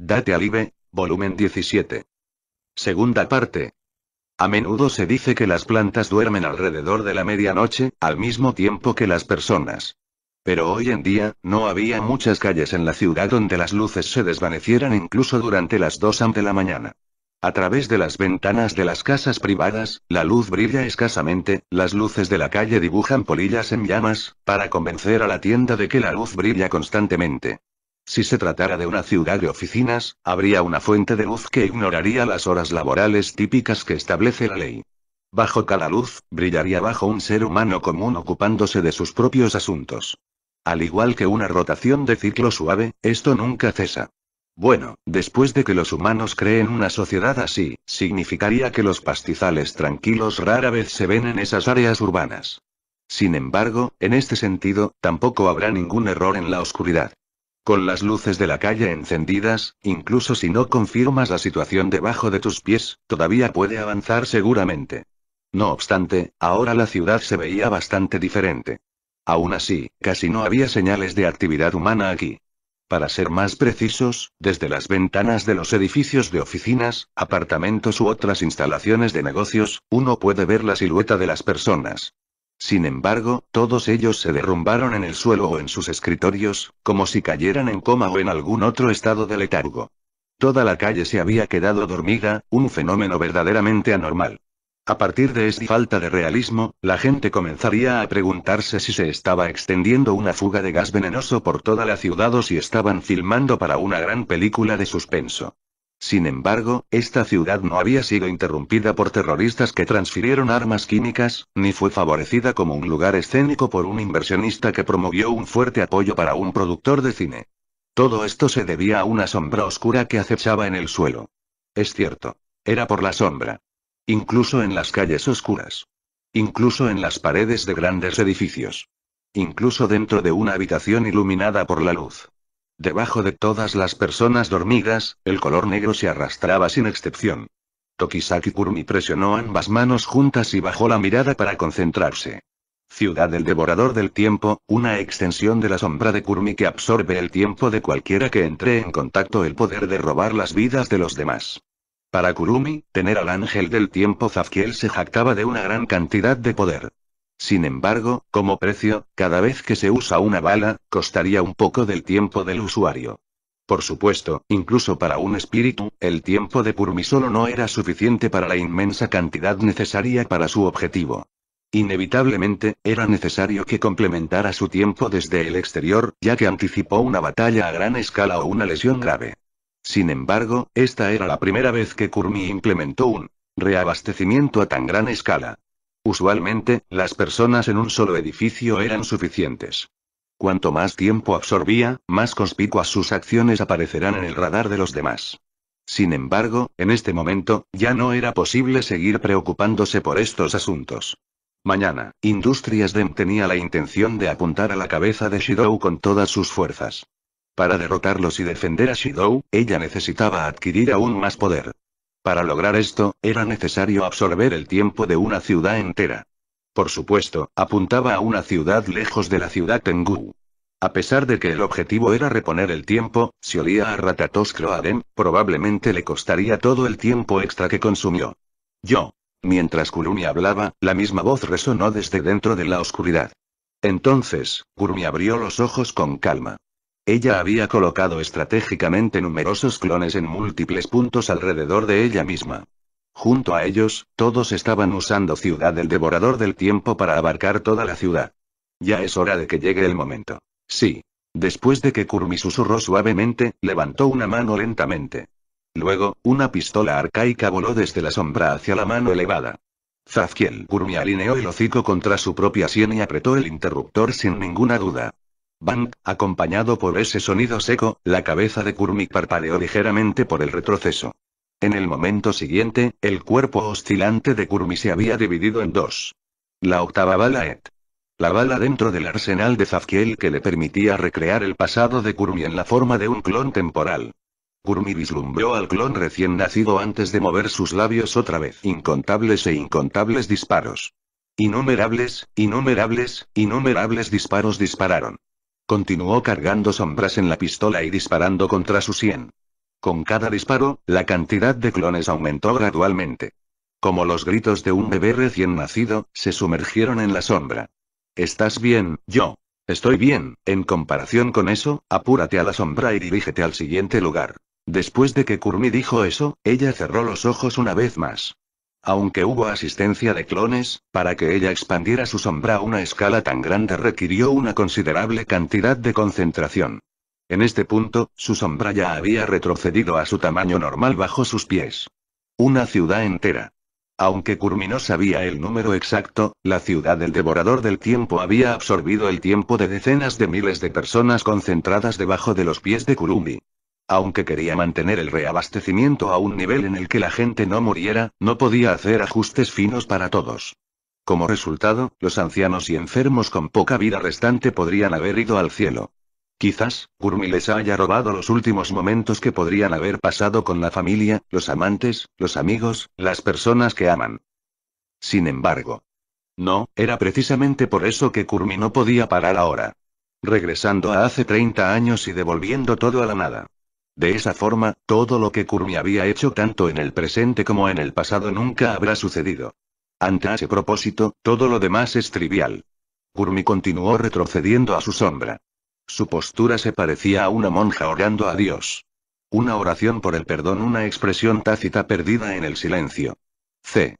Date alive, volumen 17. Segunda parte. A menudo se dice que las plantas duermen alrededor de la medianoche, al mismo tiempo que las personas. Pero hoy en día, no había muchas calles en la ciudad donde las luces se desvanecieran incluso durante las 2 am de la mañana. A través de las ventanas de las casas privadas, la luz brilla escasamente, las luces de la calle dibujan polillas en llamas, para convencer a la tienda de que la luz brilla constantemente. Si se tratara de una ciudad de oficinas, habría una fuente de luz que ignoraría las horas laborales típicas que establece la ley. Bajo cada luz, brillaría bajo un ser humano común ocupándose de sus propios asuntos. Al igual que una rotación de ciclo suave, esto nunca cesa. Bueno, después de que los humanos creen una sociedad así, significaría que los pastizales tranquilos rara vez se ven en esas áreas urbanas. Sin embargo, en este sentido, tampoco habrá ningún error en la oscuridad. Con las luces de la calle encendidas, incluso si no confirmas la situación debajo de tus pies, todavía puede avanzar seguramente. No obstante, ahora la ciudad se veía bastante diferente. Aún así, casi no había señales de actividad humana aquí. Para ser más precisos, desde las ventanas de los edificios de oficinas, apartamentos u otras instalaciones de negocios, uno puede ver la silueta de las personas. Sin embargo, todos ellos se derrumbaron en el suelo o en sus escritorios, como si cayeran en coma o en algún otro estado de letargo. Toda la calle se había quedado dormida, un fenómeno verdaderamente anormal. A partir de esta falta de realismo, la gente comenzaría a preguntarse si se estaba extendiendo una fuga de gas venenoso por toda la ciudad o si estaban filmando para una gran película de suspenso. Sin embargo, esta ciudad no había sido interrumpida por terroristas que transfirieron armas químicas, ni fue favorecida como un lugar escénico por un inversionista que promovió un fuerte apoyo para un productor de cine. Todo esto se debía a una sombra oscura que acechaba en el suelo. Es cierto. Era por la sombra. Incluso en las calles oscuras. Incluso en las paredes de grandes edificios. Incluso dentro de una habitación iluminada por la luz. Debajo de todas las personas dormidas, el color negro se arrastraba sin excepción. Tokisaki Kurumi presionó ambas manos juntas y bajó la mirada para concentrarse. Ciudad del Devorador del Tiempo, una extensión de la sombra de Kurmi que absorbe el tiempo de cualquiera que entre en contacto el poder de robar las vidas de los demás. Para Kurumi, tener al ángel del tiempo Zafkiel, se jactaba de una gran cantidad de poder. Sin embargo, como precio, cada vez que se usa una bala, costaría un poco del tiempo del usuario. Por supuesto, incluso para un espíritu, el tiempo de Purmi solo no era suficiente para la inmensa cantidad necesaria para su objetivo. Inevitablemente, era necesario que complementara su tiempo desde el exterior, ya que anticipó una batalla a gran escala o una lesión grave. Sin embargo, esta era la primera vez que Kurmi implementó un reabastecimiento a tan gran escala. Usualmente, las personas en un solo edificio eran suficientes. Cuanto más tiempo absorbía, más conspicuas sus acciones aparecerán en el radar de los demás. Sin embargo, en este momento, ya no era posible seguir preocupándose por estos asuntos. Mañana, Industrias Dem tenía la intención de apuntar a la cabeza de Shidou con todas sus fuerzas. Para derrotarlos y defender a Shidou, ella necesitaba adquirir aún más poder. Para lograr esto, era necesario absorber el tiempo de una ciudad entera. Por supuesto, apuntaba a una ciudad lejos de la ciudad Tengu. A pesar de que el objetivo era reponer el tiempo, si olía a Ratatos probablemente le costaría todo el tiempo extra que consumió. Yo. Mientras Kurumi hablaba, la misma voz resonó desde dentro de la oscuridad. Entonces, Kurumi abrió los ojos con calma. Ella había colocado estratégicamente numerosos clones en múltiples puntos alrededor de ella misma. Junto a ellos, todos estaban usando Ciudad del Devorador del Tiempo para abarcar toda la ciudad. Ya es hora de que llegue el momento. Sí. Después de que Kurmi susurró suavemente, levantó una mano lentamente. Luego, una pistola arcaica voló desde la sombra hacia la mano elevada. Zazkiel Kurmi alineó el hocico contra su propia sien y apretó el interruptor sin ninguna duda. Bang, acompañado por ese sonido seco, la cabeza de Kurmi parpadeó ligeramente por el retroceso. En el momento siguiente, el cuerpo oscilante de Kurmi se había dividido en dos. La octava bala ET. La bala dentro del arsenal de Zafkiel que le permitía recrear el pasado de Kurmi en la forma de un clon temporal. Kurmi vislumbró al clon recién nacido antes de mover sus labios otra vez. Incontables e incontables disparos. Innumerables, innumerables, innumerables disparos dispararon. Continuó cargando sombras en la pistola y disparando contra su sien. Con cada disparo, la cantidad de clones aumentó gradualmente. Como los gritos de un bebé recién nacido, se sumergieron en la sombra. ¿Estás bien, yo? Estoy bien, en comparación con eso, apúrate a la sombra y dirígete al siguiente lugar. Después de que Kurmi dijo eso, ella cerró los ojos una vez más. Aunque hubo asistencia de clones, para que ella expandiera su sombra a una escala tan grande requirió una considerable cantidad de concentración. En este punto, su sombra ya había retrocedido a su tamaño normal bajo sus pies. Una ciudad entera. Aunque no sabía el número exacto, la ciudad del devorador del tiempo había absorbido el tiempo de decenas de miles de personas concentradas debajo de los pies de Kurumi. Aunque quería mantener el reabastecimiento a un nivel en el que la gente no muriera, no podía hacer ajustes finos para todos. Como resultado, los ancianos y enfermos con poca vida restante podrían haber ido al cielo. Quizás, Kurmi les haya robado los últimos momentos que podrían haber pasado con la familia, los amantes, los amigos, las personas que aman. Sin embargo. No, era precisamente por eso que Kurmi no podía parar ahora. Regresando a hace 30 años y devolviendo todo a la nada. De esa forma, todo lo que Kurmi había hecho tanto en el presente como en el pasado nunca habrá sucedido. Ante ese propósito, todo lo demás es trivial. Kurmi continuó retrocediendo a su sombra. Su postura se parecía a una monja orando a Dios. Una oración por el perdón, una expresión tácita perdida en el silencio. C.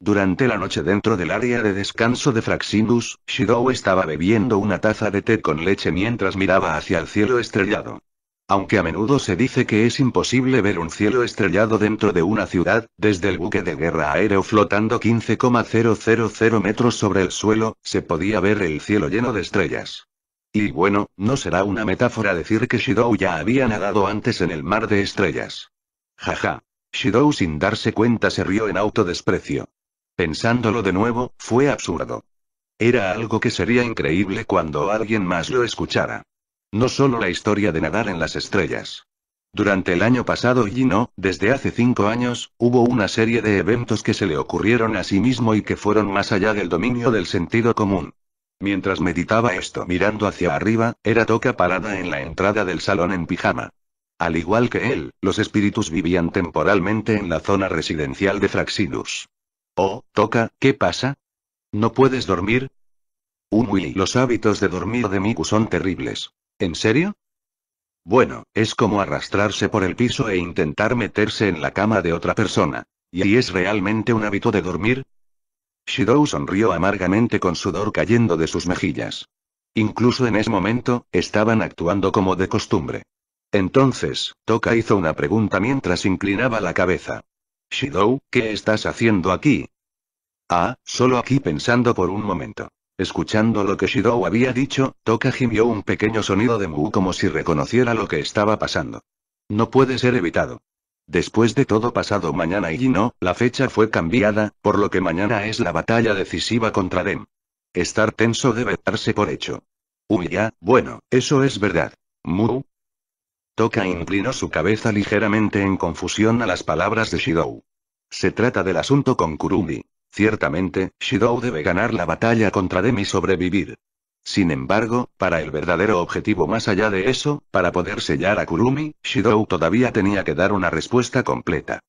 Durante la noche dentro del área de descanso de Fraxinus, Shidou estaba bebiendo una taza de té con leche mientras miraba hacia el cielo estrellado. Aunque a menudo se dice que es imposible ver un cielo estrellado dentro de una ciudad, desde el buque de guerra aéreo flotando 15,000 metros sobre el suelo, se podía ver el cielo lleno de estrellas. Y bueno, no será una metáfora decir que Shidou ya había nadado antes en el mar de estrellas. Jaja. Shidou sin darse cuenta se rió en autodesprecio. Pensándolo de nuevo, fue absurdo. Era algo que sería increíble cuando alguien más lo escuchara. No solo la historia de nadar en las estrellas. Durante el año pasado y no, desde hace cinco años, hubo una serie de eventos que se le ocurrieron a sí mismo y que fueron más allá del dominio del sentido común. Mientras meditaba esto mirando hacia arriba, era toca parada en la entrada del salón en pijama. Al igual que él, los espíritus vivían temporalmente en la zona residencial de Fraxinus. Oh, Toca, ¿qué pasa? ¿No puedes dormir? Un Los hábitos de dormir de Miku son terribles. ¿En serio? Bueno, es como arrastrarse por el piso e intentar meterse en la cama de otra persona. ¿Y es realmente un hábito de dormir? Shidou sonrió amargamente con sudor cayendo de sus mejillas. Incluso en ese momento, estaban actuando como de costumbre. Entonces, Toka hizo una pregunta mientras inclinaba la cabeza. Shidou, ¿qué estás haciendo aquí? Ah, solo aquí pensando por un momento. Escuchando lo que Shidou había dicho, Toka gimió un pequeño sonido de mu como si reconociera lo que estaba pasando. No puede ser evitado. Después de todo pasado mañana y no, la fecha fue cambiada, por lo que mañana es la batalla decisiva contra Dem. Estar tenso debe darse por hecho. Uy ya, bueno, eso es verdad. Mu. Toka inclinó su cabeza ligeramente en confusión a las palabras de Shidou. Se trata del asunto con Kurumi. Ciertamente, Shidou debe ganar la batalla contra Demi sobrevivir. Sin embargo, para el verdadero objetivo más allá de eso, para poder sellar a Kurumi, Shidou todavía tenía que dar una respuesta completa.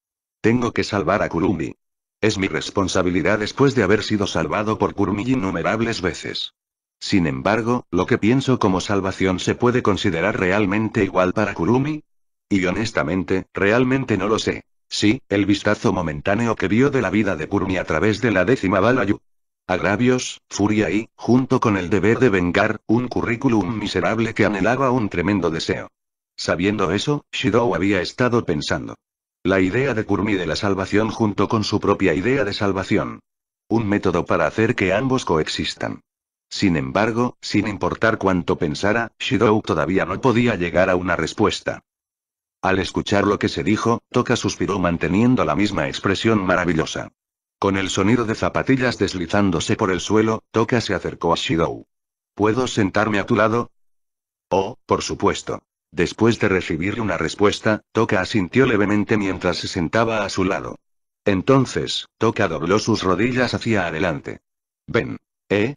Tengo que salvar a Kurumi. Es mi responsabilidad después de haber sido salvado por Kurumi innumerables veces. Sin embargo, lo que pienso como salvación se puede considerar realmente igual para Kurumi. Y honestamente, realmente no lo sé. Sí, el vistazo momentáneo que vio de la vida de Kurmi a través de la décima Balayu. Agravios, furia y, junto con el deber de vengar, un currículum miserable que anhelaba un tremendo deseo. Sabiendo eso, Shidou había estado pensando. La idea de Kurmi de la salvación junto con su propia idea de salvación. Un método para hacer que ambos coexistan. Sin embargo, sin importar cuánto pensara, Shidou todavía no podía llegar a una respuesta. Al escuchar lo que se dijo, Toca suspiró manteniendo la misma expresión maravillosa. Con el sonido de zapatillas deslizándose por el suelo, Toca se acercó a Shidou. ¿Puedo sentarme a tu lado? Oh, por supuesto. Después de recibir una respuesta, Toca asintió levemente mientras se sentaba a su lado. Entonces, Toca dobló sus rodillas hacia adelante. Ven. ¿Eh?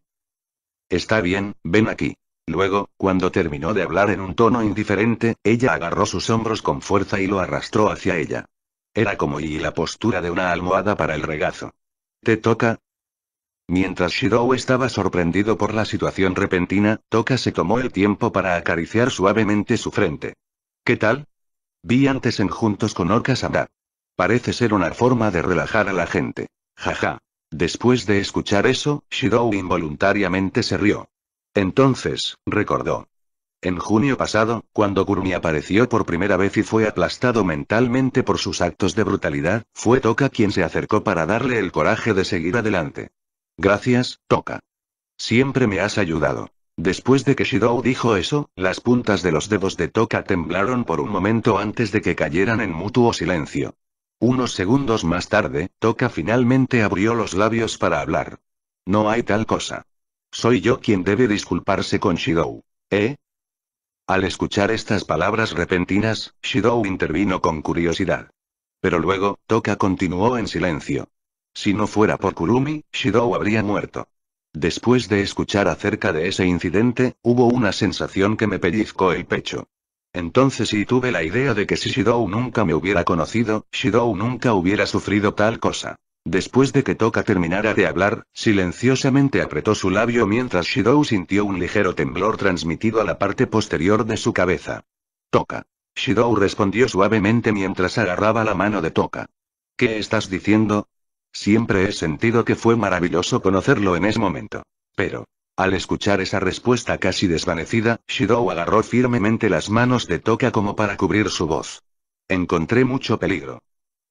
Está bien, ven aquí. Luego, cuando terminó de hablar en un tono indiferente, ella agarró sus hombros con fuerza y lo arrastró hacia ella. Era como y la postura de una almohada para el regazo. ¿Te toca? Mientras Shirou estaba sorprendido por la situación repentina, Toca se tomó el tiempo para acariciar suavemente su frente. ¿Qué tal? Vi antes en Juntos con Orca Samra. Parece ser una forma de relajar a la gente. Jaja. Después de escuchar eso, Shirou involuntariamente se rió. Entonces, recordó. En junio pasado, cuando Gurmi apareció por primera vez y fue aplastado mentalmente por sus actos de brutalidad, fue Toca quien se acercó para darle el coraje de seguir adelante. Gracias, Toca. Siempre me has ayudado. Después de que Shidou dijo eso, las puntas de los dedos de Toca temblaron por un momento antes de que cayeran en mutuo silencio. Unos segundos más tarde, Toca finalmente abrió los labios para hablar. No hay tal cosa. Soy yo quien debe disculparse con Shidou. ¿Eh? Al escuchar estas palabras repentinas, Shidou intervino con curiosidad. Pero luego, Toka continuó en silencio. Si no fuera por Kurumi, Shidou habría muerto. Después de escuchar acerca de ese incidente, hubo una sensación que me pellizcó el pecho. Entonces sí tuve la idea de que si Shidou nunca me hubiera conocido, Shidou nunca hubiera sufrido tal cosa. Después de que Toca terminara de hablar, silenciosamente apretó su labio mientras Shidou sintió un ligero temblor transmitido a la parte posterior de su cabeza. Toca. Shidou respondió suavemente mientras agarraba la mano de Toca. ¿Qué estás diciendo? Siempre he sentido que fue maravilloso conocerlo en ese momento. Pero, al escuchar esa respuesta casi desvanecida, Shidou agarró firmemente las manos de Toca como para cubrir su voz. Encontré mucho peligro.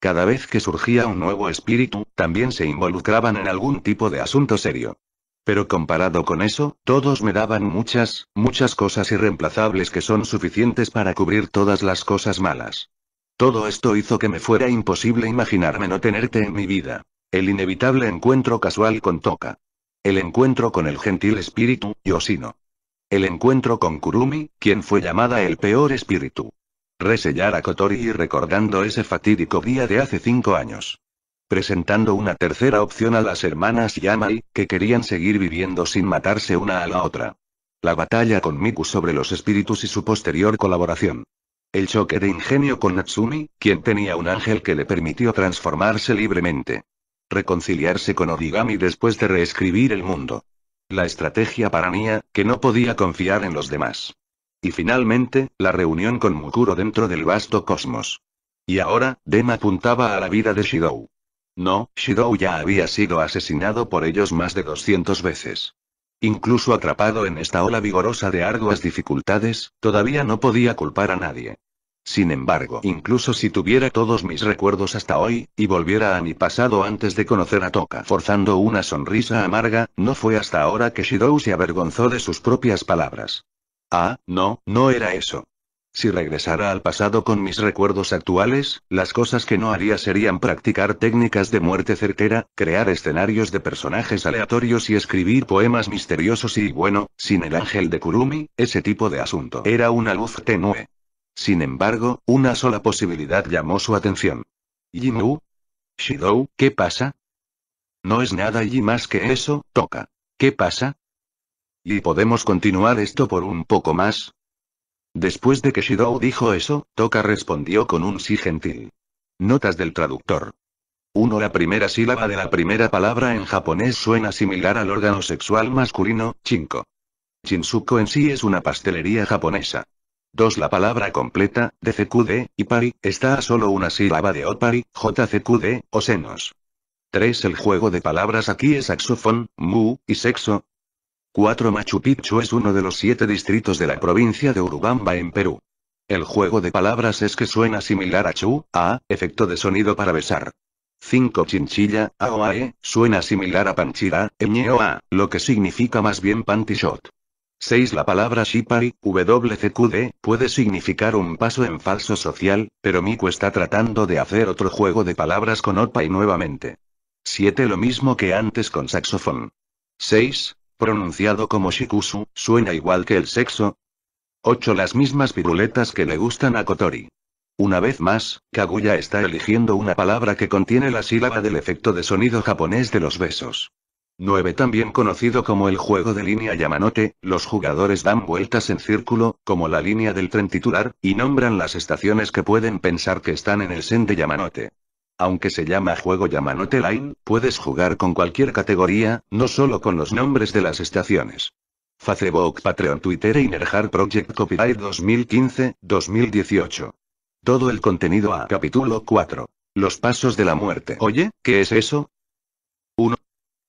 Cada vez que surgía un nuevo espíritu, también se involucraban en algún tipo de asunto serio. Pero comparado con eso, todos me daban muchas, muchas cosas irreemplazables que son suficientes para cubrir todas las cosas malas. Todo esto hizo que me fuera imposible imaginarme no tenerte en mi vida. El inevitable encuentro casual con Toca. El encuentro con el gentil espíritu, Yoshino. El encuentro con Kurumi, quien fue llamada el peor espíritu. Resellar a Kotori y recordando ese fatídico día de hace cinco años. Presentando una tercera opción a las hermanas Yamai, que querían seguir viviendo sin matarse una a la otra. La batalla con Miku sobre los espíritus y su posterior colaboración. El choque de ingenio con Natsumi, quien tenía un ángel que le permitió transformarse libremente. Reconciliarse con Origami después de reescribir el mundo. La estrategia para Nia, que no podía confiar en los demás. Y finalmente, la reunión con Mukuro dentro del vasto cosmos. Y ahora, Dema apuntaba a la vida de Shidou. No, Shidou ya había sido asesinado por ellos más de 200 veces. Incluso atrapado en esta ola vigorosa de arduas dificultades, todavía no podía culpar a nadie. Sin embargo, incluso si tuviera todos mis recuerdos hasta hoy, y volviera a mi pasado antes de conocer a Toka forzando una sonrisa amarga, no fue hasta ahora que Shidou se avergonzó de sus propias palabras. Ah, no, no era eso. Si regresara al pasado con mis recuerdos actuales, las cosas que no haría serían practicar técnicas de muerte certera, crear escenarios de personajes aleatorios y escribir poemas misteriosos y bueno, sin el ángel de Kurumi, ese tipo de asunto. Era una luz tenue. Sin embargo, una sola posibilidad llamó su atención. ¿Yimu? Shidou, ¿qué pasa? No es nada y más que eso, toca. ¿Qué pasa? ¿Y podemos continuar esto por un poco más? Después de que Shidou dijo eso, Toka respondió con un sí gentil. Notas del traductor. 1. La primera sílaba de la primera palabra en japonés suena similar al órgano sexual masculino, chinko. Shinsuko en sí es una pastelería japonesa. 2. La palabra completa, de y pari, está a solo una sílaba de Opari, JCQD, o senos. 3. El juego de palabras aquí es saxofón, mu, y sexo, 4 Machu Picchu es uno de los siete distritos de la provincia de Urubamba en Perú. El juego de palabras es que suena similar a chu, a, efecto de sonido para besar. 5 Chinchilla, e, suena similar a panchira, a, lo que significa más bien panty shot. 6. La palabra shipari, WCQD, puede significar un paso en falso social, pero Miku está tratando de hacer otro juego de palabras con Opa nuevamente. 7. Lo mismo que antes con saxofón. 6 pronunciado como Shikusu, suena igual que el sexo. 8. Las mismas piruletas que le gustan a Kotori. Una vez más, Kaguya está eligiendo una palabra que contiene la sílaba del efecto de sonido japonés de los besos. 9. También conocido como el juego de línea Yamanote, los jugadores dan vueltas en círculo, como la línea del tren titular, y nombran las estaciones que pueden pensar que están en el sen de Yamanote. Aunque se llama juego Yamanote Line, puedes jugar con cualquier categoría, no solo con los nombres de las estaciones. Facebook, Patreon, Twitter e Inerhard Project Copyright 2015-2018. Todo el contenido a capítulo 4. Los pasos de la muerte. Oye, ¿qué es eso? 1.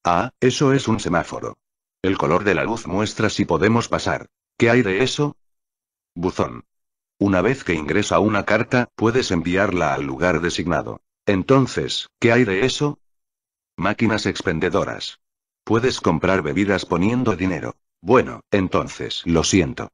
Ah, eso es un semáforo. El color de la luz muestra si podemos pasar. ¿Qué hay de eso? Buzón. Una vez que ingresa una carta, puedes enviarla al lugar designado. Entonces, ¿qué hay de eso? Máquinas expendedoras. Puedes comprar bebidas poniendo dinero. Bueno, entonces, lo siento.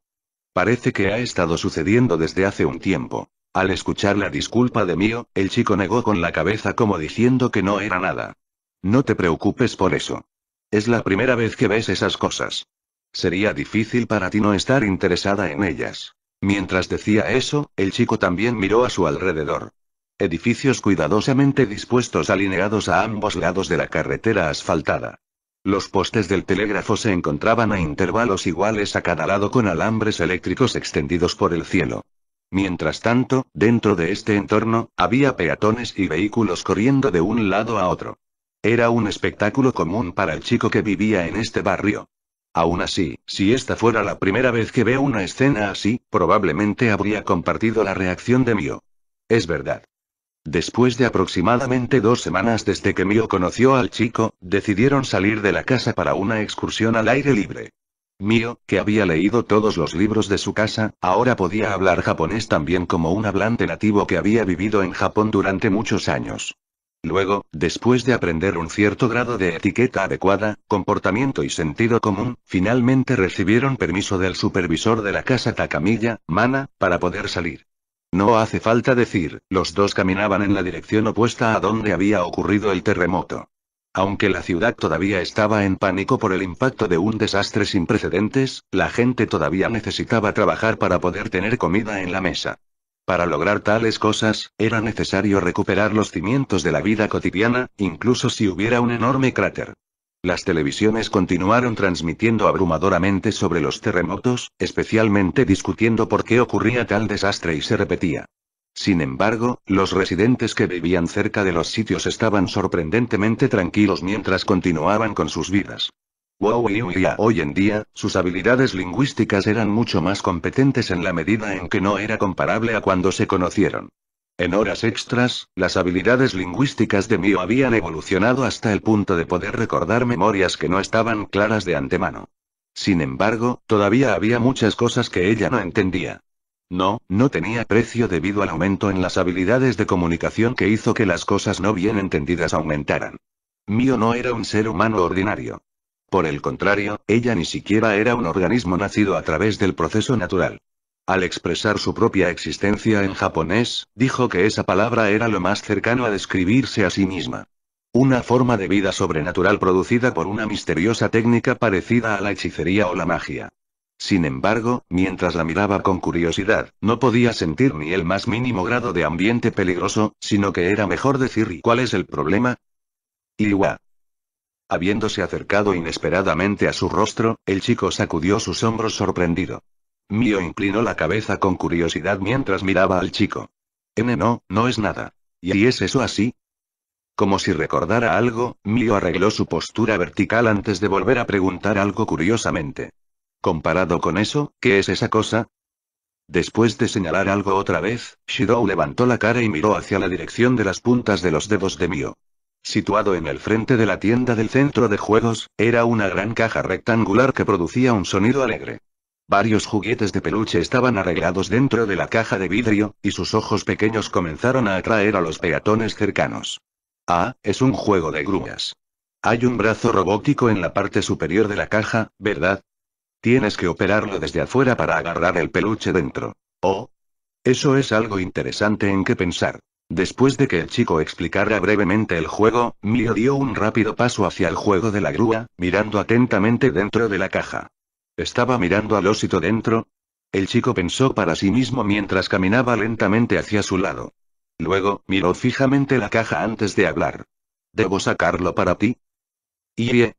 Parece que ha estado sucediendo desde hace un tiempo. Al escuchar la disculpa de Mío, el chico negó con la cabeza como diciendo que no era nada. No te preocupes por eso. Es la primera vez que ves esas cosas. Sería difícil para ti no estar interesada en ellas. Mientras decía eso, el chico también miró a su alrededor. Edificios cuidadosamente dispuestos alineados a ambos lados de la carretera asfaltada. Los postes del telégrafo se encontraban a intervalos iguales a cada lado con alambres eléctricos extendidos por el cielo. Mientras tanto, dentro de este entorno, había peatones y vehículos corriendo de un lado a otro. Era un espectáculo común para el chico que vivía en este barrio. Aún así, si esta fuera la primera vez que veo una escena así, probablemente habría compartido la reacción de mío. Es verdad, Después de aproximadamente dos semanas desde que Mio conoció al chico, decidieron salir de la casa para una excursión al aire libre. Mio, que había leído todos los libros de su casa, ahora podía hablar japonés también como un hablante nativo que había vivido en Japón durante muchos años. Luego, después de aprender un cierto grado de etiqueta adecuada, comportamiento y sentido común, finalmente recibieron permiso del supervisor de la casa Takamilla, Mana, para poder salir. No hace falta decir, los dos caminaban en la dirección opuesta a donde había ocurrido el terremoto. Aunque la ciudad todavía estaba en pánico por el impacto de un desastre sin precedentes, la gente todavía necesitaba trabajar para poder tener comida en la mesa. Para lograr tales cosas, era necesario recuperar los cimientos de la vida cotidiana, incluso si hubiera un enorme cráter. Las televisiones continuaron transmitiendo abrumadoramente sobre los terremotos, especialmente discutiendo por qué ocurría tal desastre y se repetía. Sin embargo, los residentes que vivían cerca de los sitios estaban sorprendentemente tranquilos mientras continuaban con sus vidas. Wow hoy en día, sus habilidades lingüísticas eran mucho más competentes en la medida en que no era comparable a cuando se conocieron. En horas extras, las habilidades lingüísticas de Mio habían evolucionado hasta el punto de poder recordar memorias que no estaban claras de antemano. Sin embargo, todavía había muchas cosas que ella no entendía. No, no tenía precio debido al aumento en las habilidades de comunicación que hizo que las cosas no bien entendidas aumentaran. Mio no era un ser humano ordinario. Por el contrario, ella ni siquiera era un organismo nacido a través del proceso natural. Al expresar su propia existencia en japonés, dijo que esa palabra era lo más cercano a describirse a sí misma. Una forma de vida sobrenatural producida por una misteriosa técnica parecida a la hechicería o la magia. Sin embargo, mientras la miraba con curiosidad, no podía sentir ni el más mínimo grado de ambiente peligroso, sino que era mejor decir ¿y cuál es el problema? Iwa. Habiéndose acercado inesperadamente a su rostro, el chico sacudió sus hombros sorprendido. Mio inclinó la cabeza con curiosidad mientras miraba al chico. N no, no es nada. ¿Y es eso así? Como si recordara algo, Mio arregló su postura vertical antes de volver a preguntar algo curiosamente. Comparado con eso, ¿qué es esa cosa? Después de señalar algo otra vez, Shidou levantó la cara y miró hacia la dirección de las puntas de los dedos de Mio. Situado en el frente de la tienda del centro de juegos, era una gran caja rectangular que producía un sonido alegre. Varios juguetes de peluche estaban arreglados dentro de la caja de vidrio, y sus ojos pequeños comenzaron a atraer a los peatones cercanos. Ah, es un juego de grúas. Hay un brazo robótico en la parte superior de la caja, ¿verdad? Tienes que operarlo desde afuera para agarrar el peluche dentro. Oh. Eso es algo interesante en que pensar. Después de que el chico explicara brevemente el juego, Mio dio un rápido paso hacia el juego de la grúa, mirando atentamente dentro de la caja. ¿Estaba mirando al ósito dentro? El chico pensó para sí mismo mientras caminaba lentamente hacia su lado. Luego, miró fijamente la caja antes de hablar. ¿Debo sacarlo para ti? Irie.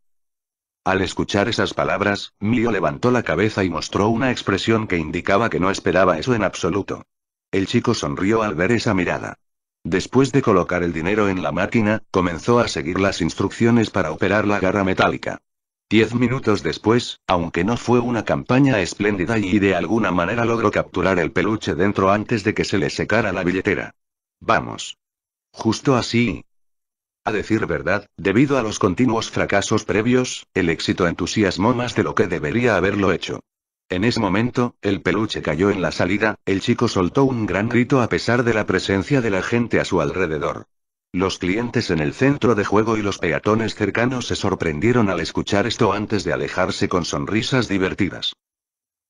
Al escuchar esas palabras, Mio levantó la cabeza y mostró una expresión que indicaba que no esperaba eso en absoluto. El chico sonrió al ver esa mirada. Después de colocar el dinero en la máquina, comenzó a seguir las instrucciones para operar la garra metálica. Diez minutos después, aunque no fue una campaña espléndida y de alguna manera logró capturar el peluche dentro antes de que se le secara la billetera. Vamos. Justo así. A decir verdad, debido a los continuos fracasos previos, el éxito entusiasmó más de lo que debería haberlo hecho. En ese momento, el peluche cayó en la salida, el chico soltó un gran grito a pesar de la presencia de la gente a su alrededor. Los clientes en el centro de juego y los peatones cercanos se sorprendieron al escuchar esto antes de alejarse con sonrisas divertidas.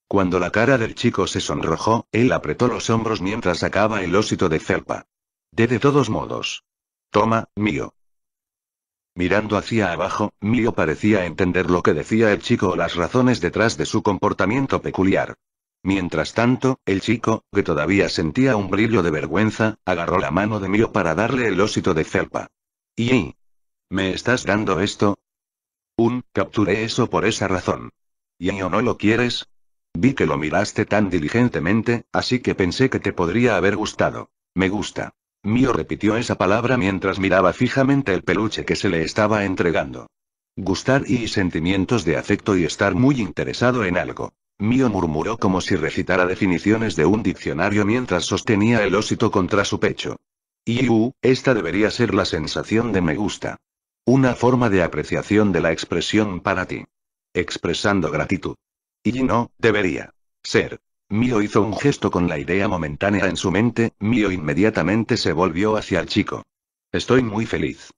Cuando la cara del chico se sonrojó, él apretó los hombros mientras sacaba el ósito de felpa. De todos modos. Toma, mío. Mirando hacia abajo, mío parecía entender lo que decía el chico o las razones detrás de su comportamiento peculiar. Mientras tanto, el chico, que todavía sentía un brillo de vergüenza, agarró la mano de Mio para darle el ósito de celpa. ¿Y? ¿Me estás dando esto? Un, capturé eso por esa razón. ¿Y o no lo quieres? Vi que lo miraste tan diligentemente, así que pensé que te podría haber gustado. Me gusta. Mío repitió esa palabra mientras miraba fijamente el peluche que se le estaba entregando. Gustar y sentimientos de afecto y estar muy interesado en algo. Mío murmuró como si recitara definiciones de un diccionario mientras sostenía el ósito contra su pecho. Y esta debería ser la sensación de me gusta. Una forma de apreciación de la expresión para ti. Expresando gratitud. Y no, debería. Ser. Mío hizo un gesto con la idea momentánea en su mente, Mío inmediatamente se volvió hacia el chico. Estoy muy feliz.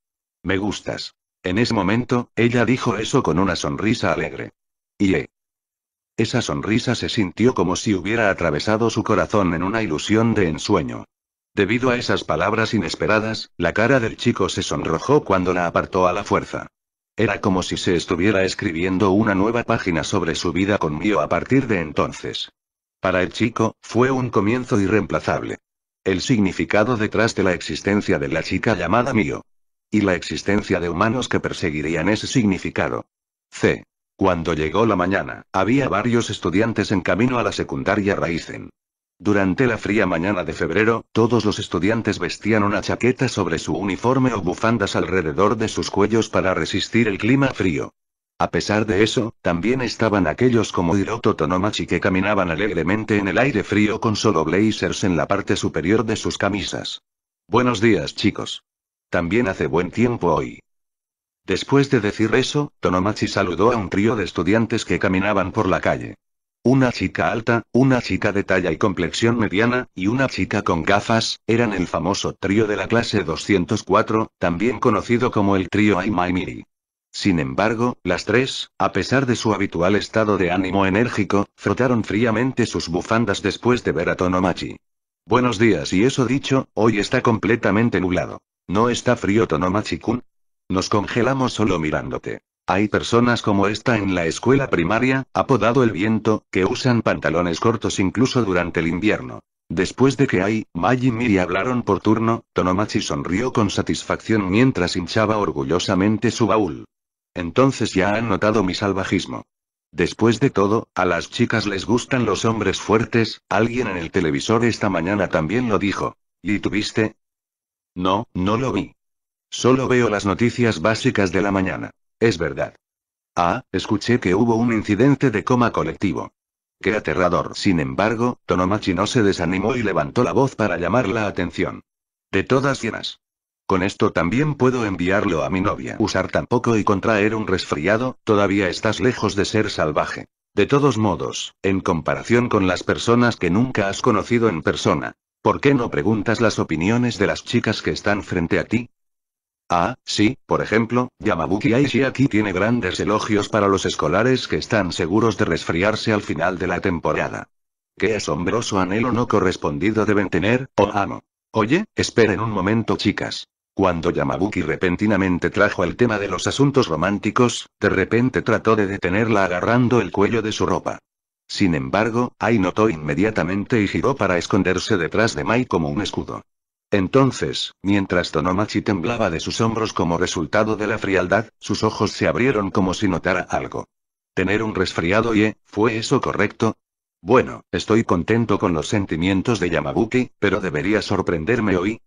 Me gustas. En ese momento, ella dijo eso con una sonrisa alegre. Y esa sonrisa se sintió como si hubiera atravesado su corazón en una ilusión de ensueño. Debido a esas palabras inesperadas, la cara del chico se sonrojó cuando la apartó a la fuerza. Era como si se estuviera escribiendo una nueva página sobre su vida con mío a partir de entonces. Para el chico, fue un comienzo irreemplazable. El significado detrás de la existencia de la chica llamada mío Y la existencia de humanos que perseguirían ese significado. C. Cuando llegó la mañana, había varios estudiantes en camino a la secundaria Raizen. Durante la fría mañana de febrero, todos los estudiantes vestían una chaqueta sobre su uniforme o bufandas alrededor de sus cuellos para resistir el clima frío. A pesar de eso, también estaban aquellos como Hiroto Tonomachi que caminaban alegremente en el aire frío con solo blazers en la parte superior de sus camisas. Buenos días chicos. También hace buen tiempo hoy. Después de decir eso, Tonomachi saludó a un trío de estudiantes que caminaban por la calle. Una chica alta, una chica de talla y complexión mediana, y una chica con gafas, eran el famoso trío de la clase 204, también conocido como el trío Aimaimiri. Sin embargo, las tres, a pesar de su habitual estado de ánimo enérgico, frotaron fríamente sus bufandas después de ver a Tonomachi. Buenos días y eso dicho, hoy está completamente nublado. ¿No está frío Tonomachi-kun? Nos congelamos solo mirándote. Hay personas como esta en la escuela primaria, apodado el viento, que usan pantalones cortos incluso durante el invierno. Después de que Ai, Mai y Miri hablaron por turno, Tonomachi sonrió con satisfacción mientras hinchaba orgullosamente su baúl. Entonces ya han notado mi salvajismo. Después de todo, a las chicas les gustan los hombres fuertes, alguien en el televisor esta mañana también lo dijo. ¿Y tuviste? No, no lo vi. Solo veo las noticias básicas de la mañana. Es verdad. Ah, escuché que hubo un incidente de coma colectivo. Qué aterrador. Sin embargo, Tonomachi no se desanimó y levantó la voz para llamar la atención. De todas llenas. Con esto también puedo enviarlo a mi novia. Usar tampoco y contraer un resfriado, todavía estás lejos de ser salvaje. De todos modos, en comparación con las personas que nunca has conocido en persona, ¿por qué no preguntas las opiniones de las chicas que están frente a ti? Ah, sí, por ejemplo, Yamabuki Aishiaki tiene grandes elogios para los escolares que están seguros de resfriarse al final de la temporada. Qué asombroso anhelo no correspondido deben tener, oh amo. Oye, esperen un momento chicas. Cuando Yamabuki repentinamente trajo el tema de los asuntos románticos, de repente trató de detenerla agarrando el cuello de su ropa. Sin embargo, Ai notó inmediatamente y giró para esconderse detrás de Mai como un escudo. Entonces, mientras Tonomachi temblaba de sus hombros como resultado de la frialdad, sus ojos se abrieron como si notara algo. Tener un resfriado y, ¿fue eso correcto? Bueno, estoy contento con los sentimientos de Yamabuki, pero debería sorprenderme hoy.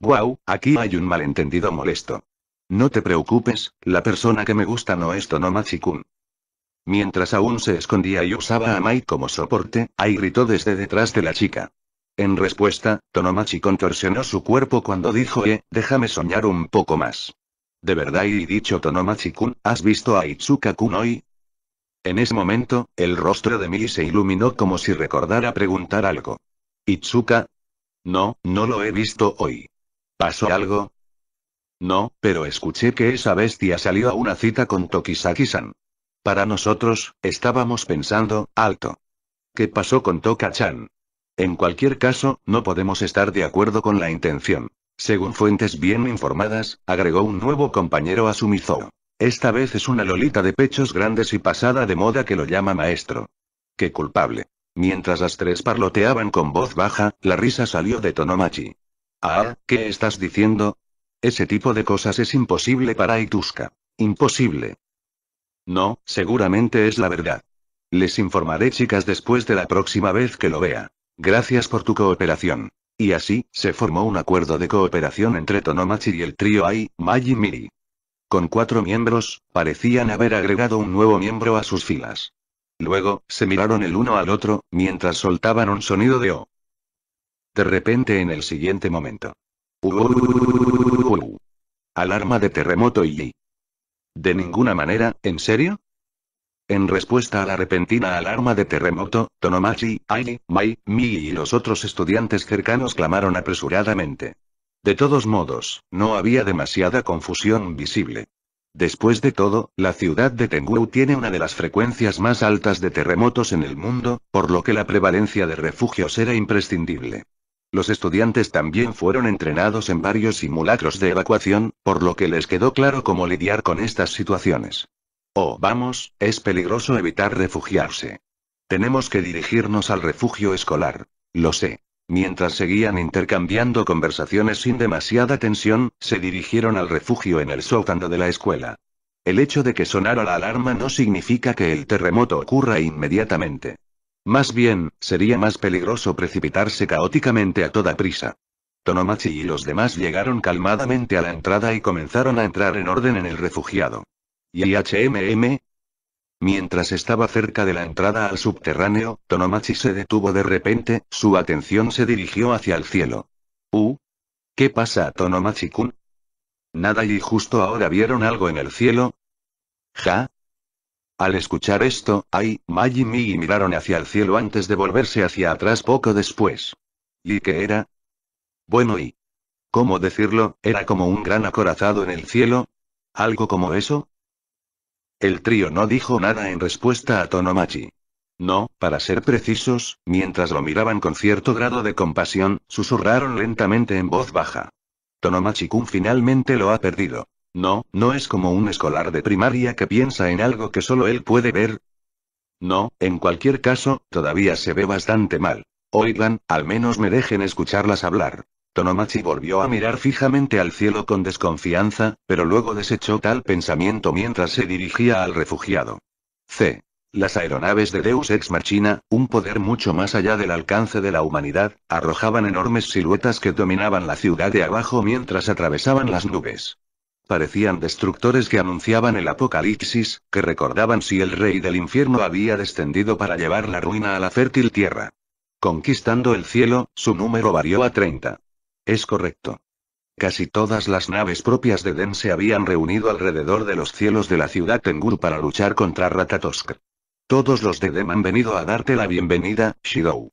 Wow, aquí hay un malentendido molesto. No te preocupes, la persona que me gusta no es Tonomachi-kun. Mientras aún se escondía y usaba a Mai como soporte, Ai gritó desde detrás de la chica. En respuesta, Tonomachi contorsionó su cuerpo cuando dijo «Eh, déjame soñar un poco más. ¿De verdad y dicho Tonomachi-kun, has visto a Itsuka-kun hoy? En ese momento, el rostro de Mii se iluminó como si recordara preguntar algo. ¿Itsuka? No, no lo he visto hoy. ¿Pasó algo? No, pero escuché que esa bestia salió a una cita con Tokisaki-san. Para nosotros, estábamos pensando, alto. ¿Qué pasó con Toka-chan? En cualquier caso, no podemos estar de acuerdo con la intención. Según fuentes bien informadas, agregó un nuevo compañero a Sumizou. Esta vez es una lolita de pechos grandes y pasada de moda que lo llama maestro. ¡Qué culpable! Mientras las tres parloteaban con voz baja, la risa salió de Tonomachi. Ah, ¿qué estás diciendo? Ese tipo de cosas es imposible para Ituska. Imposible. No, seguramente es la verdad. Les informaré chicas después de la próxima vez que lo vea. Gracias por tu cooperación. Y así, se formó un acuerdo de cooperación entre Tonomachi y el trío Ai, Maji Miri. Con cuatro miembros, parecían haber agregado un nuevo miembro a sus filas. Luego, se miraron el uno al otro, mientras soltaban un sonido de O. De repente en el siguiente momento. Alarma de terremoto y... De ninguna manera, ¿en serio? En respuesta a la repentina alarma de terremoto, Tonomachi, Ai, Mai, Mi y los otros estudiantes cercanos clamaron apresuradamente. De todos modos, no había demasiada confusión visible. Después de todo, la ciudad de Tengu tiene una de las frecuencias más altas de terremotos en el mundo, por lo que la prevalencia de refugios era imprescindible. Los estudiantes también fueron entrenados en varios simulacros de evacuación, por lo que les quedó claro cómo lidiar con estas situaciones. Oh, vamos, es peligroso evitar refugiarse. Tenemos que dirigirnos al refugio escolar. Lo sé. Mientras seguían intercambiando conversaciones sin demasiada tensión, se dirigieron al refugio en el sótano de la escuela. El hecho de que sonara la alarma no significa que el terremoto ocurra inmediatamente. Más bien, sería más peligroso precipitarse caóticamente a toda prisa. Tonomachi y los demás llegaron calmadamente a la entrada y comenzaron a entrar en orden en el refugiado. ¿Y HMM? Mientras estaba cerca de la entrada al subterráneo, Tonomachi se detuvo de repente, su atención se dirigió hacia el cielo. ¿Uh? ¿Qué pasa, Tonomachi-kun? Nada y justo ahora vieron algo en el cielo. ¿Ja? Al escuchar esto, Ai, Mai y miraron hacia el cielo antes de volverse hacia atrás poco después. ¿Y qué era? Bueno y... ¿Cómo decirlo? Era como un gran acorazado en el cielo. ¿Algo como eso? El trío no dijo nada en respuesta a Tonomachi. No, para ser precisos, mientras lo miraban con cierto grado de compasión, susurraron lentamente en voz baja. Tonomachi-kun finalmente lo ha perdido. No, no es como un escolar de primaria que piensa en algo que solo él puede ver. No, en cualquier caso, todavía se ve bastante mal. Oigan, al menos me dejen escucharlas hablar. Tonomachi volvió a mirar fijamente al cielo con desconfianza, pero luego desechó tal pensamiento mientras se dirigía al refugiado. C. Las aeronaves de Deus Ex Machina, un poder mucho más allá del alcance de la humanidad, arrojaban enormes siluetas que dominaban la ciudad de abajo mientras atravesaban las nubes. Parecían destructores que anunciaban el apocalipsis, que recordaban si el rey del infierno había descendido para llevar la ruina a la fértil tierra. Conquistando el cielo, su número varió a 30. Es correcto. Casi todas las naves propias de Den se habían reunido alrededor de los cielos de la ciudad Tengur para luchar contra Ratatosk. Todos los de Dem han venido a darte la bienvenida, Shidou.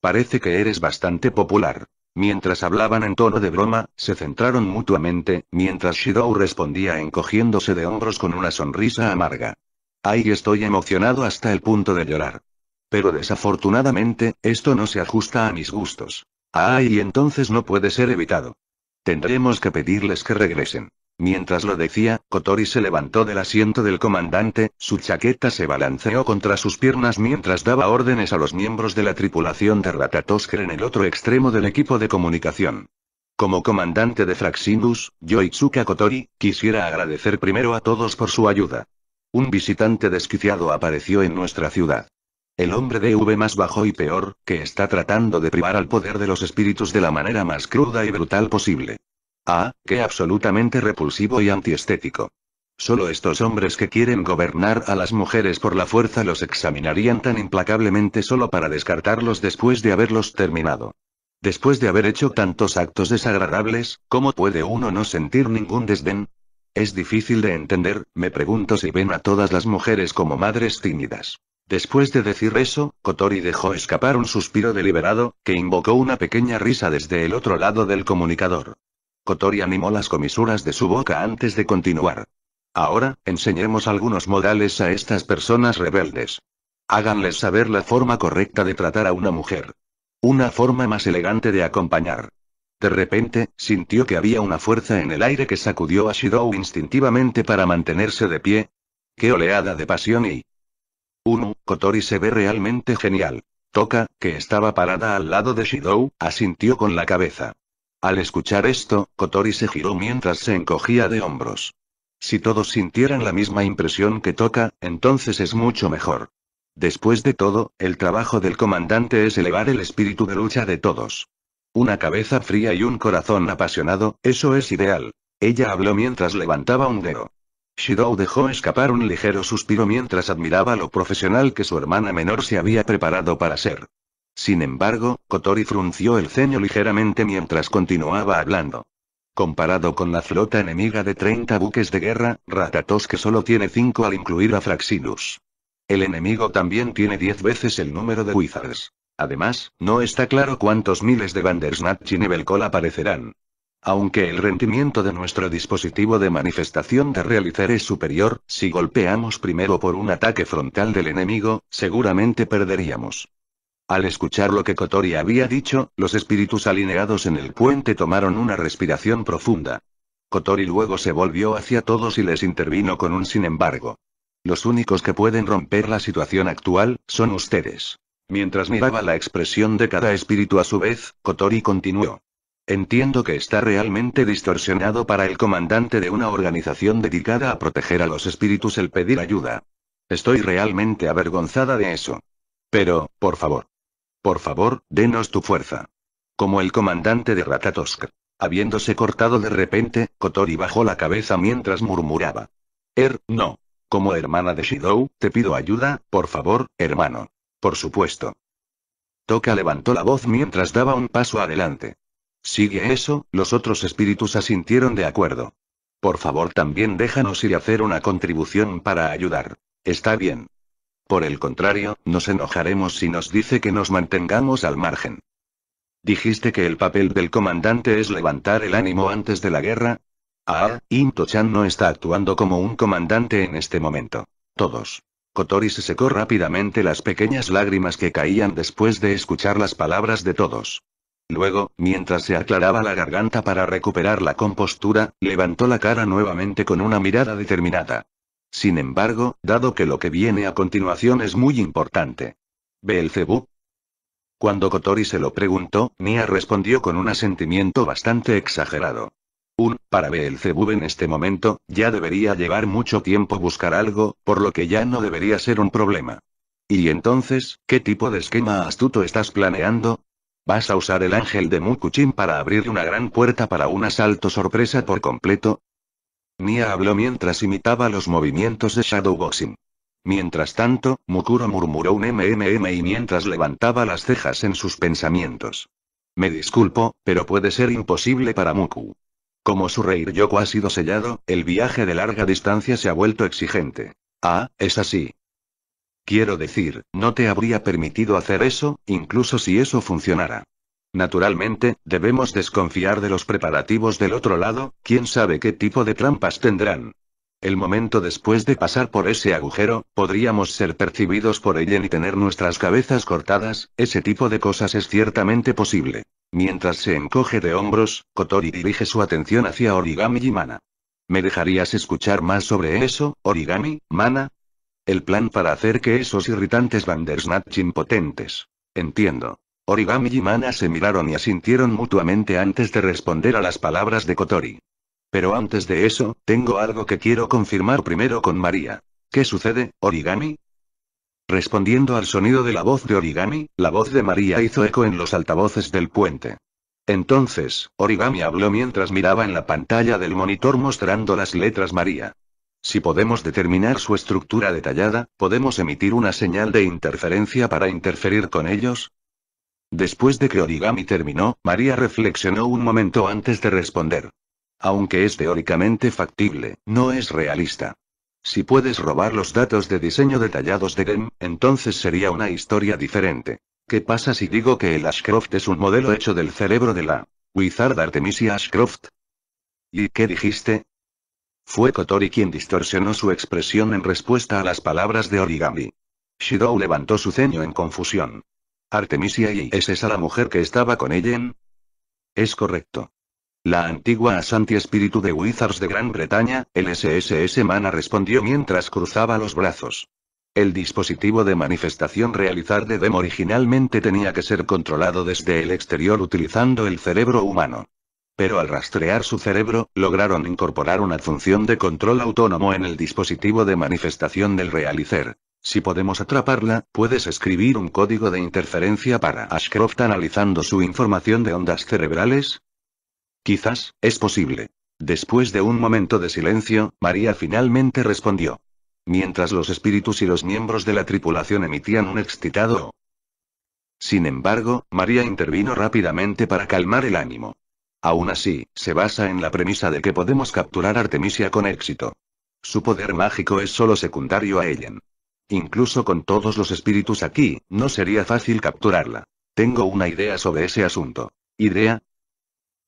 Parece que eres bastante popular. Mientras hablaban en tono de broma, se centraron mutuamente, mientras Shidou respondía encogiéndose de hombros con una sonrisa amarga. Ay, estoy emocionado hasta el punto de llorar. Pero desafortunadamente, esto no se ajusta a mis gustos. Ah, y entonces no puede ser evitado. Tendremos que pedirles que regresen. Mientras lo decía, Kotori se levantó del asiento del comandante, su chaqueta se balanceó contra sus piernas mientras daba órdenes a los miembros de la tripulación de Ratatosker en el otro extremo del equipo de comunicación. Como comandante de Fraxinus, Yoitsuka Kotori, quisiera agradecer primero a todos por su ayuda. Un visitante desquiciado apareció en nuestra ciudad el hombre de V más bajo y peor, que está tratando de privar al poder de los espíritus de la manera más cruda y brutal posible. Ah, qué absolutamente repulsivo y antiestético. Solo estos hombres que quieren gobernar a las mujeres por la fuerza los examinarían tan implacablemente solo para descartarlos después de haberlos terminado. Después de haber hecho tantos actos desagradables, ¿cómo puede uno no sentir ningún desdén? Es difícil de entender, me pregunto si ven a todas las mujeres como madres tímidas. Después de decir eso, Kotori dejó escapar un suspiro deliberado, que invocó una pequeña risa desde el otro lado del comunicador. Kotori animó las comisuras de su boca antes de continuar. Ahora, enseñemos algunos modales a estas personas rebeldes. Háganles saber la forma correcta de tratar a una mujer. Una forma más elegante de acompañar. De repente, sintió que había una fuerza en el aire que sacudió a Shidou instintivamente para mantenerse de pie. ¡Qué oleada de pasión y uno, Kotori se ve realmente genial. Toca, que estaba parada al lado de Shidou, asintió con la cabeza. Al escuchar esto, Kotori se giró mientras se encogía de hombros. Si todos sintieran la misma impresión que Toca, entonces es mucho mejor. Después de todo, el trabajo del comandante es elevar el espíritu de lucha de todos. Una cabeza fría y un corazón apasionado, eso es ideal. Ella habló mientras levantaba un dedo. Shidou dejó escapar un ligero suspiro mientras admiraba lo profesional que su hermana menor se había preparado para ser. Sin embargo, Kotori frunció el ceño ligeramente mientras continuaba hablando. Comparado con la flota enemiga de 30 buques de guerra, Ratatosk solo tiene 5 al incluir a Fraxinus. El enemigo también tiene 10 veces el número de Wizards. Además, no está claro cuántos miles de Bandersnatch y Nebelcol aparecerán. Aunque el rendimiento de nuestro dispositivo de manifestación de realizar es superior, si golpeamos primero por un ataque frontal del enemigo, seguramente perderíamos. Al escuchar lo que Kotori había dicho, los espíritus alineados en el puente tomaron una respiración profunda. Kotori luego se volvió hacia todos y les intervino con un sin embargo. Los únicos que pueden romper la situación actual, son ustedes. Mientras miraba la expresión de cada espíritu a su vez, Kotori continuó. Entiendo que está realmente distorsionado para el comandante de una organización dedicada a proteger a los espíritus el pedir ayuda. Estoy realmente avergonzada de eso. Pero, por favor. Por favor, denos tu fuerza. Como el comandante de Ratatosk. Habiéndose cortado de repente, Kotori bajó la cabeza mientras murmuraba. Er, no. Como hermana de Shidou, te pido ayuda, por favor, hermano. Por supuesto. Toca levantó la voz mientras daba un paso adelante. Sigue eso, los otros espíritus asintieron de acuerdo. Por favor también déjanos ir a hacer una contribución para ayudar. Está bien. Por el contrario, nos enojaremos si nos dice que nos mantengamos al margen. Dijiste que el papel del comandante es levantar el ánimo antes de la guerra. Ah, Into-chan no está actuando como un comandante en este momento. Todos. Kotori se secó rápidamente las pequeñas lágrimas que caían después de escuchar las palabras de todos. Luego, mientras se aclaraba la garganta para recuperar la compostura, levantó la cara nuevamente con una mirada determinada. Sin embargo, dado que lo que viene a continuación es muy importante. Cebú? Cuando Kotori se lo preguntó, Mia respondió con un asentimiento bastante exagerado. Un, para Cebú en este momento, ya debería llevar mucho tiempo buscar algo, por lo que ya no debería ser un problema. ¿Y entonces, qué tipo de esquema astuto estás planeando? Vas a usar el ángel de Mukuchin para abrir una gran puerta para un asalto sorpresa por completo. Mia habló mientras imitaba los movimientos de Shadowboxing. Mientras tanto, Mukuro murmuró un MMM y mientras levantaba las cejas en sus pensamientos. Me disculpo, pero puede ser imposible para Muku. Como su yoko ha sido sellado, el viaje de larga distancia se ha vuelto exigente. Ah, es así. Quiero decir, no te habría permitido hacer eso, incluso si eso funcionara. Naturalmente, debemos desconfiar de los preparativos del otro lado, quién sabe qué tipo de trampas tendrán. El momento después de pasar por ese agujero, podríamos ser percibidos por ella y tener nuestras cabezas cortadas, ese tipo de cosas es ciertamente posible. Mientras se encoge de hombros, Kotori dirige su atención hacia Origami y Mana. ¿Me dejarías escuchar más sobre eso, Origami, Mana? El plan para hacer que esos irritantes Snatch impotentes. Entiendo. Origami y Mana se miraron y asintieron mutuamente antes de responder a las palabras de Kotori. Pero antes de eso, tengo algo que quiero confirmar primero con María. ¿Qué sucede, Origami? Respondiendo al sonido de la voz de Origami, la voz de María hizo eco en los altavoces del puente. Entonces, Origami habló mientras miraba en la pantalla del monitor mostrando las letras María. Si podemos determinar su estructura detallada, podemos emitir una señal de interferencia para interferir con ellos. Después de que Origami terminó, María reflexionó un momento antes de responder. Aunque es teóricamente factible, no es realista. Si puedes robar los datos de diseño detallados de GEM, entonces sería una historia diferente. ¿Qué pasa si digo que el Ashcroft es un modelo hecho del cerebro de la Wizard Artemisia Ashcroft? ¿Y qué dijiste? Fue Kotori quien distorsionó su expresión en respuesta a las palabras de Origami. Shidou levantó su ceño en confusión. Artemisia y ¿es esa la mujer que estaba con en...? Es correcto. La antigua Asanti Espíritu de Wizards de Gran Bretaña, el SSS Mana respondió mientras cruzaba los brazos. El dispositivo de manifestación realizar de Dem originalmente tenía que ser controlado desde el exterior utilizando el cerebro humano pero al rastrear su cerebro, lograron incorporar una función de control autónomo en el dispositivo de manifestación del realicer. Si podemos atraparla, puedes escribir un código de interferencia para Ashcroft analizando su información de ondas cerebrales. Quizás, es posible. Después de un momento de silencio, María finalmente respondió. Mientras los espíritus y los miembros de la tripulación emitían un excitado... Sin embargo, María intervino rápidamente para calmar el ánimo. Aún así, se basa en la premisa de que podemos capturar Artemisia con éxito. Su poder mágico es solo secundario a Ellen. Incluso con todos los espíritus aquí, no sería fácil capturarla. Tengo una idea sobre ese asunto. ¿Idea?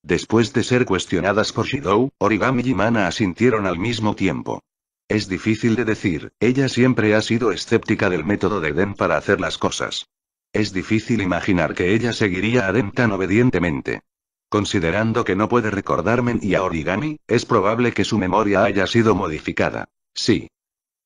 Después de ser cuestionadas por Shidou, Origami y Mana asintieron al mismo tiempo. Es difícil de decir, ella siempre ha sido escéptica del método de Den para hacer las cosas. Es difícil imaginar que ella seguiría a Den tan obedientemente. Considerando que no puede recordarme ni y a origami, es probable que su memoria haya sido modificada. Sí.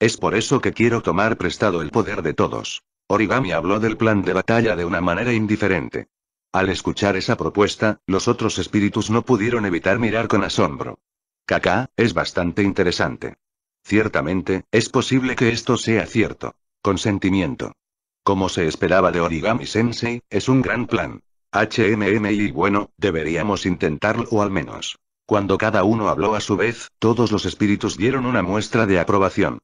Es por eso que quiero tomar prestado el poder de todos. Origami habló del plan de batalla de una manera indiferente. Al escuchar esa propuesta, los otros espíritus no pudieron evitar mirar con asombro. Kaká, es bastante interesante. Ciertamente, es posible que esto sea cierto. Consentimiento. Como se esperaba de Origami Sensei, es un gran plan y bueno, deberíamos intentarlo o al menos. Cuando cada uno habló a su vez, todos los espíritus dieron una muestra de aprobación.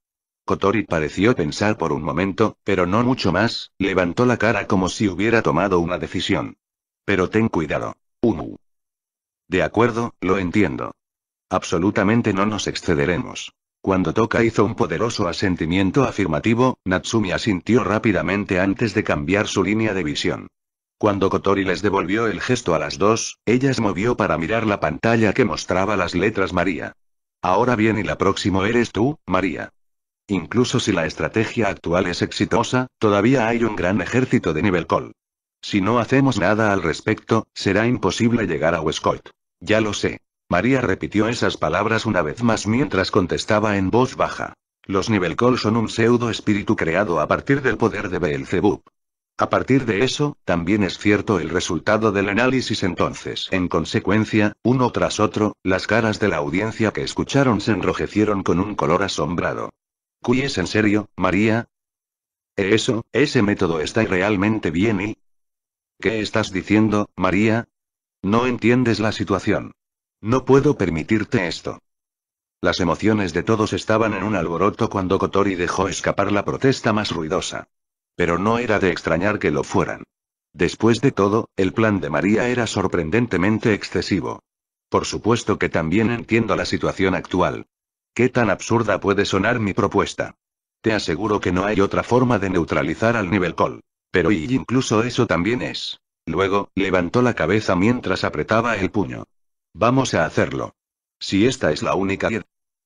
Kotori pareció pensar por un momento, pero no mucho más, levantó la cara como si hubiera tomado una decisión. Pero ten cuidado. Umu. De acuerdo, lo entiendo. Absolutamente no nos excederemos. Cuando Toka hizo un poderoso asentimiento afirmativo, Natsumi asintió rápidamente antes de cambiar su línea de visión. Cuando Kotori les devolvió el gesto a las dos, ellas movió para mirar la pantalla que mostraba las letras María. Ahora bien y la próxima eres tú, María. Incluso si la estrategia actual es exitosa, todavía hay un gran ejército de nivel Col. Si no hacemos nada al respecto, será imposible llegar a Westcott. Ya lo sé. María repitió esas palabras una vez más mientras contestaba en voz baja. Los nivel son un pseudo espíritu creado a partir del poder de Beelzebub. A partir de eso, también es cierto el resultado del análisis entonces. En consecuencia, uno tras otro, las caras de la audiencia que escucharon se enrojecieron con un color asombrado. ¿Cuy en serio, María? ¿E eso, ese método está realmente bien y... ¿Qué estás diciendo, María? No entiendes la situación. No puedo permitirte esto. Las emociones de todos estaban en un alboroto cuando Kotori dejó escapar la protesta más ruidosa pero no era de extrañar que lo fueran. Después de todo, el plan de María era sorprendentemente excesivo. Por supuesto que también entiendo la situación actual. ¿Qué tan absurda puede sonar mi propuesta? Te aseguro que no hay otra forma de neutralizar al nivel col. Pero y incluso eso también es. Luego, levantó la cabeza mientras apretaba el puño. Vamos a hacerlo. Si esta es la única...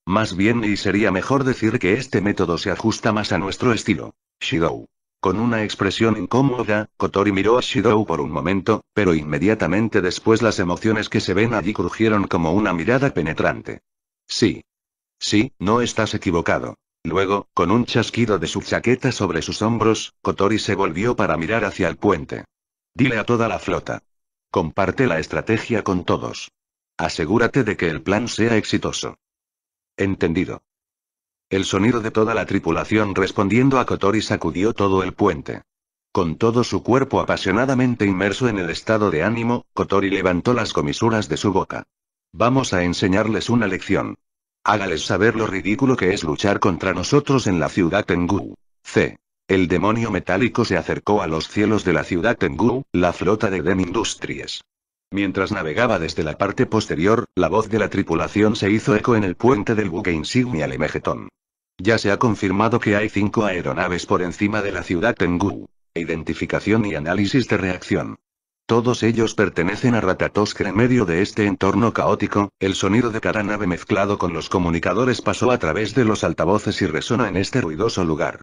Más bien y sería mejor decir que este método se ajusta más a nuestro estilo. Shidou. Con una expresión incómoda, Kotori miró a Shidou por un momento, pero inmediatamente después las emociones que se ven allí crujieron como una mirada penetrante. Sí. Sí, no estás equivocado. Luego, con un chasquido de su chaqueta sobre sus hombros, Kotori se volvió para mirar hacia el puente. Dile a toda la flota. Comparte la estrategia con todos. Asegúrate de que el plan sea exitoso. Entendido. El sonido de toda la tripulación respondiendo a Kotori sacudió todo el puente. Con todo su cuerpo apasionadamente inmerso en el estado de ánimo, Kotori levantó las comisuras de su boca. Vamos a enseñarles una lección. Hágales saber lo ridículo que es luchar contra nosotros en la ciudad Tengu. C. El demonio metálico se acercó a los cielos de la ciudad Tengu, la flota de Dem Industries. Mientras navegaba desde la parte posterior, la voz de la tripulación se hizo eco en el puente del buque insignia Lemegetón. Ya se ha confirmado que hay cinco aeronaves por encima de la ciudad Tengu. Identificación y análisis de reacción. Todos ellos pertenecen a Ratatosk en medio de este entorno caótico, el sonido de cada nave mezclado con los comunicadores pasó a través de los altavoces y resona en este ruidoso lugar.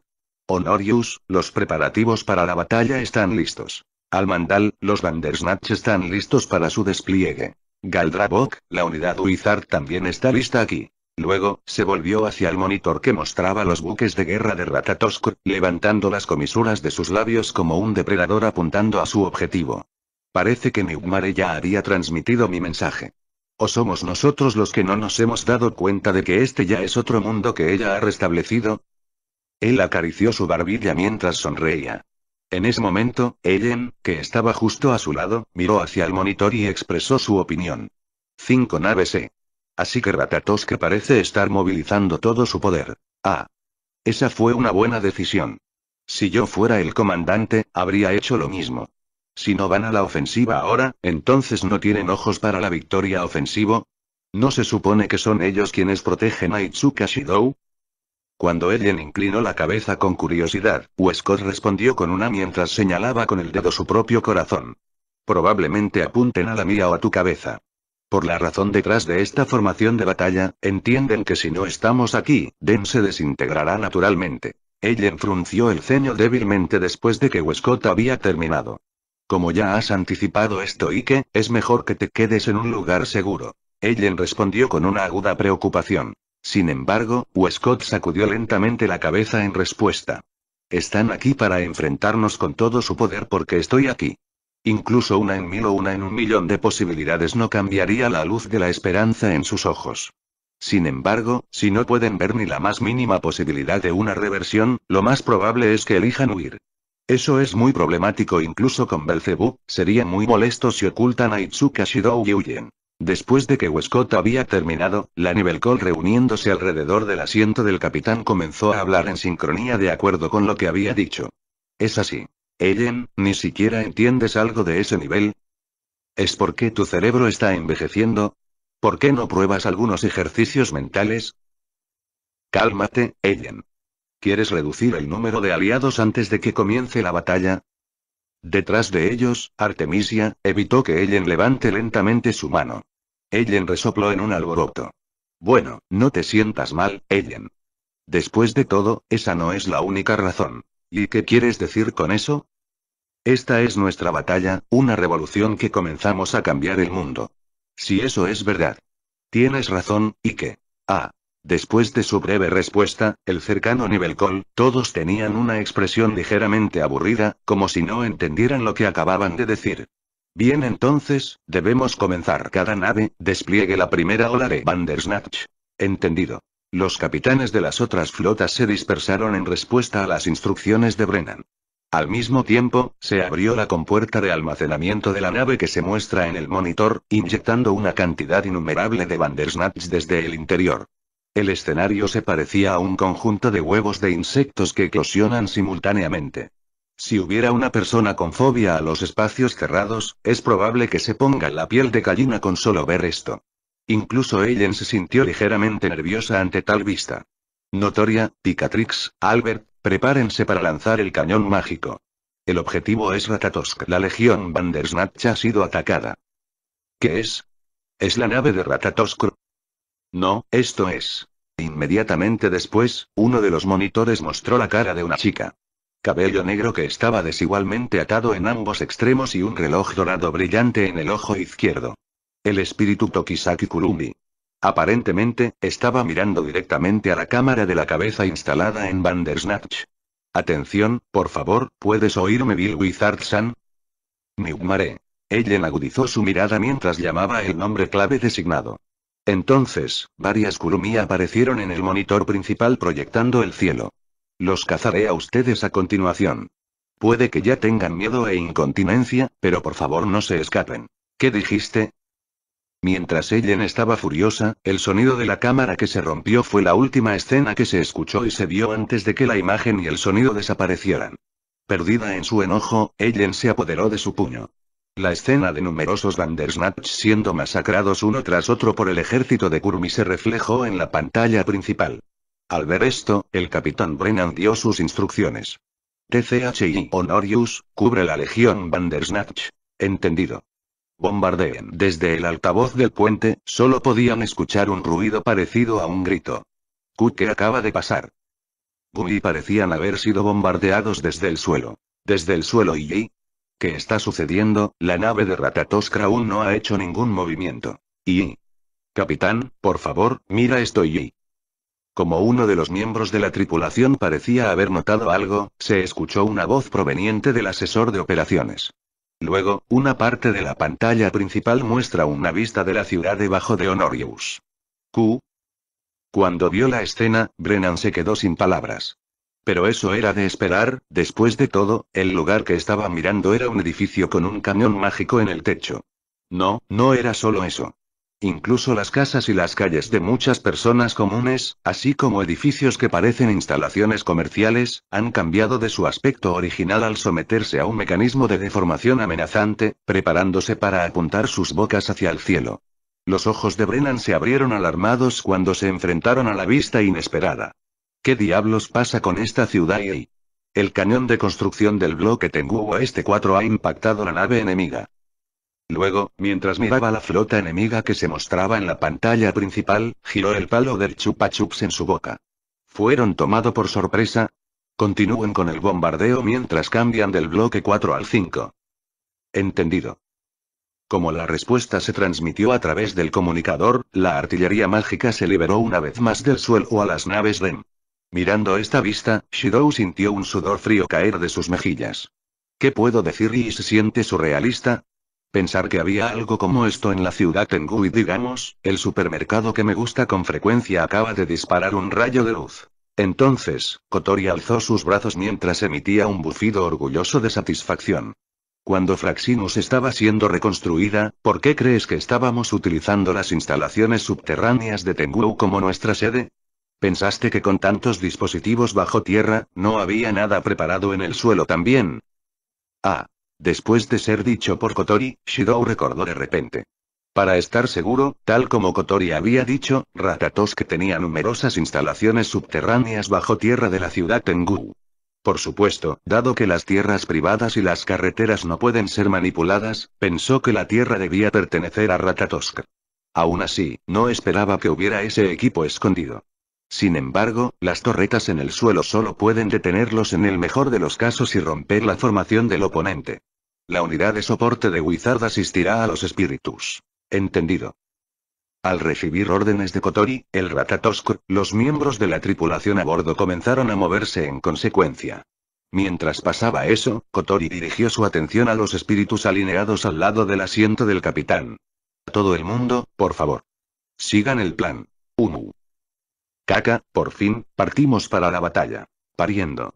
Honorius, los preparativos para la batalla están listos. Al mandal, los Bandersnatch están listos para su despliegue. Galdrabok, la unidad Wizard también está lista aquí. Luego, se volvió hacia el monitor que mostraba los buques de guerra de Ratatoskr, levantando las comisuras de sus labios como un depredador apuntando a su objetivo. Parece que Neumare ya había transmitido mi mensaje. ¿O somos nosotros los que no nos hemos dado cuenta de que este ya es otro mundo que ella ha restablecido? Él acarició su barbilla mientras sonreía. En ese momento, Ellen, que estaba justo a su lado, miró hacia el monitor y expresó su opinión. Cinco naves C. E. Así que que parece estar movilizando todo su poder. Ah. Esa fue una buena decisión. Si yo fuera el comandante, habría hecho lo mismo. Si no van a la ofensiva ahora, entonces no tienen ojos para la victoria ofensivo. ¿No se supone que son ellos quienes protegen a Itsuka Shidou? Cuando Ellen inclinó la cabeza con curiosidad, Westcott respondió con una mientras señalaba con el dedo su propio corazón. Probablemente apunten a la mía o a tu cabeza. Por la razón detrás de esta formación de batalla, entienden que si no estamos aquí, Den se desintegrará naturalmente. Ellen frunció el ceño débilmente después de que Westcott había terminado. Como ya has anticipado esto y que, es mejor que te quedes en un lugar seguro. Ellen respondió con una aguda preocupación. Sin embargo, Westcott sacudió lentamente la cabeza en respuesta. Están aquí para enfrentarnos con todo su poder porque estoy aquí. Incluso una en mil o una en un millón de posibilidades no cambiaría la luz de la esperanza en sus ojos. Sin embargo, si no pueden ver ni la más mínima posibilidad de una reversión, lo más probable es que elijan huir. Eso es muy problemático incluso con Belcebú, sería muy molesto si ocultan a Itsuka Shidou y huyen. Después de que Westcott había terminado, la Col reuniéndose alrededor del asiento del capitán comenzó a hablar en sincronía de acuerdo con lo que había dicho. Es así. Ellen, ¿ni siquiera entiendes algo de ese nivel? ¿Es porque tu cerebro está envejeciendo? ¿Por qué no pruebas algunos ejercicios mentales? Cálmate, Ellen. ¿Quieres reducir el número de aliados antes de que comience la batalla? Detrás de ellos, Artemisia, evitó que Ellen levante lentamente su mano. Ellen resopló en un alboroto. Bueno, no te sientas mal, Ellen. Después de todo, esa no es la única razón. ¿Y qué quieres decir con eso? Esta es nuestra batalla, una revolución que comenzamos a cambiar el mundo. Si eso es verdad. Tienes razón, ¿y qué? Ah, Después de su breve respuesta, el cercano Col, todos tenían una expresión ligeramente aburrida, como si no entendieran lo que acababan de decir. Bien entonces, debemos comenzar. Cada nave, despliegue la primera ola de Bandersnatch. Entendido. Los capitanes de las otras flotas se dispersaron en respuesta a las instrucciones de Brennan. Al mismo tiempo, se abrió la compuerta de almacenamiento de la nave que se muestra en el monitor, inyectando una cantidad innumerable de Bandersnatch desde el interior. El escenario se parecía a un conjunto de huevos de insectos que eclosionan simultáneamente. Si hubiera una persona con fobia a los espacios cerrados, es probable que se ponga la piel de gallina con solo ver esto. Incluso Ellen se sintió ligeramente nerviosa ante tal vista. Notoria, Picatrix, Albert, prepárense para lanzar el cañón mágico. El objetivo es Ratatosk. La legión Bandersnatch ha sido atacada. ¿Qué es? ¿Es la nave de Ratatosk? No, esto es. Inmediatamente después, uno de los monitores mostró la cara de una chica. Cabello negro que estaba desigualmente atado en ambos extremos y un reloj dorado brillante en el ojo izquierdo. El espíritu Tokisaki Kurumi. Aparentemente, estaba mirando directamente a la cámara de la cabeza instalada en Bandersnatch. Atención, por favor, ¿puedes oírme Bill Wizard-san? ella Ellen agudizó su mirada mientras llamaba el nombre clave designado. Entonces, varias Kurumi aparecieron en el monitor principal proyectando el cielo. Los cazaré a ustedes a continuación. Puede que ya tengan miedo e incontinencia, pero por favor no se escapen. ¿Qué dijiste? Mientras Ellen estaba furiosa, el sonido de la cámara que se rompió fue la última escena que se escuchó y se vio antes de que la imagen y el sonido desaparecieran. Perdida en su enojo, Ellen se apoderó de su puño. La escena de numerosos vandersnatch siendo masacrados uno tras otro por el ejército de Kurmi se reflejó en la pantalla principal. Al ver esto, el capitán Brennan dio sus instrucciones. TCHI Honorius, cubre la legión vandersnatch Entendido. Bombardeen. Desde el altavoz del puente, solo podían escuchar un ruido parecido a un grito. ¿Qué acaba de pasar? Gumi parecían haber sido bombardeados desde el suelo. Desde el suelo y ¿Qué está sucediendo? La nave de Ratatoskra aún no ha hecho ningún movimiento. Y... Capitán, por favor, mira esto y... Como uno de los miembros de la tripulación parecía haber notado algo, se escuchó una voz proveniente del asesor de operaciones. Luego, una parte de la pantalla principal muestra una vista de la ciudad debajo de Honorius. Q. Cuando vio la escena, Brennan se quedó sin palabras. Pero eso era de esperar, después de todo, el lugar que estaba mirando era un edificio con un cañón mágico en el techo. No, no era solo eso. Incluso las casas y las calles de muchas personas comunes, así como edificios que parecen instalaciones comerciales, han cambiado de su aspecto original al someterse a un mecanismo de deformación amenazante, preparándose para apuntar sus bocas hacia el cielo. Los ojos de Brennan se abrieron alarmados cuando se enfrentaron a la vista inesperada. ¿Qué diablos pasa con esta ciudad y...? El cañón de construcción del bloque Tenguo este 4 ha impactado la nave enemiga. Luego, mientras miraba la flota enemiga que se mostraba en la pantalla principal, giró el palo del chupa chups en su boca. ¿Fueron tomado por sorpresa? Continúen con el bombardeo mientras cambian del bloque 4 al 5. Entendido. Como la respuesta se transmitió a través del comunicador, la artillería mágica se liberó una vez más del suelo a las naves DEM. Mirando esta vista, Shidou sintió un sudor frío caer de sus mejillas. ¿Qué puedo decir y se siente surrealista? Pensar que había algo como esto en la ciudad Tengu y digamos, el supermercado que me gusta con frecuencia acaba de disparar un rayo de luz. Entonces, Kotori alzó sus brazos mientras emitía un bufido orgulloso de satisfacción. Cuando Fraxinus estaba siendo reconstruida, ¿por qué crees que estábamos utilizando las instalaciones subterráneas de Tengu como nuestra sede? ¿Pensaste que con tantos dispositivos bajo tierra, no había nada preparado en el suelo también? Ah. Después de ser dicho por Kotori, Shidou recordó de repente. Para estar seguro, tal como Kotori había dicho, Ratatosk tenía numerosas instalaciones subterráneas bajo tierra de la ciudad Tengu. Por supuesto, dado que las tierras privadas y las carreteras no pueden ser manipuladas, pensó que la tierra debía pertenecer a Ratatosk. Aún así, no esperaba que hubiera ese equipo escondido. Sin embargo, las torretas en el suelo solo pueden detenerlos en el mejor de los casos y romper la formación del oponente. La unidad de soporte de Wizard asistirá a los espíritus. Entendido. Al recibir órdenes de Kotori, el Ratatosk, los miembros de la tripulación a bordo comenzaron a moverse en consecuencia. Mientras pasaba eso, Kotori dirigió su atención a los espíritus alineados al lado del asiento del capitán. A Todo el mundo, por favor. Sigan el plan. Umu. Caca, por fin, partimos para la batalla. Pariendo.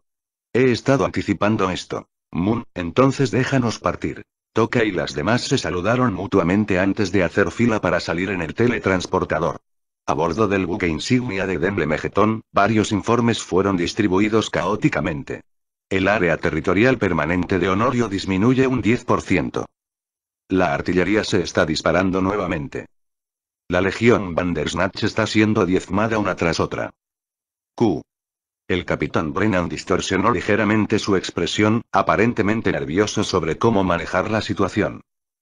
He estado anticipando esto. Moon, entonces déjanos partir. Toca y las demás se saludaron mutuamente antes de hacer fila para salir en el teletransportador. A bordo del buque insignia de Demble Mejetón, varios informes fueron distribuidos caóticamente. El área territorial permanente de Honorio disminuye un 10%. La artillería se está disparando nuevamente. La legión Bandersnatch está siendo diezmada una tras otra. Q. El capitán Brennan distorsionó ligeramente su expresión, aparentemente nervioso sobre cómo manejar la situación.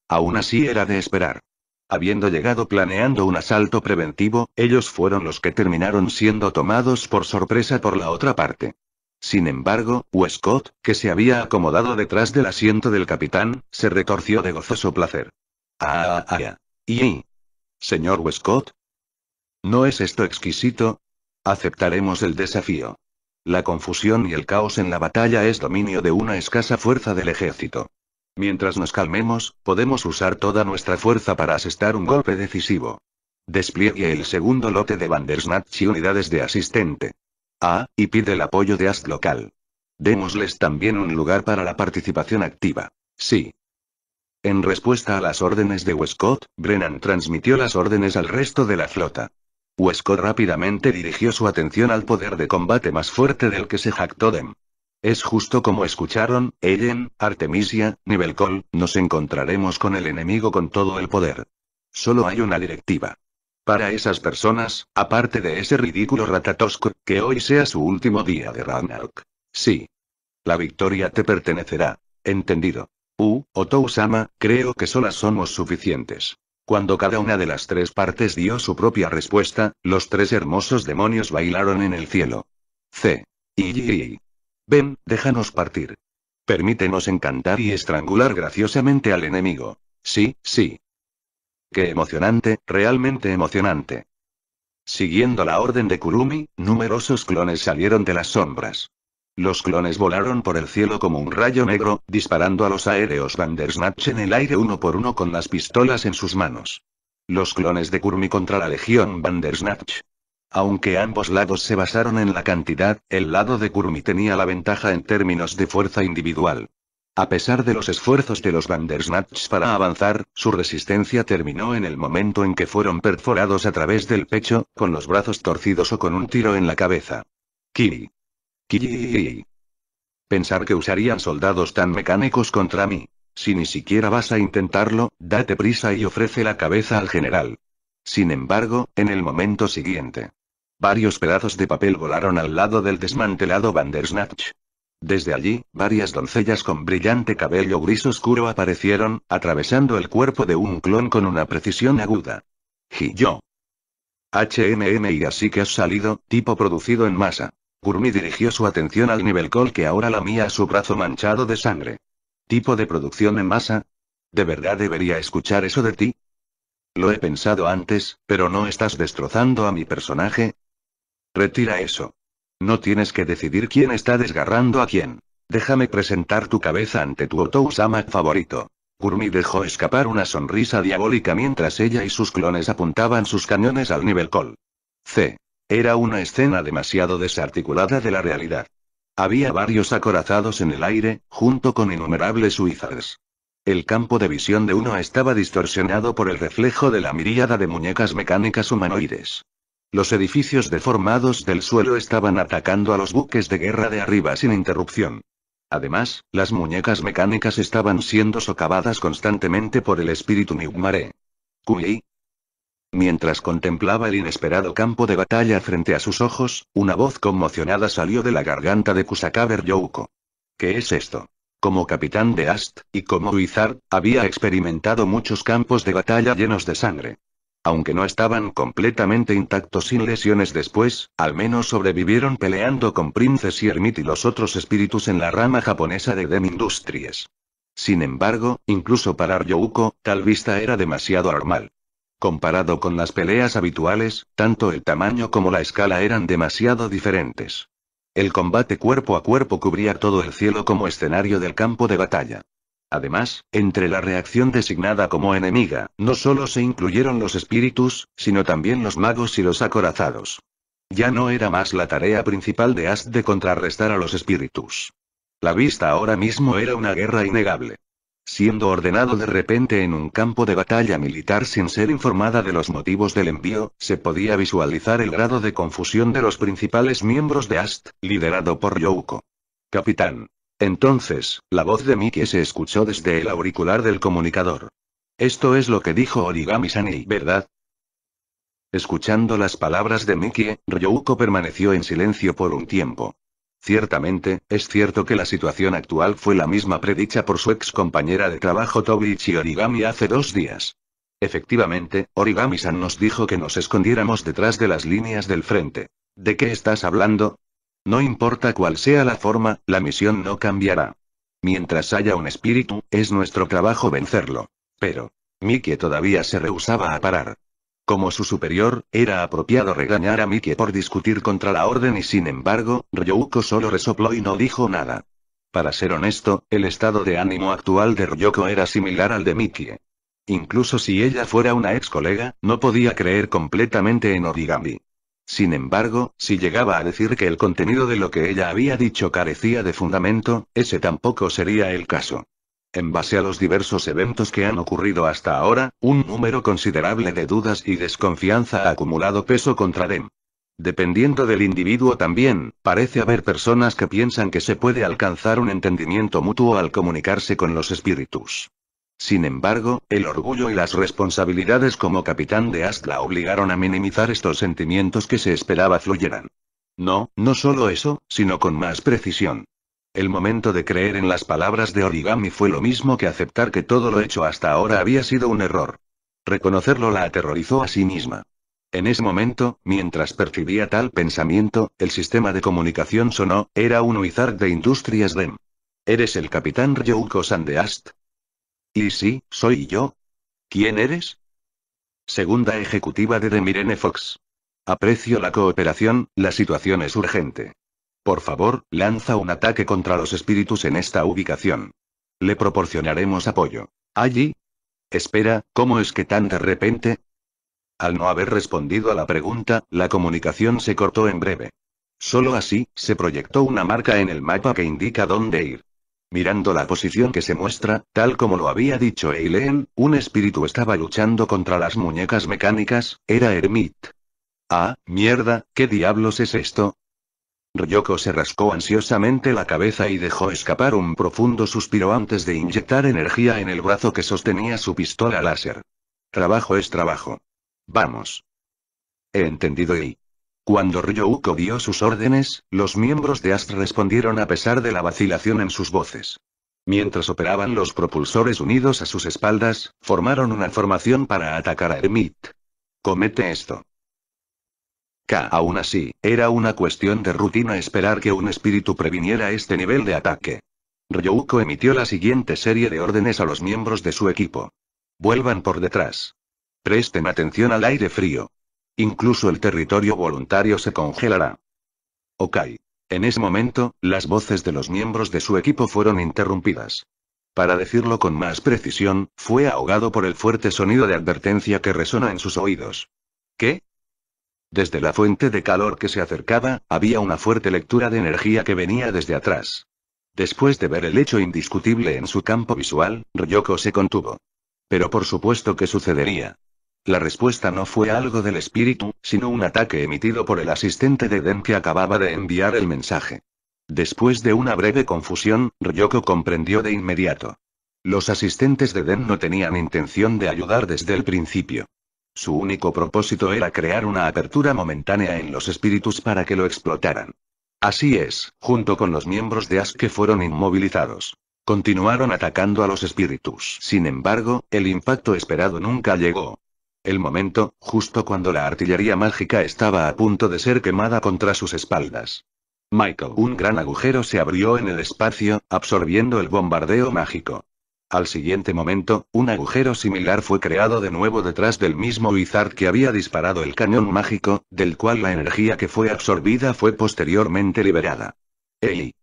Aún así era de esperar. Habiendo llegado planeando un asalto preventivo, ellos fueron los que terminaron siendo tomados por sorpresa por la otra parte. Sin embargo, Westcott, que se había acomodado detrás del asiento del capitán, se retorció de gozoso placer. Ah, ah, ah, ah. Y, Señor Westcott. ¿No es esto exquisito? Aceptaremos el desafío. La confusión y el caos en la batalla es dominio de una escasa fuerza del ejército. Mientras nos calmemos, podemos usar toda nuestra fuerza para asestar un golpe decisivo. Despliegue el segundo lote de Bandersnatch y unidades de asistente. Ah, y pide el apoyo de AST local. Démosles también un lugar para la participación activa. Sí, en respuesta a las órdenes de Westcott, Brennan transmitió las órdenes al resto de la flota. Westcott rápidamente dirigió su atención al poder de combate más fuerte del que se jactó Dem. Es justo como escucharon, Eden, Artemisia, Nivelcol, nos encontraremos con el enemigo con todo el poder. Solo hay una directiva. Para esas personas, aparte de ese ridículo ratatosco, que hoy sea su último día de Ragnarok. Sí. La victoria te pertenecerá. Entendido. Uh, otousama, sama creo que solas somos suficientes. Cuando cada una de las tres partes dio su propia respuesta, los tres hermosos demonios bailaron en el cielo. C. Y. Ven, déjanos partir. Permítenos encantar y estrangular graciosamente al enemigo. Sí, sí. Qué emocionante, realmente emocionante. Siguiendo la orden de Kurumi, numerosos clones salieron de las sombras. Los clones volaron por el cielo como un rayo negro, disparando a los aéreos Bandersnatch en el aire uno por uno con las pistolas en sus manos. Los clones de Kurmi contra la legión Bandersnatch. Aunque ambos lados se basaron en la cantidad, el lado de Kurmi tenía la ventaja en términos de fuerza individual. A pesar de los esfuerzos de los Bandersnatch para avanzar, su resistencia terminó en el momento en que fueron perforados a través del pecho, con los brazos torcidos o con un tiro en la cabeza. Kiri. Pensar que usarían soldados tan mecánicos contra mí. Si ni siquiera vas a intentarlo, date prisa y ofrece la cabeza al general. Sin embargo, en el momento siguiente. Varios pedazos de papel volaron al lado del desmantelado Bandersnatch. Desde allí, varias doncellas con brillante cabello gris oscuro aparecieron, atravesando el cuerpo de un clon con una precisión aguda. Y yo. HMM y así que has salido, tipo producido en masa. Kurumi dirigió su atención al nivel col que ahora lamía su brazo manchado de sangre. ¿Tipo de producción en masa? ¿De verdad debería escuchar eso de ti? Lo he pensado antes, pero no estás destrozando a mi personaje. Retira eso. No tienes que decidir quién está desgarrando a quién. Déjame presentar tu cabeza ante tu Otousama favorito. Kurumi dejó escapar una sonrisa diabólica mientras ella y sus clones apuntaban sus cañones al nivel col. C. Era una escena demasiado desarticulada de la realidad. Había varios acorazados en el aire, junto con innumerables suizas. El campo de visión de uno estaba distorsionado por el reflejo de la miríada de muñecas mecánicas humanoides. Los edificios deformados del suelo estaban atacando a los buques de guerra de arriba sin interrupción. Además, las muñecas mecánicas estaban siendo socavadas constantemente por el espíritu Niugmaré. Kui, Mientras contemplaba el inesperado campo de batalla frente a sus ojos, una voz conmocionada salió de la garganta de Kusakabe youko ¿Qué es esto? Como capitán de Ast, y como wizard, había experimentado muchos campos de batalla llenos de sangre. Aunque no estaban completamente intactos sin lesiones después, al menos sobrevivieron peleando con Princes y y los otros espíritus en la rama japonesa de Dem Industries. Sin embargo, incluso para Ryouko, tal vista era demasiado normal. Comparado con las peleas habituales, tanto el tamaño como la escala eran demasiado diferentes. El combate cuerpo a cuerpo cubría todo el cielo como escenario del campo de batalla. Además, entre la reacción designada como enemiga, no solo se incluyeron los espíritus, sino también los magos y los acorazados. Ya no era más la tarea principal de As de contrarrestar a los espíritus. La vista ahora mismo era una guerra innegable siendo ordenado de repente en un campo de batalla militar sin ser informada de los motivos del envío, se podía visualizar el grado de confusión de los principales miembros de AST, liderado por Yoko. Capitán. Entonces, la voz de Miki se escuchó desde el auricular del comunicador. Esto es lo que dijo Origami sani ¿verdad? Escuchando las palabras de Miki, Ryouko permaneció en silencio por un tiempo. Ciertamente, es cierto que la situación actual fue la misma predicha por su ex compañera de trabajo Toby Origami hace dos días. Efectivamente, Origami-san nos dijo que nos escondiéramos detrás de las líneas del frente. ¿De qué estás hablando? No importa cuál sea la forma, la misión no cambiará. Mientras haya un espíritu, es nuestro trabajo vencerlo. Pero, Miki todavía se rehusaba a parar. Como su superior, era apropiado regañar a Miki por discutir contra la orden y sin embargo, Ryouko solo resopló y no dijo nada. Para ser honesto, el estado de ánimo actual de Ryoko era similar al de Miki. Incluso si ella fuera una ex colega, no podía creer completamente en origami. Sin embargo, si llegaba a decir que el contenido de lo que ella había dicho carecía de fundamento, ese tampoco sería el caso. En base a los diversos eventos que han ocurrido hasta ahora, un número considerable de dudas y desconfianza ha acumulado peso contra Dem. Dependiendo del individuo también, parece haber personas que piensan que se puede alcanzar un entendimiento mutuo al comunicarse con los espíritus. Sin embargo, el orgullo y las responsabilidades como capitán de Asla obligaron a minimizar estos sentimientos que se esperaba fluyeran. No, no solo eso, sino con más precisión. El momento de creer en las palabras de Origami fue lo mismo que aceptar que todo lo hecho hasta ahora había sido un error. Reconocerlo la aterrorizó a sí misma. En ese momento, mientras percibía tal pensamiento, el sistema de comunicación sonó, era un Wizard de Industrias DEM. ¿Eres el capitán Ryouko Sandeast? Y sí, soy yo. ¿Quién eres? Segunda ejecutiva de Demirene Fox. Aprecio la cooperación, la situación es urgente. Por favor, lanza un ataque contra los espíritus en esta ubicación. Le proporcionaremos apoyo. Allí. Espera, ¿cómo es que tan de repente? Al no haber respondido a la pregunta, la comunicación se cortó en breve. Solo así, se proyectó una marca en el mapa que indica dónde ir. Mirando la posición que se muestra, tal como lo había dicho Eileen, un espíritu estaba luchando contra las muñecas mecánicas, era Hermit. Ah, mierda, ¿qué diablos es esto? Ryoko se rascó ansiosamente la cabeza y dejó escapar un profundo suspiro antes de inyectar energía en el brazo que sostenía su pistola láser. Trabajo es trabajo. Vamos. He entendido y... Cuando Ryoko dio sus órdenes, los miembros de Astra respondieron a pesar de la vacilación en sus voces. Mientras operaban los propulsores unidos a sus espaldas, formaron una formación para atacar a Hermit. Comete esto. K. Aún así, era una cuestión de rutina esperar que un espíritu previniera este nivel de ataque. Ryouko emitió la siguiente serie de órdenes a los miembros de su equipo. Vuelvan por detrás. Presten atención al aire frío. Incluso el territorio voluntario se congelará. Ok. En ese momento, las voces de los miembros de su equipo fueron interrumpidas. Para decirlo con más precisión, fue ahogado por el fuerte sonido de advertencia que resona en sus oídos. ¿Qué? Desde la fuente de calor que se acercaba, había una fuerte lectura de energía que venía desde atrás. Después de ver el hecho indiscutible en su campo visual, Ryoko se contuvo. Pero por supuesto que sucedería. La respuesta no fue algo del espíritu, sino un ataque emitido por el asistente de Den que acababa de enviar el mensaje. Después de una breve confusión, Ryoko comprendió de inmediato. Los asistentes de Den no tenían intención de ayudar desde el principio. Su único propósito era crear una apertura momentánea en los espíritus para que lo explotaran. Así es, junto con los miembros de As que fueron inmovilizados. Continuaron atacando a los espíritus. Sin embargo, el impacto esperado nunca llegó. El momento, justo cuando la artillería mágica estaba a punto de ser quemada contra sus espaldas. Michael, un gran agujero se abrió en el espacio, absorbiendo el bombardeo mágico. Al siguiente momento, un agujero similar fue creado de nuevo detrás del mismo wizard que había disparado el cañón mágico, del cual la energía que fue absorbida fue posteriormente liberada. Eli,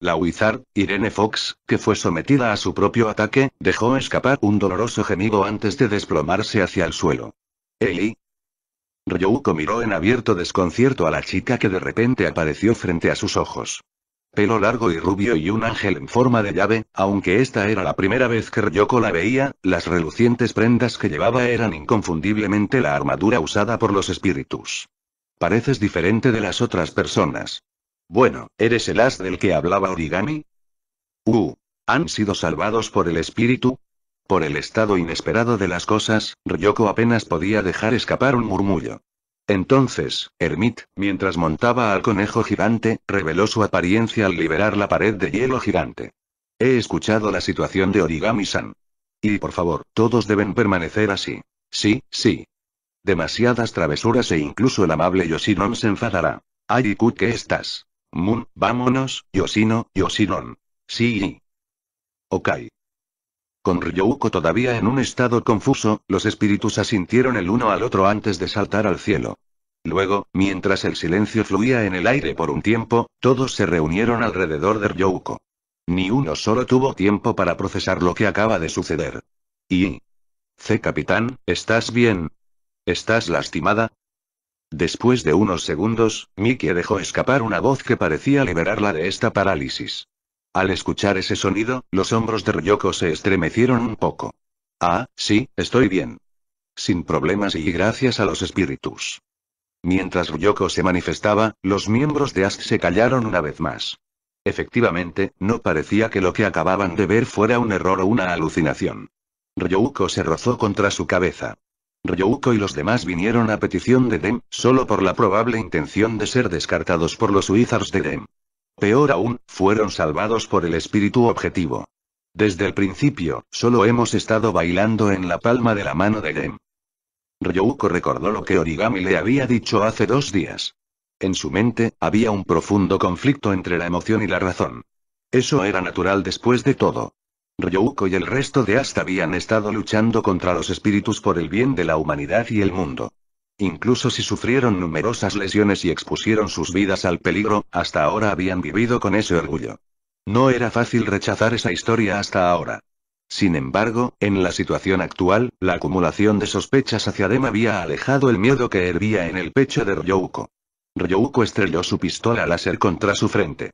La Wizard, Irene Fox, que fue sometida a su propio ataque, dejó escapar un doloroso gemido antes de desplomarse hacia el suelo. Eli, Ryouko miró en abierto desconcierto a la chica que de repente apareció frente a sus ojos pelo largo y rubio y un ángel en forma de llave, aunque esta era la primera vez que Ryoko la veía, las relucientes prendas que llevaba eran inconfundiblemente la armadura usada por los espíritus. Pareces diferente de las otras personas. Bueno, ¿eres el as del que hablaba Origami? Uh. ¿Han sido salvados por el espíritu? Por el estado inesperado de las cosas, Ryoko apenas podía dejar escapar un murmullo. Entonces, Hermit, mientras montaba al conejo gigante, reveló su apariencia al liberar la pared de hielo gigante. He escuchado la situación de Origami-san. Y por favor, todos deben permanecer así. Sí, sí. Demasiadas travesuras e incluso el amable Yoshinon se enfadará. Ayiku, ¿qué estás? Moon, vámonos, Yoshino, Yoshinon. Sí. Ok. Con Ryouko todavía en un estado confuso, los espíritus asintieron el uno al otro antes de saltar al cielo. Luego, mientras el silencio fluía en el aire por un tiempo, todos se reunieron alrededor de Ryouko. Ni uno solo tuvo tiempo para procesar lo que acaba de suceder. Y... C. Capitán, ¿estás bien? ¿Estás lastimada? Después de unos segundos, Miki dejó escapar una voz que parecía liberarla de esta parálisis. Al escuchar ese sonido, los hombros de Ryoko se estremecieron un poco. Ah, sí, estoy bien. Sin problemas y gracias a los espíritus. Mientras Ryoko se manifestaba, los miembros de As se callaron una vez más. Efectivamente, no parecía que lo que acababan de ver fuera un error o una alucinación. Ryoko se rozó contra su cabeza. Ryoko y los demás vinieron a petición de Dem, solo por la probable intención de ser descartados por los Wizards de Dem. Peor aún, fueron salvados por el espíritu objetivo. Desde el principio, solo hemos estado bailando en la palma de la mano de Gem. Ryouko recordó lo que Origami le había dicho hace dos días. En su mente, había un profundo conflicto entre la emoción y la razón. Eso era natural después de todo. Ryouko y el resto de Asta habían estado luchando contra los espíritus por el bien de la humanidad y el mundo. Incluso si sufrieron numerosas lesiones y expusieron sus vidas al peligro, hasta ahora habían vivido con ese orgullo. No era fácil rechazar esa historia hasta ahora. Sin embargo, en la situación actual, la acumulación de sospechas hacia Dem había alejado el miedo que hervía en el pecho de Ryouko. Ryouko estrelló su pistola láser contra su frente.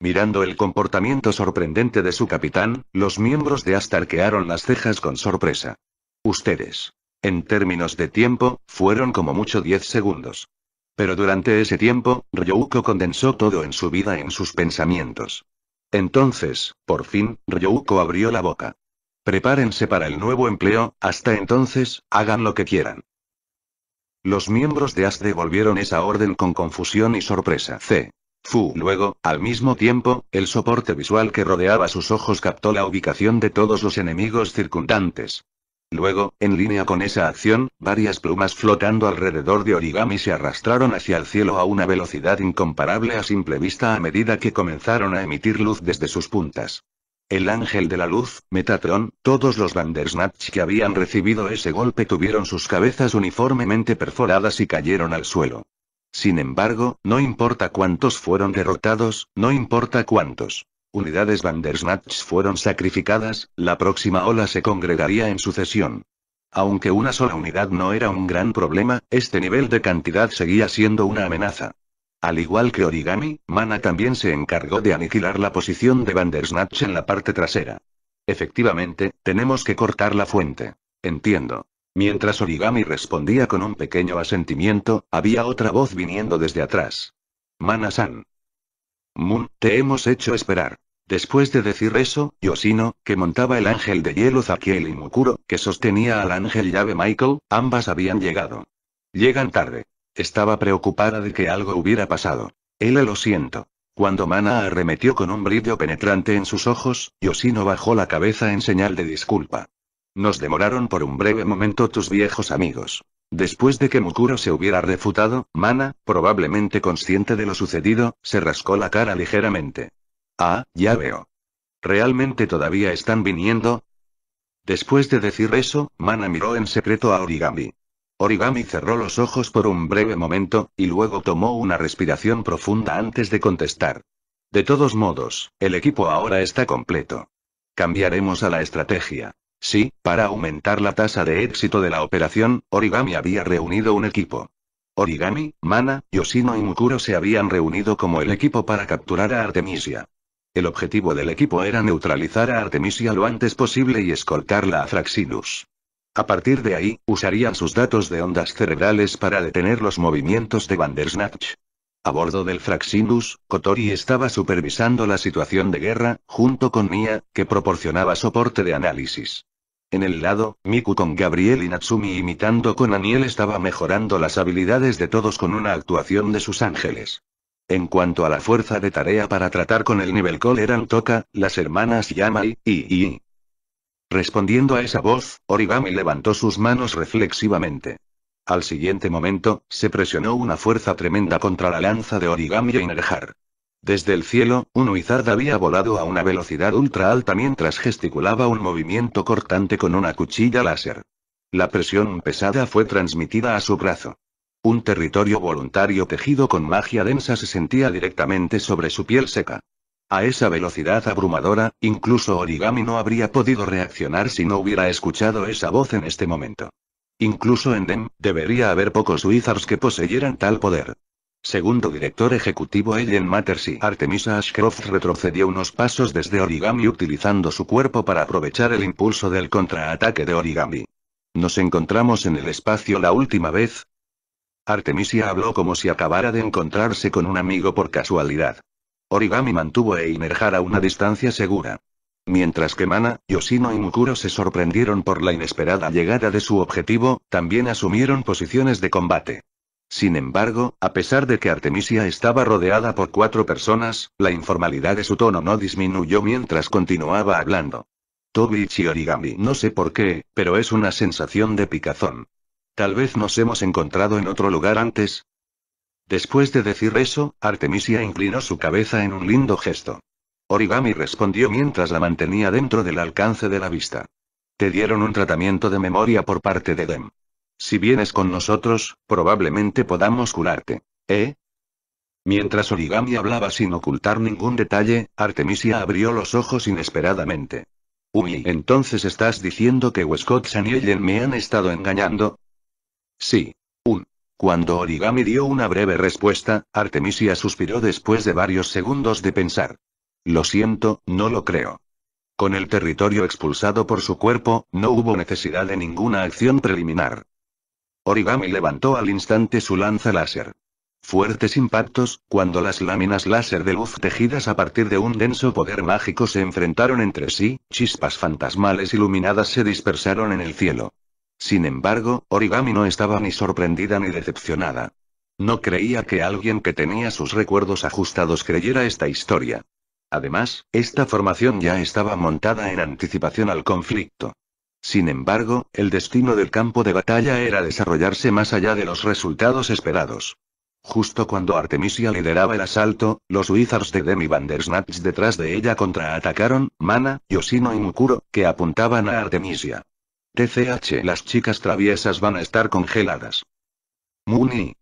Mirando el comportamiento sorprendente de su capitán, los miembros de Astar las cejas con sorpresa. Ustedes. En términos de tiempo, fueron como mucho 10 segundos. Pero durante ese tiempo, Ryouko condensó todo en su vida en sus pensamientos. Entonces, por fin, Ryouko abrió la boca. Prepárense para el nuevo empleo, hasta entonces, hagan lo que quieran. Los miembros de Asde volvieron esa orden con confusión y sorpresa. C. Fu. Luego, al mismo tiempo, el soporte visual que rodeaba sus ojos captó la ubicación de todos los enemigos circundantes. Luego, en línea con esa acción, varias plumas flotando alrededor de origami se arrastraron hacia el cielo a una velocidad incomparable a simple vista a medida que comenzaron a emitir luz desde sus puntas. El ángel de la luz, Metatron, todos los Bandersnatch que habían recibido ese golpe tuvieron sus cabezas uniformemente perforadas y cayeron al suelo. Sin embargo, no importa cuántos fueron derrotados, no importa cuántos unidades Bandersnatch fueron sacrificadas, la próxima ola se congregaría en sucesión. Aunque una sola unidad no era un gran problema, este nivel de cantidad seguía siendo una amenaza. Al igual que Origami, Mana también se encargó de aniquilar la posición de Bandersnatch en la parte trasera. Efectivamente, tenemos que cortar la fuente. Entiendo. Mientras Origami respondía con un pequeño asentimiento, había otra voz viniendo desde atrás. Mana-san. Moon, te hemos hecho esperar. Después de decir eso, Yoshino, que montaba el ángel de hielo Zakiel y Mukuro, que sostenía al ángel llave Michael, ambas habían llegado. Llegan tarde. Estaba preocupada de que algo hubiera pasado. Él lo siento. Cuando Mana arremetió con un brillo penetrante en sus ojos, Yoshino bajó la cabeza en señal de disculpa. Nos demoraron por un breve momento tus viejos amigos. Después de que Mukuro se hubiera refutado, Mana, probablemente consciente de lo sucedido, se rascó la cara ligeramente. Ah, ya veo. ¿Realmente todavía están viniendo? Después de decir eso, Mana miró en secreto a Origami. Origami cerró los ojos por un breve momento, y luego tomó una respiración profunda antes de contestar. De todos modos, el equipo ahora está completo. Cambiaremos a la estrategia. Sí, para aumentar la tasa de éxito de la operación, Origami había reunido un equipo. Origami, Mana, Yoshino y Mukuro se habían reunido como el equipo para capturar a Artemisia. El objetivo del equipo era neutralizar a Artemisia lo antes posible y escoltarla a Fraxinus. A partir de ahí, usarían sus datos de ondas cerebrales para detener los movimientos de Vandersnatch. A bordo del Fraxinus, Kotori estaba supervisando la situación de guerra, junto con Mia, que proporcionaba soporte de análisis. En el lado, Miku con Gabriel y Natsumi imitando con Aniel estaba mejorando las habilidades de todos con una actuación de sus ángeles. En cuanto a la fuerza de tarea para tratar con el nivel Col eran Toca, las hermanas Yamai, y, Respondiendo a esa voz, Origami levantó sus manos reflexivamente. Al siguiente momento, se presionó una fuerza tremenda contra la lanza de Origami y inerjar. Desde el cielo, un wizard había volado a una velocidad ultra alta mientras gesticulaba un movimiento cortante con una cuchilla láser. La presión pesada fue transmitida a su brazo. Un territorio voluntario tejido con magia densa se sentía directamente sobre su piel seca. A esa velocidad abrumadora, incluso Origami no habría podido reaccionar si no hubiera escuchado esa voz en este momento. Incluso en DEM, debería haber pocos wizards que poseyeran tal poder. Segundo director ejecutivo Ellen y Artemisa Ashcroft retrocedió unos pasos desde Origami utilizando su cuerpo para aprovechar el impulso del contraataque de Origami. Nos encontramos en el espacio la última vez, Artemisia habló como si acabara de encontrarse con un amigo por casualidad. Origami mantuvo e Inerjar a una distancia segura. Mientras que Mana, Yoshino y Mukuro se sorprendieron por la inesperada llegada de su objetivo, también asumieron posiciones de combate. Sin embargo, a pesar de que Artemisia estaba rodeada por cuatro personas, la informalidad de su tono no disminuyó mientras continuaba hablando. Tobichi Origami no sé por qué, pero es una sensación de picazón. Tal vez nos hemos encontrado en otro lugar antes. Después de decir eso, Artemisia inclinó su cabeza en un lindo gesto. Origami respondió mientras la mantenía dentro del alcance de la vista. Te dieron un tratamiento de memoria por parte de Dem. Si vienes con nosotros, probablemente podamos curarte. ¿Eh? Mientras Origami hablaba sin ocultar ningún detalle, Artemisia abrió los ojos inesperadamente. Uy, entonces estás diciendo que westcott y Ellen me han estado engañando, Sí. Un. Cuando Origami dio una breve respuesta, Artemisia suspiró después de varios segundos de pensar. Lo siento, no lo creo. Con el territorio expulsado por su cuerpo, no hubo necesidad de ninguna acción preliminar. Origami levantó al instante su lanza láser. Fuertes impactos, cuando las láminas láser de luz tejidas a partir de un denso poder mágico se enfrentaron entre sí, chispas fantasmales iluminadas se dispersaron en el cielo. Sin embargo, Origami no estaba ni sorprendida ni decepcionada. No creía que alguien que tenía sus recuerdos ajustados creyera esta historia. Además, esta formación ya estaba montada en anticipación al conflicto. Sin embargo, el destino del campo de batalla era desarrollarse más allá de los resultados esperados. Justo cuando Artemisia lideraba el asalto, los Wizards de Demi Vandersnatch detrás de ella contraatacaron, Mana, Yoshino y Mukuro, que apuntaban a Artemisia. TCH las chicas traviesas van a estar congeladas. Muni.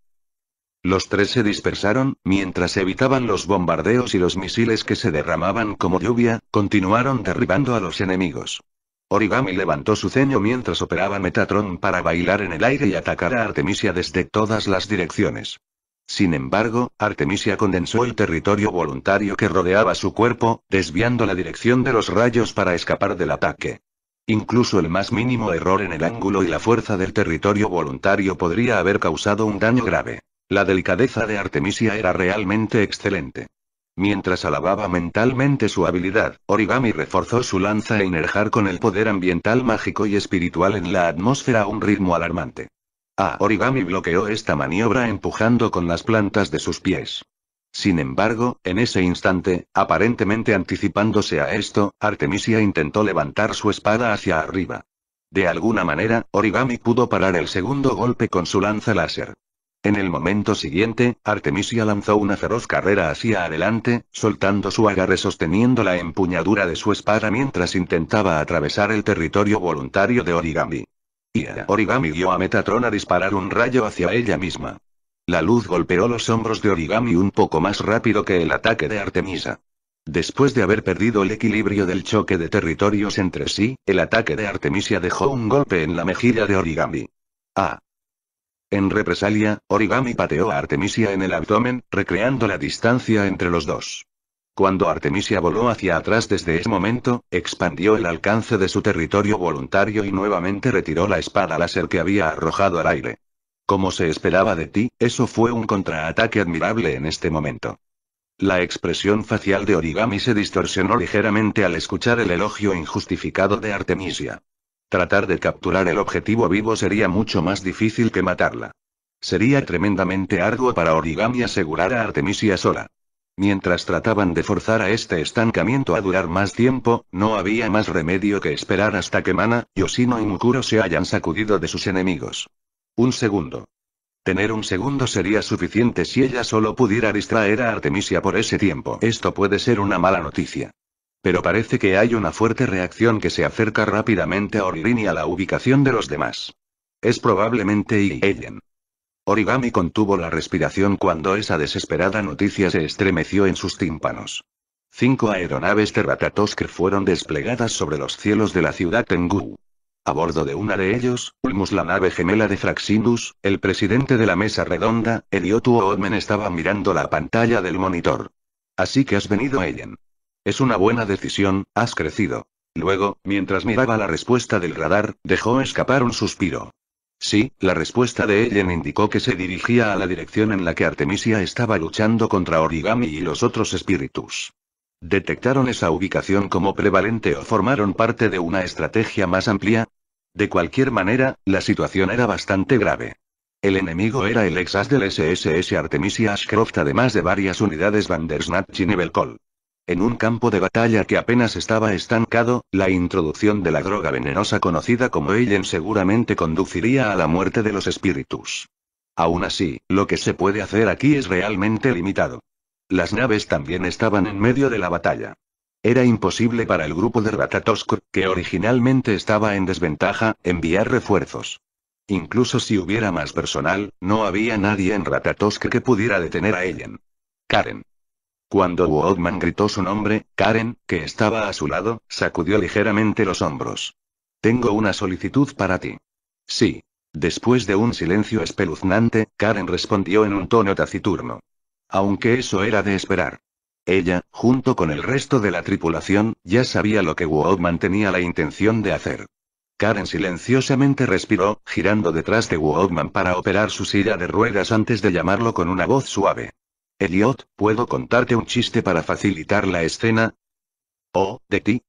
Los tres se dispersaron, mientras evitaban los bombardeos y los misiles que se derramaban como lluvia, continuaron derribando a los enemigos. Origami levantó su ceño mientras operaba Metatron para bailar en el aire y atacar a Artemisia desde todas las direcciones. Sin embargo, Artemisia condensó el territorio voluntario que rodeaba su cuerpo, desviando la dirección de los rayos para escapar del ataque. Incluso el más mínimo error en el ángulo y la fuerza del territorio voluntario podría haber causado un daño grave. La delicadeza de Artemisia era realmente excelente. Mientras alababa mentalmente su habilidad, Origami reforzó su lanza e inerjar con el poder ambiental mágico y espiritual en la atmósfera a un ritmo alarmante. Ah, Origami bloqueó esta maniobra empujando con las plantas de sus pies. Sin embargo, en ese instante, aparentemente anticipándose a esto, Artemisia intentó levantar su espada hacia arriba. De alguna manera, Origami pudo parar el segundo golpe con su lanza láser. En el momento siguiente, Artemisia lanzó una feroz carrera hacia adelante, soltando su agarre sosteniendo la empuñadura de su espada mientras intentaba atravesar el territorio voluntario de Origami. Y Origami dio a Metatron a disparar un rayo hacia ella misma. La luz golpeó los hombros de Origami un poco más rápido que el ataque de Artemisa. Después de haber perdido el equilibrio del choque de territorios entre sí, el ataque de Artemisia dejó un golpe en la mejilla de Origami. ¡Ah! En represalia, Origami pateó a Artemisia en el abdomen, recreando la distancia entre los dos. Cuando Artemisia voló hacia atrás desde ese momento, expandió el alcance de su territorio voluntario y nuevamente retiró la espada láser que había arrojado al aire. Como se esperaba de ti, eso fue un contraataque admirable en este momento. La expresión facial de Origami se distorsionó ligeramente al escuchar el elogio injustificado de Artemisia. Tratar de capturar el objetivo vivo sería mucho más difícil que matarla. Sería tremendamente arduo para Origami asegurar a Artemisia sola. Mientras trataban de forzar a este estancamiento a durar más tiempo, no había más remedio que esperar hasta que Mana, Yoshino y Mukuro se hayan sacudido de sus enemigos. Un segundo. Tener un segundo sería suficiente si ella solo pudiera distraer a Artemisia por ese tiempo. Esto puede ser una mala noticia. Pero parece que hay una fuerte reacción que se acerca rápidamente a Oririn y a la ubicación de los demás. Es probablemente Ellen. Origami contuvo la respiración cuando esa desesperada noticia se estremeció en sus tímpanos. Cinco aeronaves Terratatosker fueron desplegadas sobre los cielos de la ciudad Tengu. A bordo de una de ellos, Ulmus la nave gemela de Fraxindus, el presidente de la mesa redonda, Eliotu Odmen estaba mirando la pantalla del monitor. Así que has venido Ellen. Es una buena decisión, has crecido. Luego, mientras miraba la respuesta del radar, dejó escapar un suspiro. Sí, la respuesta de Ellen indicó que se dirigía a la dirección en la que Artemisia estaba luchando contra Origami y los otros espíritus detectaron esa ubicación como prevalente o formaron parte de una estrategia más amplia? De cualquier manera, la situación era bastante grave. El enemigo era el ex-as del SSS Artemisia Ashcroft además de varias unidades Vandersnatch y Nebelkol. En un campo de batalla que apenas estaba estancado, la introducción de la droga venenosa conocida como Ellen seguramente conduciría a la muerte de los espíritus. Aún así, lo que se puede hacer aquí es realmente limitado. Las naves también estaban en medio de la batalla. Era imposible para el grupo de Ratatosk, que originalmente estaba en desventaja, enviar refuerzos. Incluso si hubiera más personal, no había nadie en Ratatosk que pudiera detener a Ellen. Karen. Cuando Woodman gritó su nombre, Karen, que estaba a su lado, sacudió ligeramente los hombros. Tengo una solicitud para ti. Sí. Después de un silencio espeluznante, Karen respondió en un tono taciturno. Aunque eso era de esperar. Ella, junto con el resto de la tripulación, ya sabía lo que Wood tenía la intención de hacer. Karen silenciosamente respiró, girando detrás de Woodman para operar su silla de ruedas antes de llamarlo con una voz suave. Elliot, ¿puedo contarte un chiste para facilitar la escena? Oh, de ti.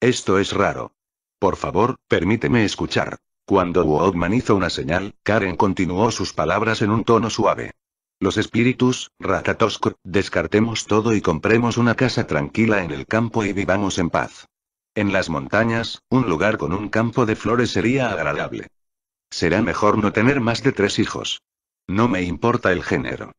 Esto es raro. Por favor, permíteme escuchar. Cuando Woodman hizo una señal, Karen continuó sus palabras en un tono suave. Los espíritus, Ratatosco, descartemos todo y compremos una casa tranquila en el campo y vivamos en paz. En las montañas, un lugar con un campo de flores sería agradable. Será mejor no tener más de tres hijos. No me importa el género.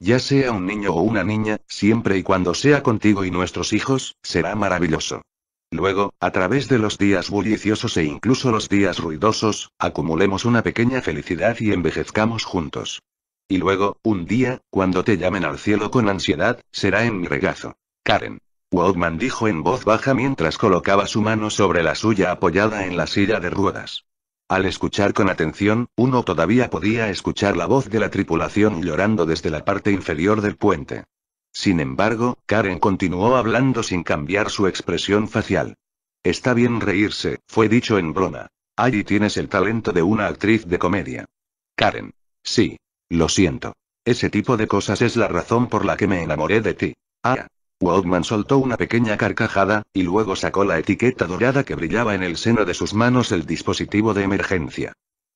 Ya sea un niño o una niña, siempre y cuando sea contigo y nuestros hijos, será maravilloso. Luego, a través de los días bulliciosos e incluso los días ruidosos, acumulemos una pequeña felicidad y envejezcamos juntos. Y luego, un día, cuando te llamen al cielo con ansiedad, será en mi regazo. Karen. Waldman dijo en voz baja mientras colocaba su mano sobre la suya apoyada en la silla de ruedas. Al escuchar con atención, uno todavía podía escuchar la voz de la tripulación llorando desde la parte inferior del puente. Sin embargo, Karen continuó hablando sin cambiar su expresión facial. Está bien reírse, fue dicho en broma. Allí tienes el talento de una actriz de comedia. Karen. Sí, lo siento. Ese tipo de cosas es la razón por la que me enamoré de ti. Ah. Waldman soltó una pequeña carcajada, y luego sacó la etiqueta dorada que brillaba en el seno de sus manos el dispositivo de emergencia.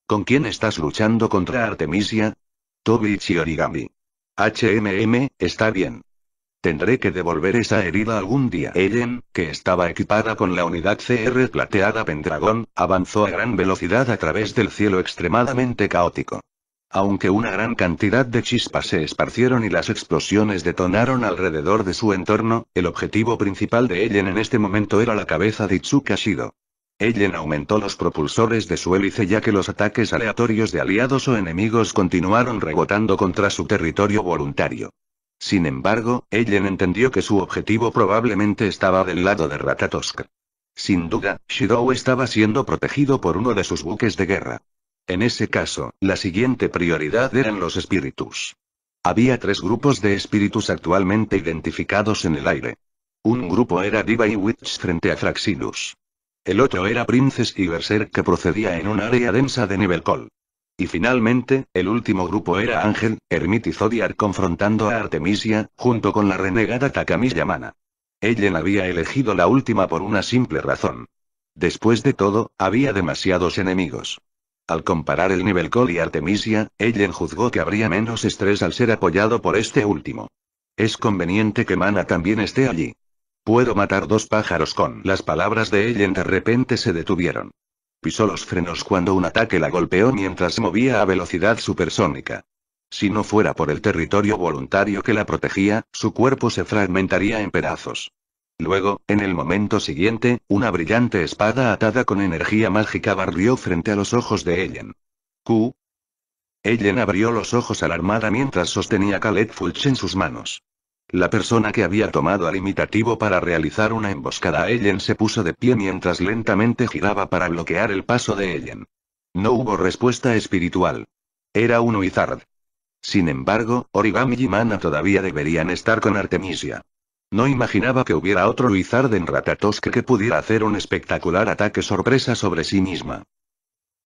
¿Con quién estás luchando contra Artemisia? tobi y Origami. HMM, está bien. Tendré que devolver esa herida algún día. Ellen, que estaba equipada con la unidad CR plateada Pendragon, avanzó a gran velocidad a través del cielo extremadamente caótico. Aunque una gran cantidad de chispas se esparcieron y las explosiones detonaron alrededor de su entorno, el objetivo principal de Ellen en este momento era la cabeza de Itsuka Shido. Ellen aumentó los propulsores de su hélice ya que los ataques aleatorios de aliados o enemigos continuaron rebotando contra su territorio voluntario. Sin embargo, Ellen entendió que su objetivo probablemente estaba del lado de Ratatosk. Sin duda, Shido estaba siendo protegido por uno de sus buques de guerra. En ese caso, la siguiente prioridad eran los espíritus. Había tres grupos de espíritus actualmente identificados en el aire. Un grupo era Diva y Witch frente a Fraxinus. El otro era Princess y Berserk que procedía en un área densa de Col. Y finalmente, el último grupo era Ángel, Hermit y Zodiar confrontando a Artemisia, junto con la renegada Takami Yamana. Ellen había elegido la última por una simple razón. Después de todo, había demasiados enemigos. Al comparar el nivel Cole y Artemisia, Ellen juzgó que habría menos estrés al ser apoyado por este último. Es conveniente que Mana también esté allí. Puedo matar dos pájaros con. Las palabras de Ellen de repente se detuvieron. Pisó los frenos cuando un ataque la golpeó mientras movía a velocidad supersónica. Si no fuera por el territorio voluntario que la protegía, su cuerpo se fragmentaría en pedazos. Luego, en el momento siguiente, una brillante espada atada con energía mágica barrió frente a los ojos de Ellen. Q. Ellen abrió los ojos alarmada mientras sostenía Khaled Fulch en sus manos. La persona que había tomado al imitativo para realizar una emboscada a Ellen se puso de pie mientras lentamente giraba para bloquear el paso de Ellen. No hubo respuesta espiritual. Era un wizard. Sin embargo, Origami y Mana todavía deberían estar con Artemisia. No imaginaba que hubiera otro Luizard en Ratatosque que pudiera hacer un espectacular ataque sorpresa sobre sí misma.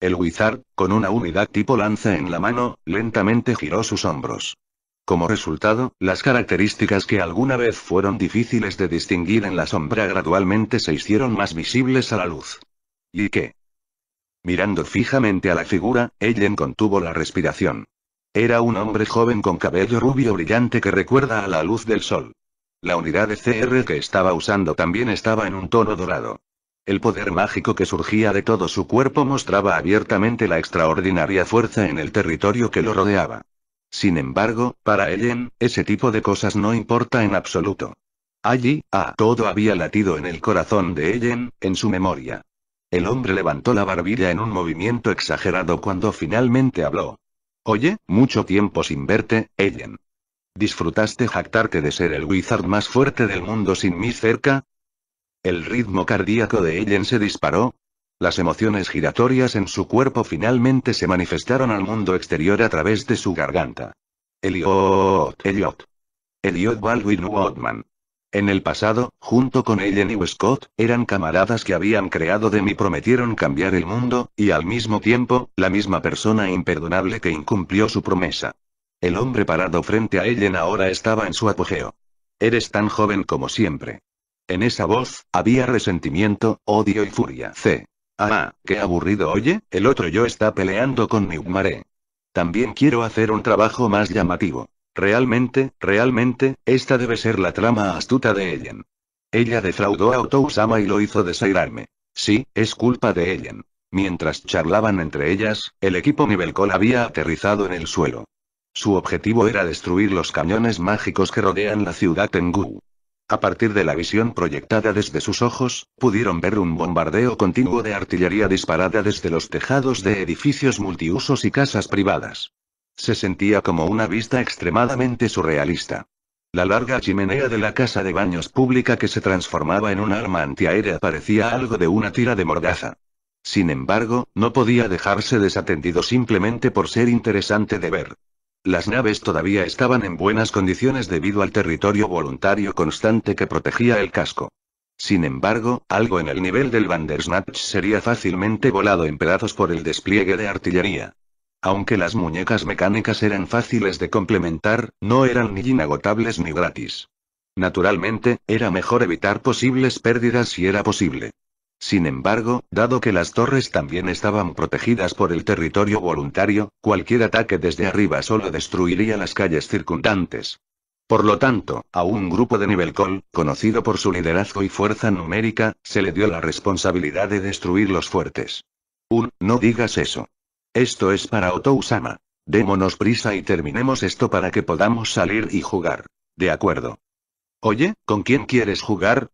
El Wizard, con una unidad tipo lanza en la mano, lentamente giró sus hombros. Como resultado, las características que alguna vez fueron difíciles de distinguir en la sombra gradualmente se hicieron más visibles a la luz. ¿Y qué? Mirando fijamente a la figura, Ellen contuvo la respiración. Era un hombre joven con cabello rubio brillante que recuerda a la luz del sol. La unidad de CR que estaba usando también estaba en un tono dorado. El poder mágico que surgía de todo su cuerpo mostraba abiertamente la extraordinaria fuerza en el territorio que lo rodeaba. Sin embargo, para Ellen, ese tipo de cosas no importa en absoluto. Allí, ah, todo había latido en el corazón de Ellen, en su memoria. El hombre levantó la barbilla en un movimiento exagerado cuando finalmente habló. Oye, mucho tiempo sin verte, Ellen. ¿Disfrutaste jactarte de ser el wizard más fuerte del mundo sin mí cerca? El ritmo cardíaco de Ellen se disparó. Las emociones giratorias en su cuerpo finalmente se manifestaron al mundo exterior a través de su garganta. Eliot, Eliot. Elliot Baldwin Woodman. En el pasado, junto con Ellen y Scott, eran camaradas que habían creado de mí prometieron cambiar el mundo, y al mismo tiempo, la misma persona imperdonable que incumplió su promesa. El hombre parado frente a Ellen ahora estaba en su apogeo. Eres tan joven como siempre. En esa voz, había resentimiento, odio y furia. C. Ah, qué aburrido oye, el otro yo está peleando con mi También quiero hacer un trabajo más llamativo. Realmente, realmente, esta debe ser la trama astuta de Ellen. Ella defraudó a Otousama y lo hizo desairarme. Sí, es culpa de Ellen. Mientras charlaban entre ellas, el equipo Nivelcol había aterrizado en el suelo. Su objetivo era destruir los cañones mágicos que rodean la ciudad Tengu. A partir de la visión proyectada desde sus ojos, pudieron ver un bombardeo continuo de artillería disparada desde los tejados de edificios multiusos y casas privadas. Se sentía como una vista extremadamente surrealista. La larga chimenea de la casa de baños pública que se transformaba en un arma antiaérea parecía algo de una tira de mordaza. Sin embargo, no podía dejarse desatendido simplemente por ser interesante de ver. Las naves todavía estaban en buenas condiciones debido al territorio voluntario constante que protegía el casco. Sin embargo, algo en el nivel del Bandersnatch sería fácilmente volado en pedazos por el despliegue de artillería. Aunque las muñecas mecánicas eran fáciles de complementar, no eran ni inagotables ni gratis. Naturalmente, era mejor evitar posibles pérdidas si era posible. Sin embargo, dado que las torres también estaban protegidas por el territorio voluntario, cualquier ataque desde arriba solo destruiría las calles circundantes. Por lo tanto, a un grupo de nivel Col, conocido por su liderazgo y fuerza numérica, se le dio la responsabilidad de destruir los fuertes. Un, no digas eso. Esto es para Otto Usama. Démonos prisa y terminemos esto para que podamos salir y jugar. De acuerdo. Oye, ¿con quién quieres jugar?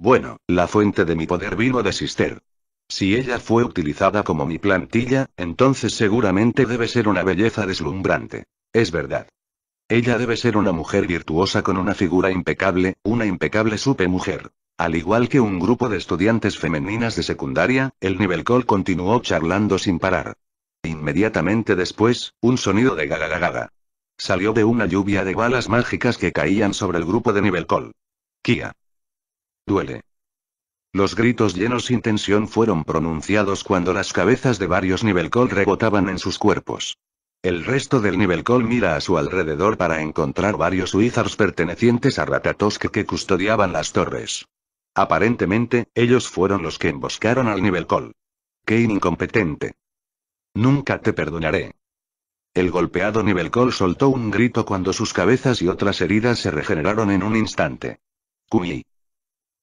Bueno, la fuente de mi poder vino de Sister. Si ella fue utilizada como mi plantilla, entonces seguramente debe ser una belleza deslumbrante. Es verdad. Ella debe ser una mujer virtuosa con una figura impecable, una impecable supermujer. mujer. Al igual que un grupo de estudiantes femeninas de secundaria, el nivel col continuó charlando sin parar. Inmediatamente después, un sonido de gagagagada. Salió de una lluvia de balas mágicas que caían sobre el grupo de nivel col. Kia. Duele. Los gritos llenos sin tensión fueron pronunciados cuando las cabezas de varios Nivelcol rebotaban en sus cuerpos. El resto del Nivelcol mira a su alrededor para encontrar varios Wizards pertenecientes a Ratatosk que custodiaban las torres. Aparentemente, ellos fueron los que emboscaron al Nivelcol. ¡Qué incompetente! Nunca te perdonaré. El golpeado Nivelcol soltó un grito cuando sus cabezas y otras heridas se regeneraron en un instante. Kui.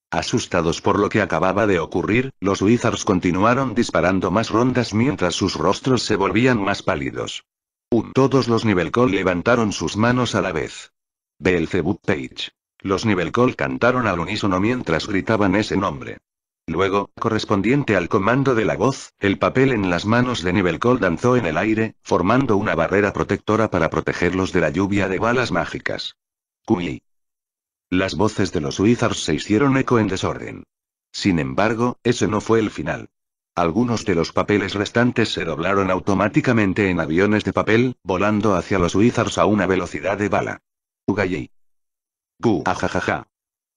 Asustados por lo que acababa de ocurrir, los Wizards continuaron disparando más rondas mientras sus rostros se volvían más pálidos. Un, todos los Nivelcol levantaron sus manos a la vez. Beelzebub Page. Los Nivelcol cantaron al unísono mientras gritaban ese nombre. Luego, correspondiente al comando de la voz, el papel en las manos de Nivelcol danzó en el aire, formando una barrera protectora para protegerlos de la lluvia de balas mágicas. Kui. Las voces de los Wizards se hicieron eco en desorden. Sin embargo, ese no fue el final. Algunos de los papeles restantes se doblaron automáticamente en aviones de papel, volando hacia los Wizards a una velocidad de bala. ¡Ugayi! Gu, ajajaja.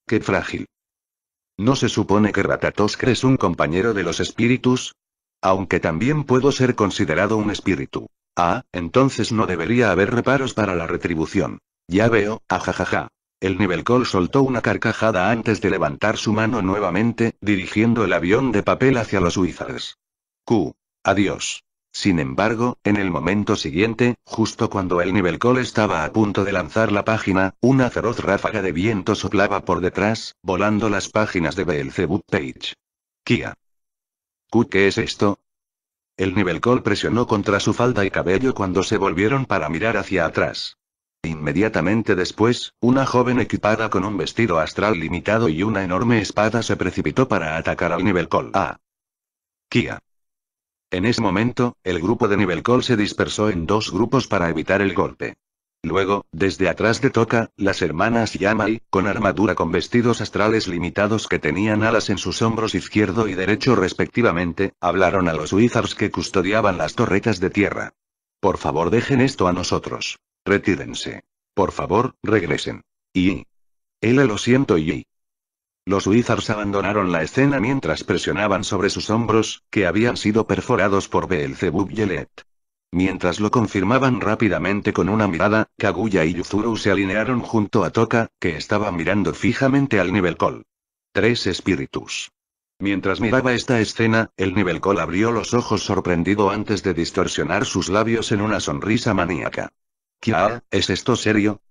Qué frágil. ¿No se supone que Ratatosk es un compañero de los espíritus? Aunque también puedo ser considerado un espíritu. Ah, entonces no debería haber reparos para la retribución. Ya veo, ajajaja. El nivel col soltó una carcajada antes de levantar su mano nuevamente, dirigiendo el avión de papel hacia los Wizards. Q. Adiós. Sin embargo, en el momento siguiente, justo cuando el nivel col estaba a punto de lanzar la página, una feroz ráfaga de viento soplaba por detrás, volando las páginas de Boot Page. Kia. ¿Q qué es esto? El nivel col presionó contra su falda y cabello cuando se volvieron para mirar hacia atrás. Inmediatamente después, una joven equipada con un vestido astral limitado y una enorme espada se precipitó para atacar al nivel Col A. Kia. En ese momento, el grupo de nivel Col se dispersó en dos grupos para evitar el golpe. Luego, desde atrás de Toca, las hermanas Yamai, con armadura con vestidos astrales limitados que tenían alas en sus hombros izquierdo y derecho respectivamente, hablaron a los Wizards que custodiaban las torretas de tierra. Por favor dejen esto a nosotros. Retírense. Por favor, regresen. Y. él lo siento y. Los Wizards abandonaron la escena mientras presionaban sobre sus hombros, que habían sido perforados por Beelzebub Yelet. Mientras lo confirmaban rápidamente con una mirada, Kaguya y Yuzuru se alinearon junto a Toka, que estaba mirando fijamente al nivel col. Tres espíritus. Mientras miraba esta escena, el nivel col abrió los ojos sorprendido antes de distorsionar sus labios en una sonrisa maníaca. «¿Qué? ¿es esto serio?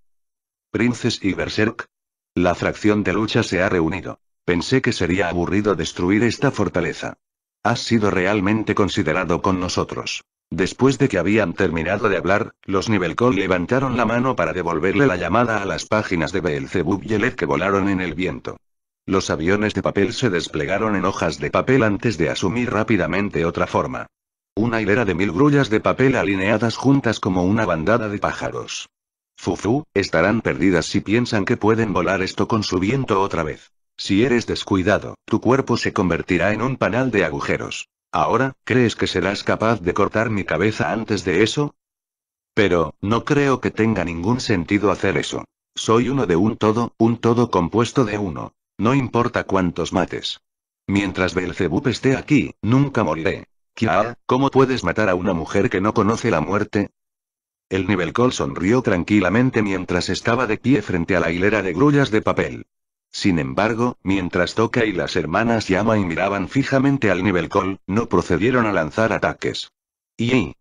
Princes y Berserk. La fracción de lucha se ha reunido. Pensé que sería aburrido destruir esta fortaleza. Has sido realmente considerado con nosotros. Después de que habían terminado de hablar, los Nivelcol levantaron la mano para devolverle la llamada a las páginas de Beelzebub y que volaron en el viento. Los aviones de papel se desplegaron en hojas de papel antes de asumir rápidamente otra forma. Una hilera de mil grullas de papel alineadas juntas como una bandada de pájaros. Fufu, estarán perdidas si piensan que pueden volar esto con su viento otra vez. Si eres descuidado, tu cuerpo se convertirá en un panal de agujeros. Ahora, ¿crees que serás capaz de cortar mi cabeza antes de eso? Pero, no creo que tenga ningún sentido hacer eso. Soy uno de un todo, un todo compuesto de uno. No importa cuántos mates. Mientras Belzebub esté aquí, nunca moriré. Ah, ¿cómo puedes matar a una mujer que no conoce la muerte? El nivel Cole sonrió tranquilamente mientras estaba de pie frente a la hilera de grullas de papel. Sin embargo, mientras Toca y las hermanas Yama y miraban fijamente al nivel Cole, no procedieron a lanzar ataques. Y...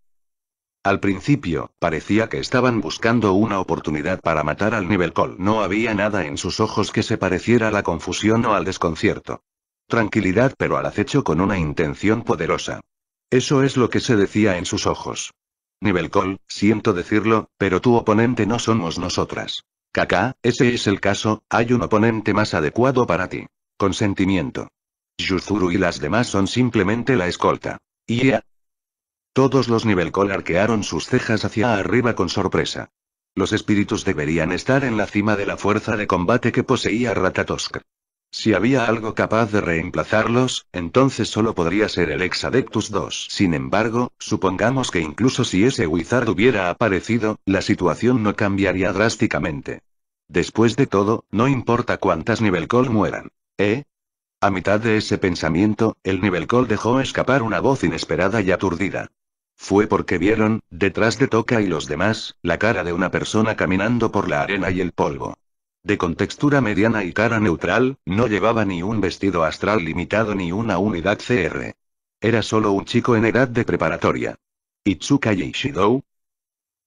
Al principio, parecía que estaban buscando una oportunidad para matar al nivel Cole. No había nada en sus ojos que se pareciera a la confusión o al desconcierto. Tranquilidad pero al acecho con una intención poderosa. Eso es lo que se decía en sus ojos. Nivelcol, siento decirlo, pero tu oponente no somos nosotras. Kaká, ese es el caso, hay un oponente más adecuado para ti. Consentimiento. Yuzuru y las demás son simplemente la escolta. ¿Ya? Todos los Nivelcol arquearon sus cejas hacia arriba con sorpresa. Los espíritus deberían estar en la cima de la fuerza de combate que poseía Ratatosk. Si había algo capaz de reemplazarlos, entonces solo podría ser el Exadectus 2. Sin embargo, supongamos que incluso si ese Wizard hubiera aparecido, la situación no cambiaría drásticamente. Después de todo, no importa cuántas Nivelcol mueran. ¿Eh? A mitad de ese pensamiento, el Nivelcol dejó escapar una voz inesperada y aturdida. Fue porque vieron, detrás de Toca y los demás, la cara de una persona caminando por la arena y el polvo. De contextura mediana y cara neutral, no llevaba ni un vestido astral limitado ni una unidad CR. Era solo un chico en edad de preparatoria. Itsuka Ishidou.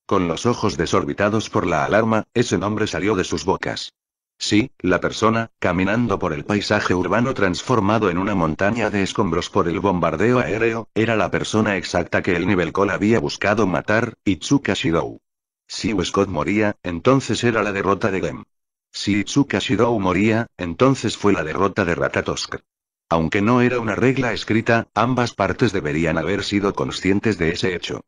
Con los ojos desorbitados por la alarma, ese nombre salió de sus bocas. Sí, la persona, caminando por el paisaje urbano transformado en una montaña de escombros por el bombardeo aéreo, era la persona exacta que el nivel Col había buscado matar, Itsuka Shidou. Si Westcott moría, entonces era la derrota de Gem. Si Itsuka Shidou moría, entonces fue la derrota de Ratatosk. Aunque no era una regla escrita, ambas partes deberían haber sido conscientes de ese hecho.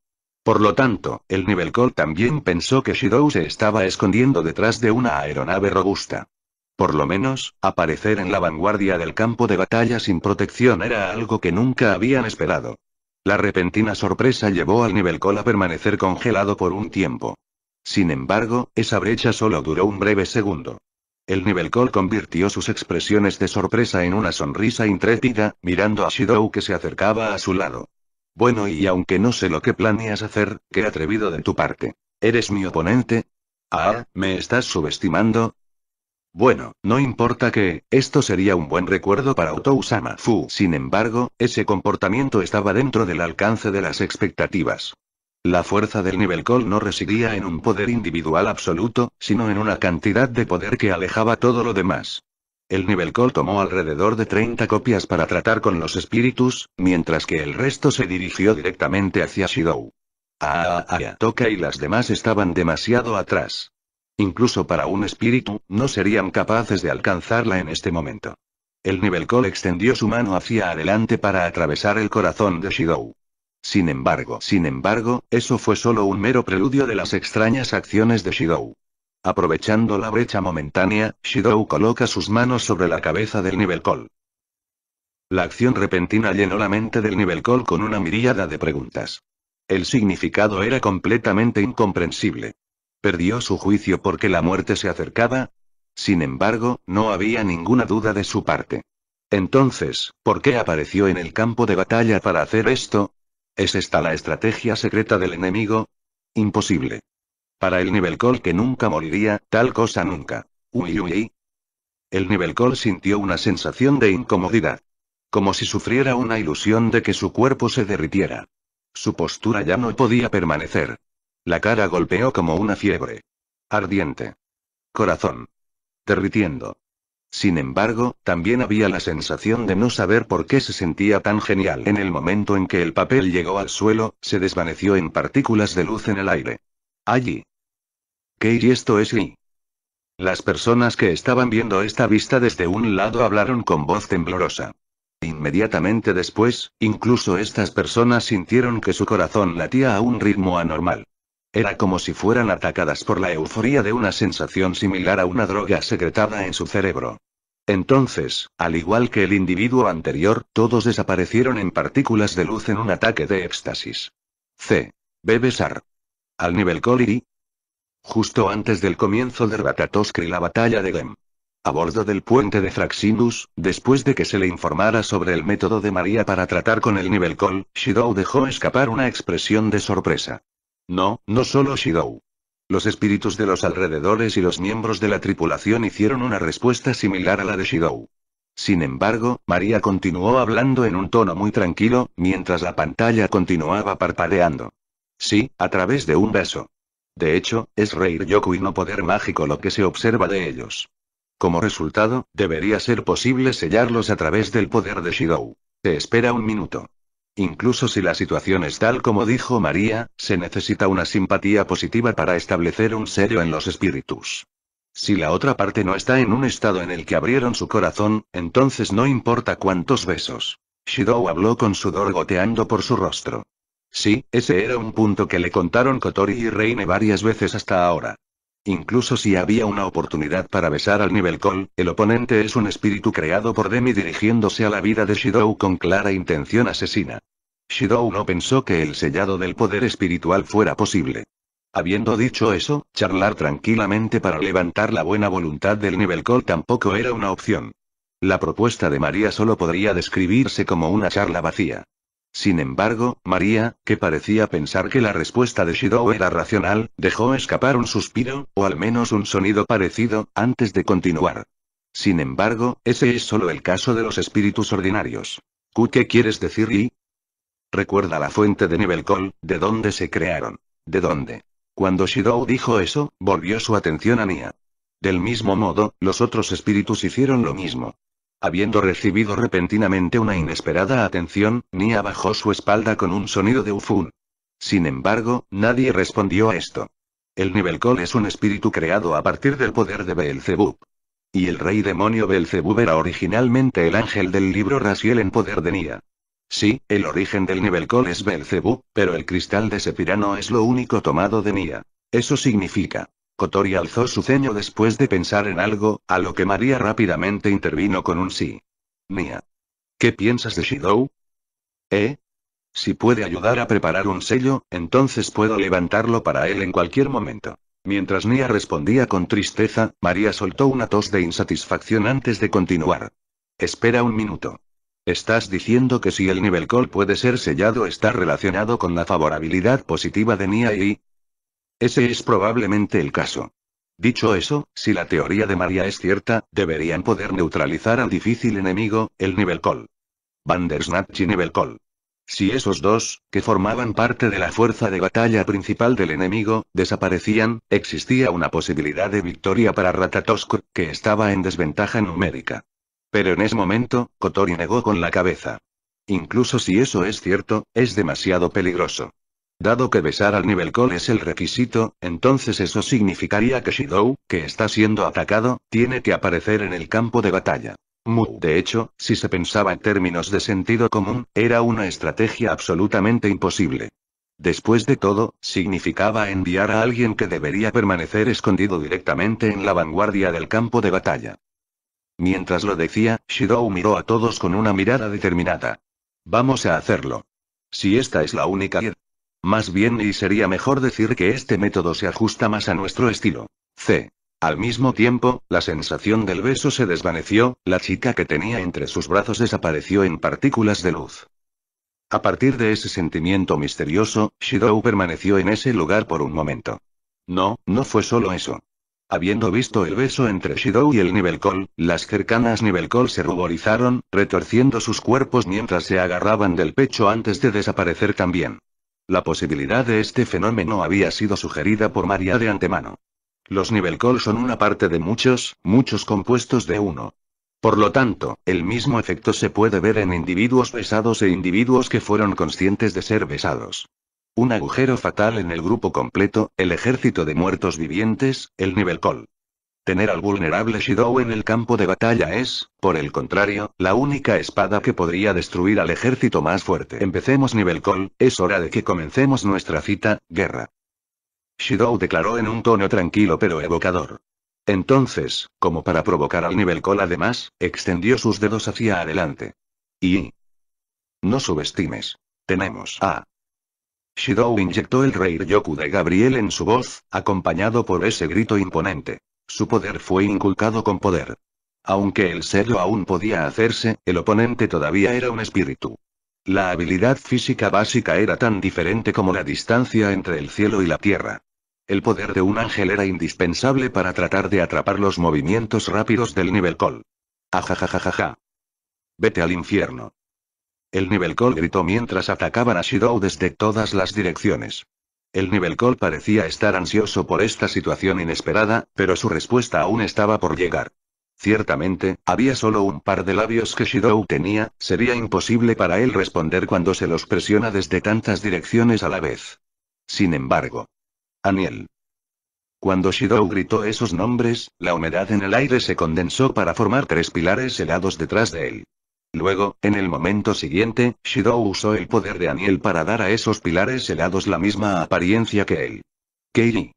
Por lo tanto, el nivel Col también pensó que Shidou se estaba escondiendo detrás de una aeronave robusta. Por lo menos, aparecer en la vanguardia del campo de batalla sin protección era algo que nunca habían esperado. La repentina sorpresa llevó al Col a permanecer congelado por un tiempo. Sin embargo, esa brecha solo duró un breve segundo. El nivel col convirtió sus expresiones de sorpresa en una sonrisa intrépida, mirando a Shidou que se acercaba a su lado. Bueno y aunque no sé lo que planeas hacer, qué atrevido de tu parte. ¿Eres mi oponente? Ah, ¿me estás subestimando? Bueno, no importa que, esto sería un buen recuerdo para Otousama Fu. Sin embargo, ese comportamiento estaba dentro del alcance de las expectativas. La fuerza del nivel Col no residía en un poder individual absoluto, sino en una cantidad de poder que alejaba todo lo demás. El nivel Col tomó alrededor de 30 copias para tratar con los espíritus, mientras que el resto se dirigió directamente hacia Shidou. Ah, ah, ah, ah Toca y las demás estaban demasiado atrás. Incluso para un espíritu, no serían capaces de alcanzarla en este momento. El nivel Col extendió su mano hacia adelante para atravesar el corazón de Shidou. Sin embargo, sin embargo, eso fue solo un mero preludio de las extrañas acciones de Shidou. Aprovechando la brecha momentánea, Shidou coloca sus manos sobre la cabeza del Col. La acción repentina llenó la mente del Col con una miríada de preguntas. El significado era completamente incomprensible. ¿Perdió su juicio porque la muerte se acercaba? Sin embargo, no había ninguna duda de su parte. Entonces, ¿por qué apareció en el campo de batalla para hacer esto? ¿Es esta la estrategia secreta del enemigo? Imposible. Para el nivel col que nunca moriría, tal cosa nunca. Uy, uy, uy. El col sintió una sensación de incomodidad. Como si sufriera una ilusión de que su cuerpo se derritiera. Su postura ya no podía permanecer. La cara golpeó como una fiebre. Ardiente. Corazón. Derritiendo. Sin embargo, también había la sensación de no saber por qué se sentía tan genial. En el momento en que el papel llegó al suelo, se desvaneció en partículas de luz en el aire. Allí. ¿Qué y esto es y? Las personas que estaban viendo esta vista desde un lado hablaron con voz temblorosa. Inmediatamente después, incluso estas personas sintieron que su corazón latía a un ritmo anormal. Era como si fueran atacadas por la euforia de una sensación similar a una droga secretada en su cerebro. Entonces, al igual que el individuo anterior, todos desaparecieron en partículas de luz en un ataque de éxtasis. C. Bebesar. Al nivel Coliri. Justo antes del comienzo de Ratatoskri la batalla de Gem. A bordo del puente de Fraxinus, después de que se le informara sobre el método de María para tratar con el nivel Col, Shidou dejó escapar una expresión de sorpresa. No, no solo Shidou. Los espíritus de los alrededores y los miembros de la tripulación hicieron una respuesta similar a la de Shidou. Sin embargo, María continuó hablando en un tono muy tranquilo, mientras la pantalla continuaba parpadeando. Sí, a través de un beso. De hecho, es reír Yoku y no poder mágico lo que se observa de ellos. Como resultado, debería ser posible sellarlos a través del poder de Shidou. Te espera un minuto. Incluso si la situación es tal como dijo María, se necesita una simpatía positiva para establecer un serio en los espíritus. Si la otra parte no está en un estado en el que abrieron su corazón, entonces no importa cuántos besos. Shidou habló con sudor goteando por su rostro. Sí, ese era un punto que le contaron Kotori y Reine varias veces hasta ahora. Incluso si había una oportunidad para besar al nivel Col, el oponente es un espíritu creado por Demi dirigiéndose a la vida de Shidou con clara intención asesina. Shidou no pensó que el sellado del poder espiritual fuera posible. Habiendo dicho eso, charlar tranquilamente para levantar la buena voluntad del nivel Col tampoco era una opción. La propuesta de María solo podría describirse como una charla vacía. Sin embargo, María, que parecía pensar que la respuesta de Shido era racional, dejó escapar un suspiro, o al menos un sonido parecido, antes de continuar. Sin embargo, ese es solo el caso de los espíritus ordinarios. ¿Qué quieres decir y? Recuerda la fuente de col, de dónde se crearon. ¿De dónde? Cuando Shido dijo eso, volvió su atención a Nia. Del mismo modo, los otros espíritus hicieron lo mismo. Habiendo recibido repentinamente una inesperada atención, Nia bajó su espalda con un sonido de ufún. Sin embargo, nadie respondió a esto. El Col es un espíritu creado a partir del poder de Beelzebub. Y el rey demonio Beelzebub era originalmente el ángel del libro Rasiel en poder de Nia. Sí, el origen del Col es Beelzebub, pero el cristal de no es lo único tomado de Nia. Eso significa, Kotori alzó su ceño después de pensar en algo, a lo que María rápidamente intervino con un sí. Nia. ¿Qué piensas de Shidou? ¿Eh? Si puede ayudar a preparar un sello, entonces puedo levantarlo para él en cualquier momento. Mientras Nia respondía con tristeza, María soltó una tos de insatisfacción antes de continuar. Espera un minuto. ¿Estás diciendo que si el nivel col puede ser sellado está relacionado con la favorabilidad positiva de Nia y... Ese es probablemente el caso. Dicho eso, si la teoría de María es cierta, deberían poder neutralizar al difícil enemigo, el Nivelkol. Bandersnatch y Col. Si esos dos, que formaban parte de la fuerza de batalla principal del enemigo, desaparecían, existía una posibilidad de victoria para Ratatoskr, que estaba en desventaja numérica. Pero en ese momento, Kotori negó con la cabeza. Incluso si eso es cierto, es demasiado peligroso. Dado que besar al nivel col es el requisito, entonces eso significaría que Shidou, que está siendo atacado, tiene que aparecer en el campo de batalla. De hecho, si se pensaba en términos de sentido común, era una estrategia absolutamente imposible. Después de todo, significaba enviar a alguien que debería permanecer escondido directamente en la vanguardia del campo de batalla. Mientras lo decía, Shidou miró a todos con una mirada determinada. Vamos a hacerlo. Si esta es la única más bien y sería mejor decir que este método se ajusta más a nuestro estilo. C. Al mismo tiempo, la sensación del beso se desvaneció, la chica que tenía entre sus brazos desapareció en partículas de luz. A partir de ese sentimiento misterioso, Shidou permaneció en ese lugar por un momento. No, no fue solo eso. Habiendo visto el beso entre Shidou y el Nivel Col, las cercanas Nivel Col se ruborizaron, retorciendo sus cuerpos mientras se agarraban del pecho antes de desaparecer también. La posibilidad de este fenómeno había sido sugerida por María de antemano. Los nivelcol son una parte de muchos, muchos compuestos de uno. Por lo tanto, el mismo efecto se puede ver en individuos besados e individuos que fueron conscientes de ser besados. Un agujero fatal en el grupo completo, el ejército de muertos vivientes, el nivelcol. Tener al vulnerable Shidou en el campo de batalla es, por el contrario, la única espada que podría destruir al ejército más fuerte. Empecemos nivel col. es hora de que comencemos nuestra cita, guerra. Shidou declaró en un tono tranquilo pero evocador. Entonces, como para provocar al nivel col además, extendió sus dedos hacia adelante. Y... No subestimes. Tenemos a... Shidou inyectó el rey Yoku de Gabriel en su voz, acompañado por ese grito imponente. Su poder fue inculcado con poder. Aunque el serlo aún podía hacerse, el oponente todavía era un espíritu. La habilidad física básica era tan diferente como la distancia entre el cielo y la tierra. El poder de un ángel era indispensable para tratar de atrapar los movimientos rápidos del nivel col. Ajajajajaja. Vete al infierno. El nivel col gritó mientras atacaban a Shirou desde todas las direcciones. El nivel col parecía estar ansioso por esta situación inesperada, pero su respuesta aún estaba por llegar. Ciertamente, había solo un par de labios que Shidou tenía, sería imposible para él responder cuando se los presiona desde tantas direcciones a la vez. Sin embargo. Aniel. Cuando Shidou gritó esos nombres, la humedad en el aire se condensó para formar tres pilares helados detrás de él. Luego, en el momento siguiente, Shidou usó el poder de Aniel para dar a esos pilares helados la misma apariencia que él. Keiri.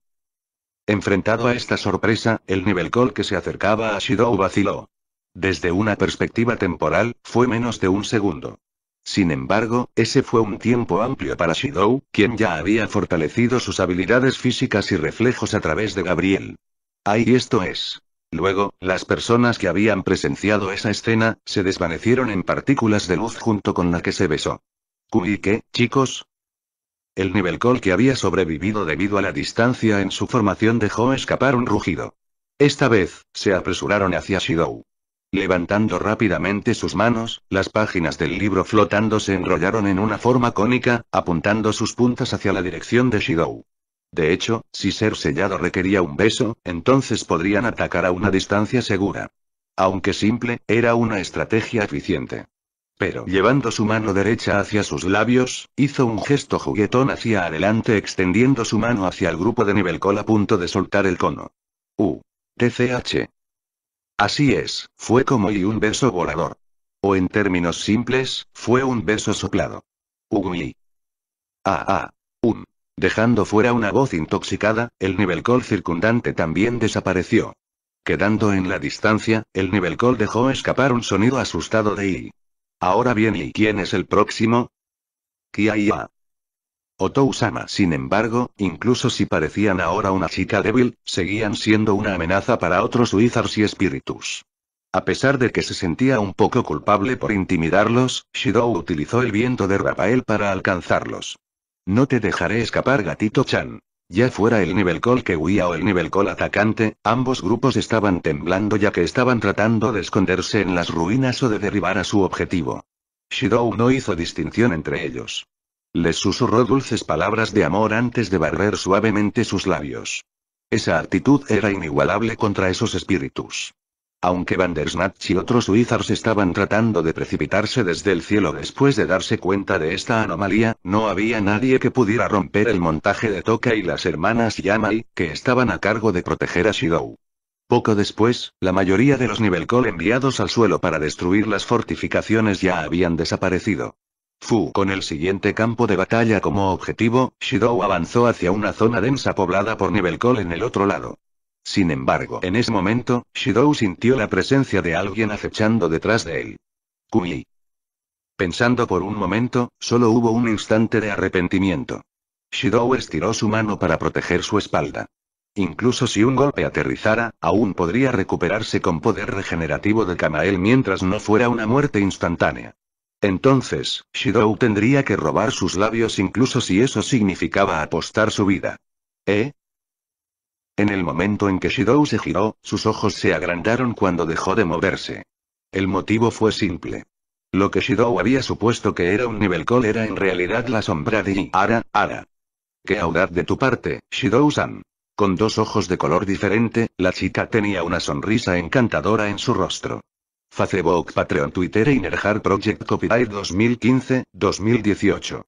Enfrentado a esta sorpresa, el nivel call que se acercaba a Shidou vaciló. Desde una perspectiva temporal, fue menos de un segundo. Sin embargo, ese fue un tiempo amplio para Shidou, quien ya había fortalecido sus habilidades físicas y reflejos a través de Gabriel. Ahí esto es. Luego, las personas que habían presenciado esa escena, se desvanecieron en partículas de luz junto con la que se besó. ¿Y qué, chicos? El nivel col que había sobrevivido debido a la distancia en su formación dejó escapar un rugido. Esta vez, se apresuraron hacia Shidou. Levantando rápidamente sus manos, las páginas del libro flotando se enrollaron en una forma cónica, apuntando sus puntas hacia la dirección de Shidou. De hecho, si ser sellado requería un beso, entonces podrían atacar a una distancia segura. Aunque simple, era una estrategia eficiente. Pero llevando su mano derecha hacia sus labios, hizo un gesto juguetón hacia adelante extendiendo su mano hacia el grupo de nivel cola a punto de soltar el cono. U. TCH. Así es, fue como y un beso volador. O en términos simples, fue un beso soplado. Umi. Ah, ah. Un. Dejando fuera una voz intoxicada, el nivel Col circundante también desapareció. Quedando en la distancia, el nivel Col dejó escapar un sonido asustado de I. Ahora bien, ¿y quién es el próximo? Oto sama sin embargo, incluso si parecían ahora una chica débil, seguían siendo una amenaza para otros Wizards y espíritus. A pesar de que se sentía un poco culpable por intimidarlos, Shido utilizó el viento de Rafael para alcanzarlos. No te dejaré escapar gatito Chan. Ya fuera el nivel col que huía o el nivel col atacante, ambos grupos estaban temblando ya que estaban tratando de esconderse en las ruinas o de derribar a su objetivo. Shirou no hizo distinción entre ellos. Les susurró dulces palabras de amor antes de barrer suavemente sus labios. Esa actitud era inigualable contra esos espíritus aunque Vandersnatch y otros Wizards estaban tratando de precipitarse desde el cielo después de darse cuenta de esta anomalía, no había nadie que pudiera romper el montaje de Toka y las hermanas Yamai, que estaban a cargo de proteger a Shidou. Poco después, la mayoría de los Nivelcol enviados al suelo para destruir las fortificaciones ya habían desaparecido. Fu con el siguiente campo de batalla como objetivo, Shidou avanzó hacia una zona densa poblada por Nivelcol en el otro lado. Sin embargo, en ese momento, Shidou sintió la presencia de alguien acechando detrás de él. Kumi. Pensando por un momento, solo hubo un instante de arrepentimiento. Shidou estiró su mano para proteger su espalda. Incluso si un golpe aterrizara, aún podría recuperarse con poder regenerativo de Kamael mientras no fuera una muerte instantánea. Entonces, Shidou tendría que robar sus labios incluso si eso significaba apostar su vida. ¿Eh? En el momento en que Shidou se giró, sus ojos se agrandaron cuando dejó de moverse. El motivo fue simple. Lo que Shidou había supuesto que era un nivel col era en realidad la sombra de Ara, Ara. ¡Qué audaz de tu parte, Shidou-san! Con dos ojos de color diferente, la chica tenía una sonrisa encantadora en su rostro. Facebook, Patreon, Twitter e Project Copyright 2015-2018.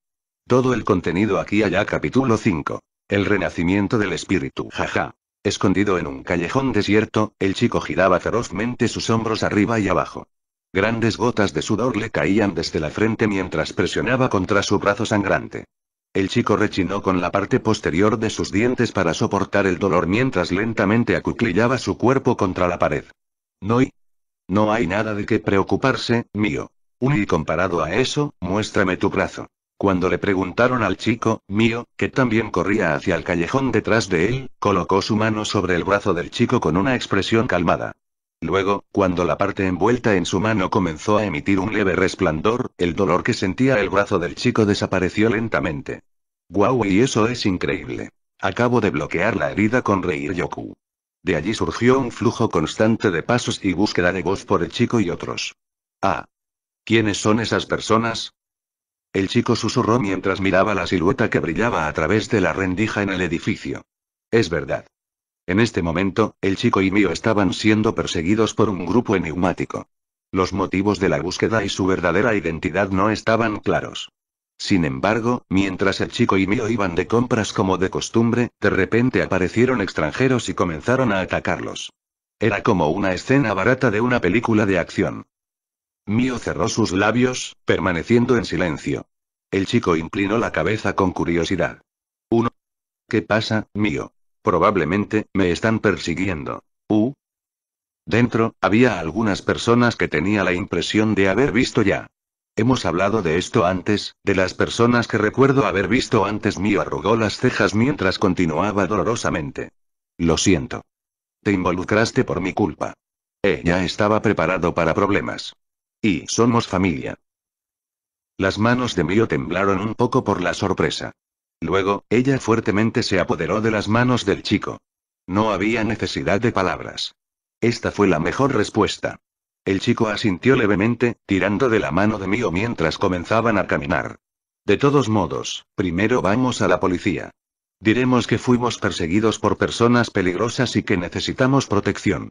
Todo el contenido aquí allá capítulo 5. El renacimiento del espíritu. Jaja. Escondido en un callejón desierto, el chico giraba ferozmente sus hombros arriba y abajo. Grandes gotas de sudor le caían desde la frente mientras presionaba contra su brazo sangrante. El chico rechinó con la parte posterior de sus dientes para soportar el dolor mientras lentamente acuclillaba su cuerpo contra la pared. No hay. No hay nada de qué preocuparse, mío. Un comparado a eso, muéstrame tu brazo. Cuando le preguntaron al chico, Mío, que también corría hacia el callejón detrás de él, colocó su mano sobre el brazo del chico con una expresión calmada. Luego, cuando la parte envuelta en su mano comenzó a emitir un leve resplandor, el dolor que sentía el brazo del chico desapareció lentamente. Guau, y eso es increíble. Acabo de bloquear la herida con reír Yoku. De allí surgió un flujo constante de pasos y búsqueda de voz por el chico y otros. Ah. ¿Quiénes son esas personas? El chico susurró mientras miraba la silueta que brillaba a través de la rendija en el edificio. Es verdad. En este momento, el chico y mío estaban siendo perseguidos por un grupo enigmático. Los motivos de la búsqueda y su verdadera identidad no estaban claros. Sin embargo, mientras el chico y mío iban de compras como de costumbre, de repente aparecieron extranjeros y comenzaron a atacarlos. Era como una escena barata de una película de acción. Mío cerró sus labios, permaneciendo en silencio. El chico inclinó la cabeza con curiosidad. Uno. ¿Qué pasa, mío? Probablemente, me están persiguiendo. U. Dentro, había algunas personas que tenía la impresión de haber visto ya. Hemos hablado de esto antes, de las personas que recuerdo haber visto antes. Mío arrugó las cejas mientras continuaba dolorosamente. Lo siento. Te involucraste por mi culpa. Ella estaba preparado para problemas. Y somos familia. Las manos de Mio temblaron un poco por la sorpresa. Luego, ella fuertemente se apoderó de las manos del chico. No había necesidad de palabras. Esta fue la mejor respuesta. El chico asintió levemente, tirando de la mano de Mio mientras comenzaban a caminar. De todos modos, primero vamos a la policía. Diremos que fuimos perseguidos por personas peligrosas y que necesitamos protección.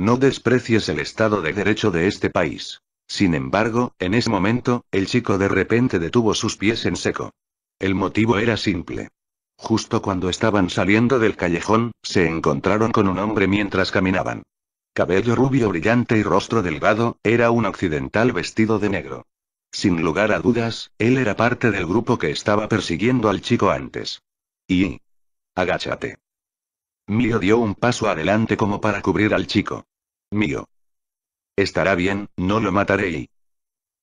No desprecies el Estado de Derecho de este país. Sin embargo, en ese momento, el chico de repente detuvo sus pies en seco. El motivo era simple. Justo cuando estaban saliendo del callejón, se encontraron con un hombre mientras caminaban. Cabello rubio brillante y rostro delgado, era un occidental vestido de negro. Sin lugar a dudas, él era parte del grupo que estaba persiguiendo al chico antes. Y... Agáchate. Mío dio un paso adelante como para cubrir al chico. Mío. Estará bien, no lo mataré y...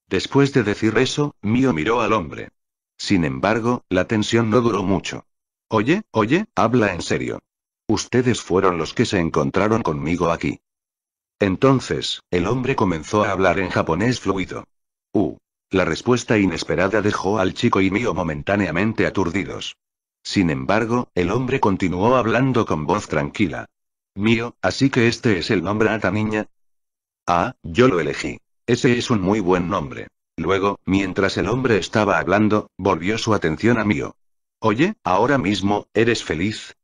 Después de decir eso, Mio miró al hombre. Sin embargo, la tensión no duró mucho. Oye, oye, habla en serio. Ustedes fueron los que se encontraron conmigo aquí. Entonces, el hombre comenzó a hablar en japonés fluido. Uh. La respuesta inesperada dejó al chico y mío momentáneamente aturdidos. Sin embargo, el hombre continuó hablando con voz tranquila. Mío, así que este es el nombre a ta niña, Ah, yo lo elegí. Ese es un muy buen nombre. Luego, mientras el hombre estaba hablando, volvió su atención a mío. Oye, ahora mismo, ¿eres feliz?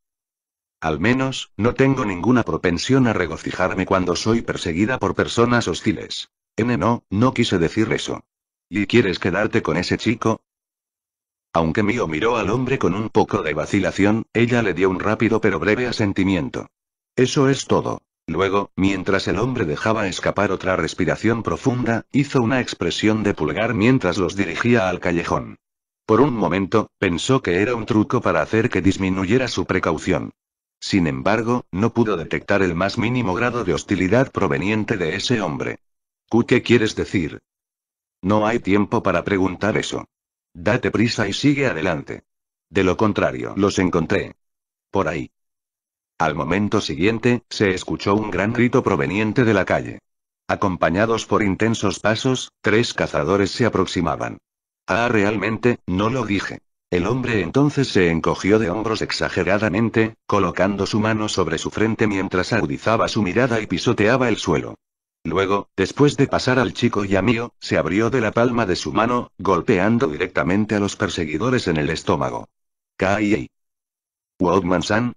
Al menos, no tengo ninguna propensión a regocijarme cuando soy perseguida por personas hostiles. N no, no quise decir eso. ¿Y quieres quedarte con ese chico? Aunque mío miró al hombre con un poco de vacilación, ella le dio un rápido pero breve asentimiento. Eso es todo. Luego, mientras el hombre dejaba escapar otra respiración profunda, hizo una expresión de pulgar mientras los dirigía al callejón. Por un momento, pensó que era un truco para hacer que disminuyera su precaución. Sin embargo, no pudo detectar el más mínimo grado de hostilidad proveniente de ese hombre. ¿Qué quieres decir? No hay tiempo para preguntar eso. Date prisa y sigue adelante. De lo contrario, los encontré. Por ahí. Al momento siguiente, se escuchó un gran grito proveniente de la calle. Acompañados por intensos pasos, tres cazadores se aproximaban. Ah, realmente, no lo dije. El hombre entonces se encogió de hombros exageradamente, colocando su mano sobre su frente mientras agudizaba su mirada y pisoteaba el suelo. Luego, después de pasar al chico y a mío, se abrió de la palma de su mano, golpeando directamente a los perseguidores en el estómago. Kai. Woodman San,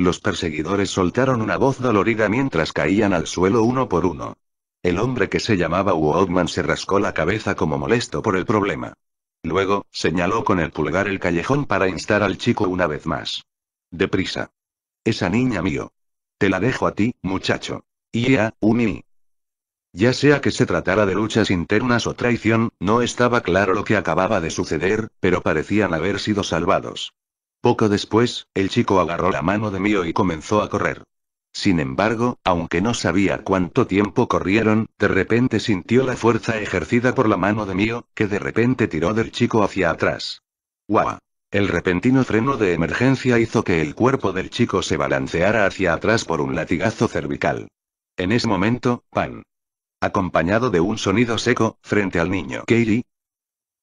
los perseguidores soltaron una voz dolorida mientras caían al suelo uno por uno. El hombre que se llamaba Woodman se rascó la cabeza como molesto por el problema. Luego, señaló con el pulgar el callejón para instar al chico una vez más. Deprisa. Esa niña mío. Te la dejo a ti, muchacho. Ia, uni. Ya sea que se tratara de luchas internas o traición, no estaba claro lo que acababa de suceder, pero parecían haber sido salvados. Poco después, el chico agarró la mano de mío y comenzó a correr. Sin embargo, aunque no sabía cuánto tiempo corrieron, de repente sintió la fuerza ejercida por la mano de mío que de repente tiró del chico hacia atrás. ¡Guau! El repentino freno de emergencia hizo que el cuerpo del chico se balanceara hacia atrás por un latigazo cervical. En ese momento, pan. Acompañado de un sonido seco, frente al niño. Katie.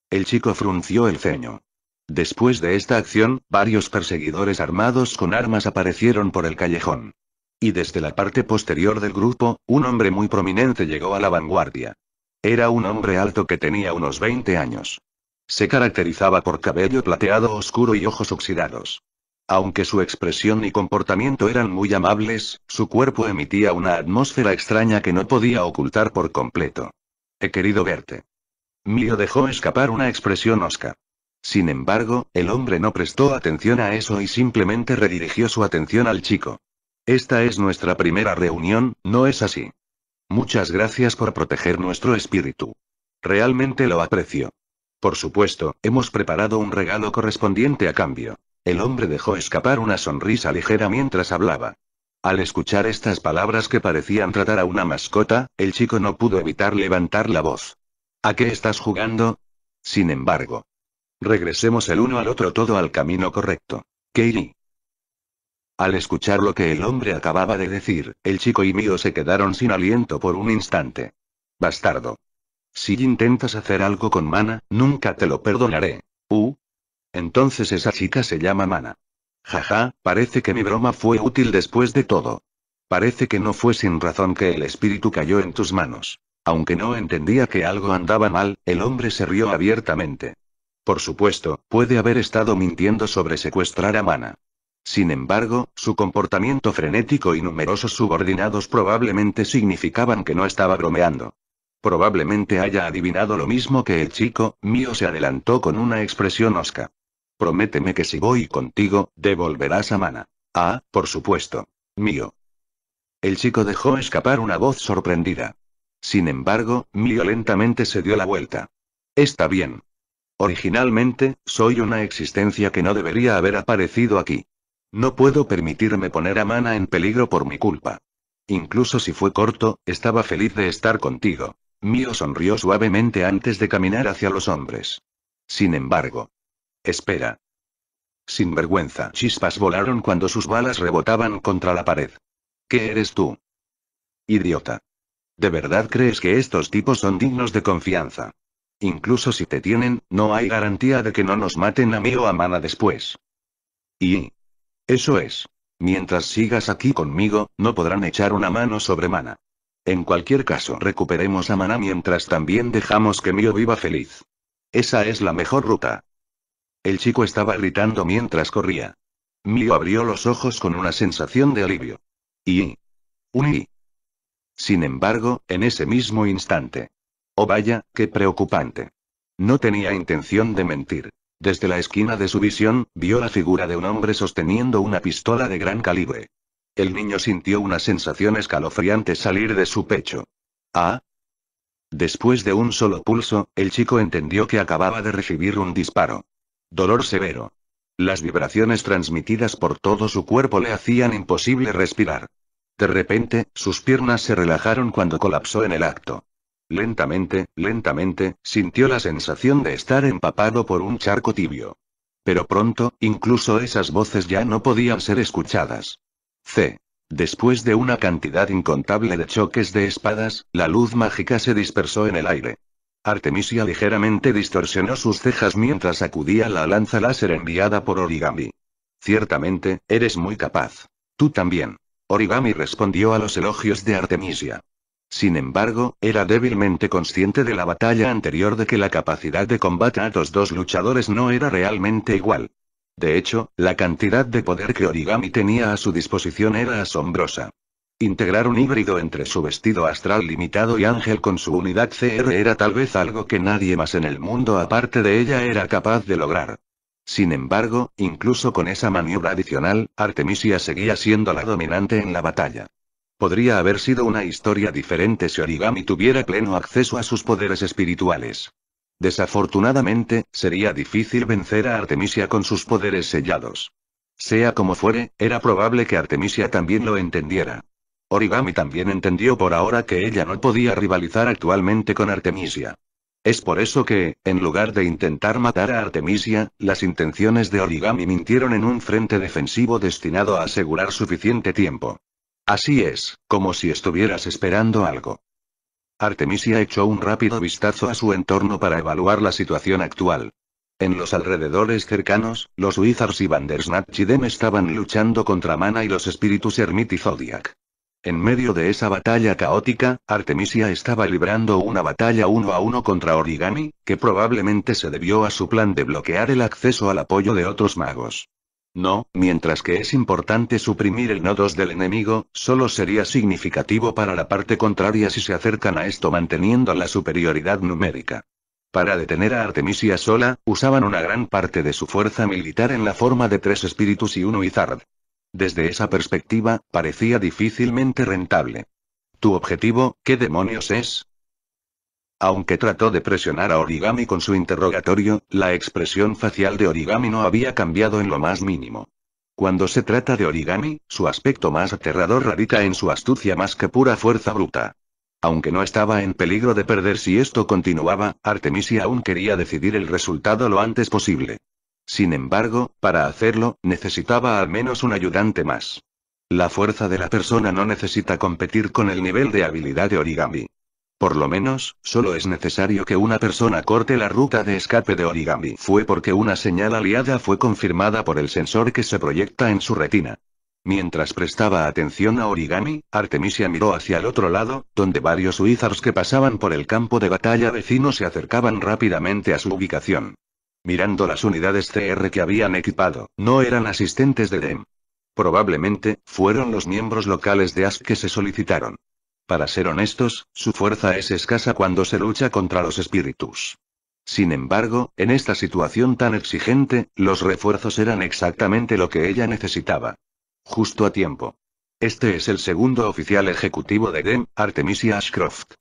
El chico frunció el ceño. Después de esta acción, varios perseguidores armados con armas aparecieron por el callejón. Y desde la parte posterior del grupo, un hombre muy prominente llegó a la vanguardia. Era un hombre alto que tenía unos 20 años. Se caracterizaba por cabello plateado oscuro y ojos oxidados. Aunque su expresión y comportamiento eran muy amables, su cuerpo emitía una atmósfera extraña que no podía ocultar por completo. He querido verte. Mío dejó escapar una expresión osca. Sin embargo, el hombre no prestó atención a eso y simplemente redirigió su atención al chico. Esta es nuestra primera reunión, ¿no es así? Muchas gracias por proteger nuestro espíritu. Realmente lo aprecio. Por supuesto, hemos preparado un regalo correspondiente a cambio. El hombre dejó escapar una sonrisa ligera mientras hablaba. Al escuchar estas palabras que parecían tratar a una mascota, el chico no pudo evitar levantar la voz. ¿A qué estás jugando? Sin embargo, Regresemos el uno al otro todo al camino correcto. Katie. Al escuchar lo que el hombre acababa de decir, el chico y mío se quedaron sin aliento por un instante. Bastardo. Si intentas hacer algo con Mana, nunca te lo perdonaré. Uh. Entonces esa chica se llama Mana. Jaja, parece que mi broma fue útil después de todo. Parece que no fue sin razón que el espíritu cayó en tus manos. Aunque no entendía que algo andaba mal, el hombre se rió abiertamente. Por supuesto, puede haber estado mintiendo sobre secuestrar a Mana. Sin embargo, su comportamiento frenético y numerosos subordinados probablemente significaban que no estaba bromeando. Probablemente haya adivinado lo mismo que el chico, mío se adelantó con una expresión osca. Prométeme que si voy contigo, devolverás a Mana. Ah, por supuesto. Mío. El chico dejó escapar una voz sorprendida. Sin embargo, Mio lentamente se dio la vuelta. Está bien. Originalmente, soy una existencia que no debería haber aparecido aquí. No puedo permitirme poner a Mana en peligro por mi culpa. Incluso si fue corto, estaba feliz de estar contigo. Mio sonrió suavemente antes de caminar hacia los hombres. Sin embargo. Espera. Sin vergüenza. Chispas volaron cuando sus balas rebotaban contra la pared. ¿Qué eres tú? Idiota. ¿De verdad crees que estos tipos son dignos de confianza? Incluso si te tienen, no hay garantía de que no nos maten a mí o a Mana después. Y... Eso es. Mientras sigas aquí conmigo, no podrán echar una mano sobre Mana. En cualquier caso, recuperemos a Mana mientras también dejamos que Mio viva feliz. Esa es la mejor ruta. El chico estaba gritando mientras corría. Mio abrió los ojos con una sensación de alivio. Y... Un y. Sin embargo, en ese mismo instante, Oh vaya, qué preocupante. No tenía intención de mentir. Desde la esquina de su visión, vio la figura de un hombre sosteniendo una pistola de gran calibre. El niño sintió una sensación escalofriante salir de su pecho. ¿Ah? Después de un solo pulso, el chico entendió que acababa de recibir un disparo. Dolor severo. Las vibraciones transmitidas por todo su cuerpo le hacían imposible respirar. De repente, sus piernas se relajaron cuando colapsó en el acto. Lentamente, lentamente, sintió la sensación de estar empapado por un charco tibio. Pero pronto, incluso esas voces ya no podían ser escuchadas. C. Después de una cantidad incontable de choques de espadas, la luz mágica se dispersó en el aire. Artemisia ligeramente distorsionó sus cejas mientras acudía la lanza láser enviada por Origami. Ciertamente, eres muy capaz. Tú también. Origami respondió a los elogios de Artemisia. Sin embargo, era débilmente consciente de la batalla anterior de que la capacidad de combate a los dos luchadores no era realmente igual. De hecho, la cantidad de poder que Origami tenía a su disposición era asombrosa. Integrar un híbrido entre su vestido astral limitado y Ángel con su unidad CR era tal vez algo que nadie más en el mundo aparte de ella era capaz de lograr. Sin embargo, incluso con esa maniobra adicional, Artemisia seguía siendo la dominante en la batalla. Podría haber sido una historia diferente si Origami tuviera pleno acceso a sus poderes espirituales. Desafortunadamente, sería difícil vencer a Artemisia con sus poderes sellados. Sea como fuere, era probable que Artemisia también lo entendiera. Origami también entendió por ahora que ella no podía rivalizar actualmente con Artemisia. Es por eso que, en lugar de intentar matar a Artemisia, las intenciones de Origami mintieron en un frente defensivo destinado a asegurar suficiente tiempo. Así es, como si estuvieras esperando algo. Artemisia echó un rápido vistazo a su entorno para evaluar la situación actual. En los alrededores cercanos, los Wizards y Bandersnatch y Dem estaban luchando contra Mana y los espíritus Hermit y Zodiac. En medio de esa batalla caótica, Artemisia estaba librando una batalla uno a uno contra Origami, que probablemente se debió a su plan de bloquear el acceso al apoyo de otros magos. No, mientras que es importante suprimir el nodos del enemigo, solo sería significativo para la parte contraria si se acercan a esto manteniendo la superioridad numérica. Para detener a Artemisia sola, usaban una gran parte de su fuerza militar en la forma de tres espíritus y uno izard. Desde esa perspectiva, parecía difícilmente rentable. ¿Tu objetivo, qué demonios es? Aunque trató de presionar a Origami con su interrogatorio, la expresión facial de Origami no había cambiado en lo más mínimo. Cuando se trata de Origami, su aspecto más aterrador radica en su astucia más que pura fuerza bruta. Aunque no estaba en peligro de perder si esto continuaba, Artemisia aún quería decidir el resultado lo antes posible. Sin embargo, para hacerlo, necesitaba al menos un ayudante más. La fuerza de la persona no necesita competir con el nivel de habilidad de origami. Por lo menos, solo es necesario que una persona corte la ruta de escape de origami. Fue porque una señal aliada fue confirmada por el sensor que se proyecta en su retina. Mientras prestaba atención a Origami, Artemisia miró hacia el otro lado, donde varios Wizards que pasaban por el campo de batalla vecino se acercaban rápidamente a su ubicación. Mirando las unidades CR que habían equipado, no eran asistentes de DEM. Probablemente, fueron los miembros locales de As que se solicitaron. Para ser honestos, su fuerza es escasa cuando se lucha contra los espíritus. Sin embargo, en esta situación tan exigente, los refuerzos eran exactamente lo que ella necesitaba. Justo a tiempo. Este es el segundo oficial ejecutivo de DEM, Artemisia Ashcroft.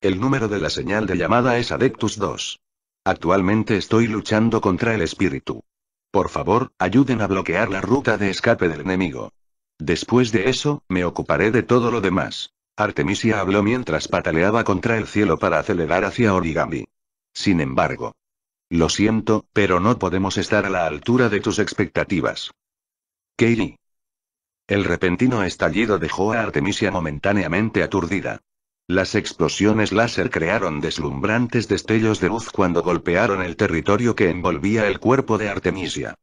El número de la señal de llamada es Adeptus 2. Actualmente estoy luchando contra el espíritu. Por favor, ayuden a bloquear la ruta de escape del enemigo. Después de eso, me ocuparé de todo lo demás. Artemisia habló mientras pataleaba contra el cielo para acelerar hacia Origami. Sin embargo. Lo siento, pero no podemos estar a la altura de tus expectativas. Katie. El repentino estallido dejó a Artemisia momentáneamente aturdida. Las explosiones láser crearon deslumbrantes destellos de luz cuando golpearon el territorio que envolvía el cuerpo de Artemisia.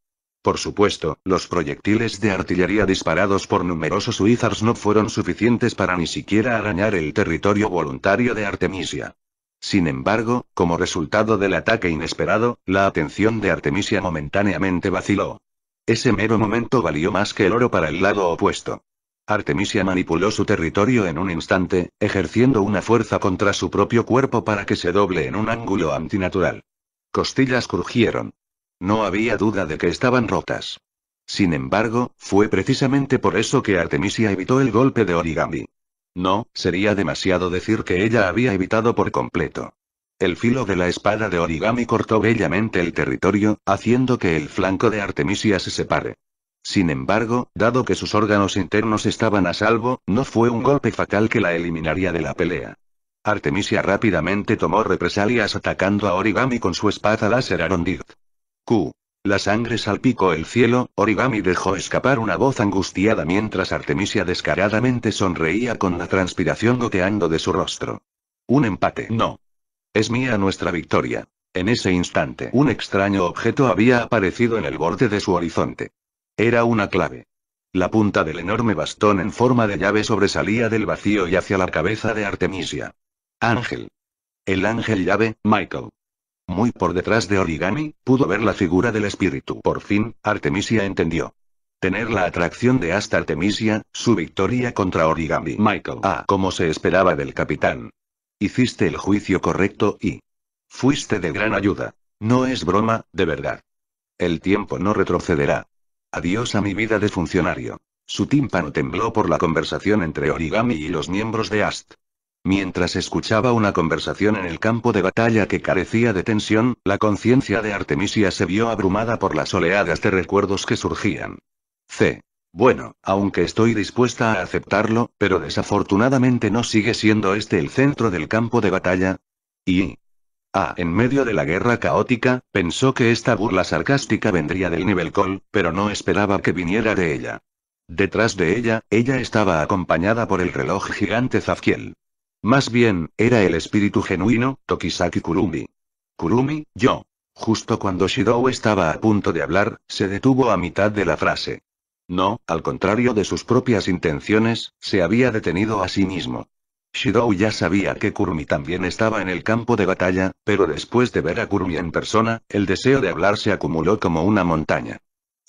Por supuesto, los proyectiles de artillería disparados por numerosos suizars no fueron suficientes para ni siquiera arañar el territorio voluntario de Artemisia. Sin embargo, como resultado del ataque inesperado, la atención de Artemisia momentáneamente vaciló. Ese mero momento valió más que el oro para el lado opuesto. Artemisia manipuló su territorio en un instante, ejerciendo una fuerza contra su propio cuerpo para que se doble en un ángulo antinatural. Costillas crujieron. No había duda de que estaban rotas. Sin embargo, fue precisamente por eso que Artemisia evitó el golpe de origami. No, sería demasiado decir que ella había evitado por completo. El filo de la espada de origami cortó bellamente el territorio, haciendo que el flanco de Artemisia se separe. Sin embargo, dado que sus órganos internos estaban a salvo, no fue un golpe fatal que la eliminaría de la pelea. Artemisia rápidamente tomó represalias atacando a Origami con su espada láser Arondid. La sangre salpicó el cielo, Origami dejó escapar una voz angustiada mientras Artemisia descaradamente sonreía con la transpiración goteando de su rostro. Un empate. No. Es mía nuestra victoria. En ese instante, un extraño objeto había aparecido en el borde de su horizonte. Era una clave. La punta del enorme bastón en forma de llave sobresalía del vacío y hacia la cabeza de Artemisia. Ángel. El ángel llave, Michael. Muy por detrás de Origami, pudo ver la figura del espíritu. Por fin, Artemisia entendió. Tener la atracción de hasta Artemisia, su victoria contra Origami. Michael. Ah, como se esperaba del capitán. Hiciste el juicio correcto y... Fuiste de gran ayuda. No es broma, de verdad. El tiempo no retrocederá. Adiós a mi vida de funcionario. Su tímpano tembló por la conversación entre Origami y los miembros de AST. Mientras escuchaba una conversación en el campo de batalla que carecía de tensión, la conciencia de Artemisia se vio abrumada por las oleadas de recuerdos que surgían. C. Bueno, aunque estoy dispuesta a aceptarlo, pero desafortunadamente no sigue siendo este el centro del campo de batalla. Y. A. en medio de la guerra caótica, pensó que esta burla sarcástica vendría del nivel Col, pero no esperaba que viniera de ella. Detrás de ella, ella estaba acompañada por el reloj gigante Zafkiel. Más bien, era el espíritu genuino, Tokisaki Kurumi. Kurumi, yo. Justo cuando Shidou estaba a punto de hablar, se detuvo a mitad de la frase. No, al contrario de sus propias intenciones, se había detenido a sí mismo. Shidou ya sabía que Kurumi también estaba en el campo de batalla, pero después de ver a Kurumi en persona, el deseo de hablar se acumuló como una montaña.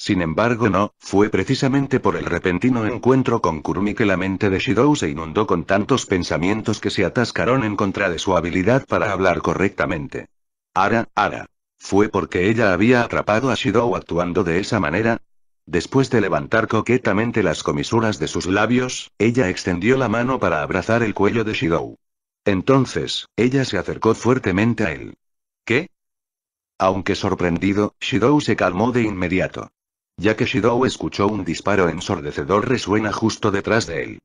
Sin embargo, no, fue precisamente por el repentino encuentro con Kurumi que la mente de Shidou se inundó con tantos pensamientos que se atascaron en contra de su habilidad para hablar correctamente. Ara, ara. ¿Fue porque ella había atrapado a Shidou actuando de esa manera? Después de levantar coquetamente las comisuras de sus labios, ella extendió la mano para abrazar el cuello de Shidou. Entonces, ella se acercó fuertemente a él. ¿Qué? Aunque sorprendido, Shidou se calmó de inmediato ya que Shidou escuchó un disparo ensordecedor resuena justo detrás de él.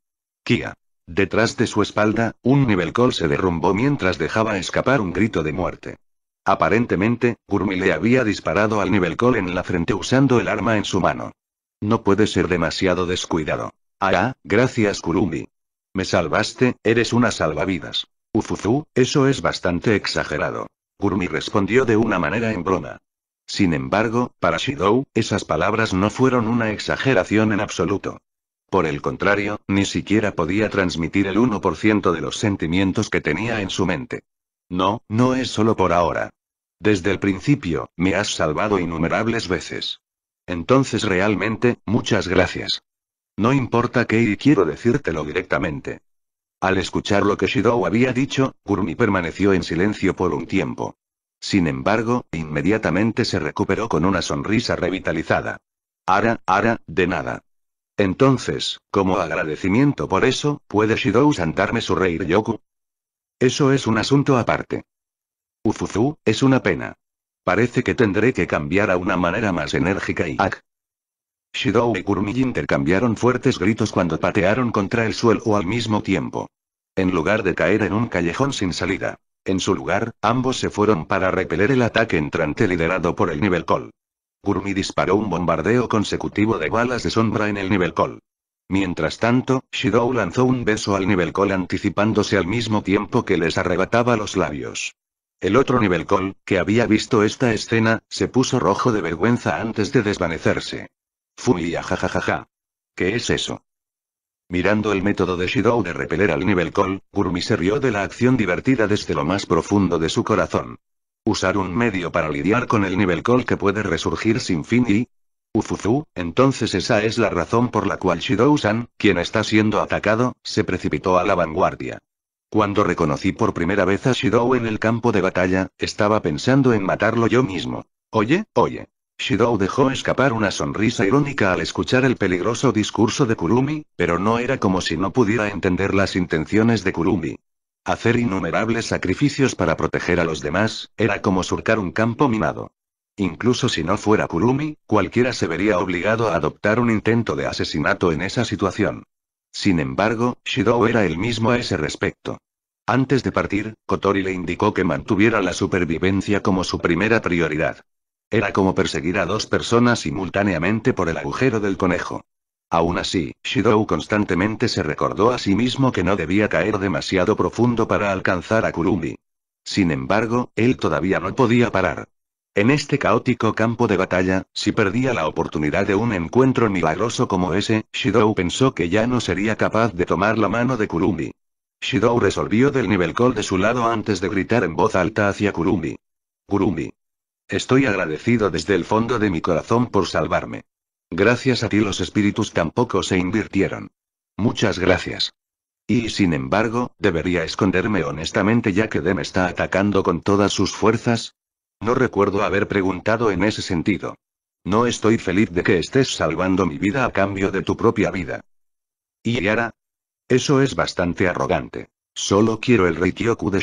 Kia. Detrás de su espalda, un nivel col se derrumbó mientras dejaba escapar un grito de muerte. Aparentemente, Gurmi le había disparado al nivel col en la frente usando el arma en su mano. No puede ser demasiado descuidado. Ah, ah gracias Kurumi. Me salvaste, eres una salvavidas. Uzuzu, eso es bastante exagerado. Gurmi respondió de una manera en broma. Sin embargo, para Shidou, esas palabras no fueron una exageración en absoluto. Por el contrario, ni siquiera podía transmitir el 1% de los sentimientos que tenía en su mente. No, no es solo por ahora. Desde el principio, me has salvado innumerables veces. Entonces realmente, muchas gracias. No importa qué y quiero decírtelo directamente. Al escuchar lo que Shidou había dicho, gurmi permaneció en silencio por un tiempo. Sin embargo, inmediatamente se recuperó con una sonrisa revitalizada. Ara, ara, de nada. Entonces, como agradecimiento por eso, ¿puede Shidou santarme su rey Yoku? Eso es un asunto aparte. Ufuzu, es una pena. Parece que tendré que cambiar a una manera más enérgica y... Ak. Shidou y Kurmi intercambiaron fuertes gritos cuando patearon contra el suelo al mismo tiempo. En lugar de caer en un callejón sin salida. En su lugar, ambos se fueron para repeler el ataque entrante liderado por el nivel Col. Gurmi disparó un bombardeo consecutivo de balas de sombra en el nivel Col. Mientras tanto, Shidou lanzó un beso al nivel Col anticipándose al mismo tiempo que les arrebataba los labios. El otro nivel Col, que había visto esta escena, se puso rojo de vergüenza antes de desvanecerse. ja jajajaja. ¿Qué es eso? Mirando el método de Shidou de repeler al nivel Call, Gurmi se rió de la acción divertida desde lo más profundo de su corazón. Usar un medio para lidiar con el nivel Call que puede resurgir sin fin y... Ufuzu, entonces esa es la razón por la cual Shidou-san, quien está siendo atacado, se precipitó a la vanguardia. Cuando reconocí por primera vez a Shidou en el campo de batalla, estaba pensando en matarlo yo mismo. Oye, oye. Shido dejó escapar una sonrisa irónica al escuchar el peligroso discurso de Kurumi, pero no era como si no pudiera entender las intenciones de Kurumi. Hacer innumerables sacrificios para proteger a los demás, era como surcar un campo minado. Incluso si no fuera Kurumi, cualquiera se vería obligado a adoptar un intento de asesinato en esa situación. Sin embargo, Shidou era el mismo a ese respecto. Antes de partir, Kotori le indicó que mantuviera la supervivencia como su primera prioridad. Era como perseguir a dos personas simultáneamente por el agujero del conejo. Aún así, Shidou constantemente se recordó a sí mismo que no debía caer demasiado profundo para alcanzar a Kurumbi. Sin embargo, él todavía no podía parar. En este caótico campo de batalla, si perdía la oportunidad de un encuentro milagroso como ese, Shidou pensó que ya no sería capaz de tomar la mano de Kurumbi. Shidou resolvió del nivel col de su lado antes de gritar en voz alta hacia Kurumbi. Kurumbi. Estoy agradecido desde el fondo de mi corazón por salvarme. Gracias a ti los espíritus tampoco se invirtieron. Muchas gracias. Y sin embargo, debería esconderme honestamente ya que Dem está atacando con todas sus fuerzas. No recuerdo haber preguntado en ese sentido. No estoy feliz de que estés salvando mi vida a cambio de tu propia vida. ¿Y Yara? Eso es bastante arrogante. Solo quiero el Reikyoku de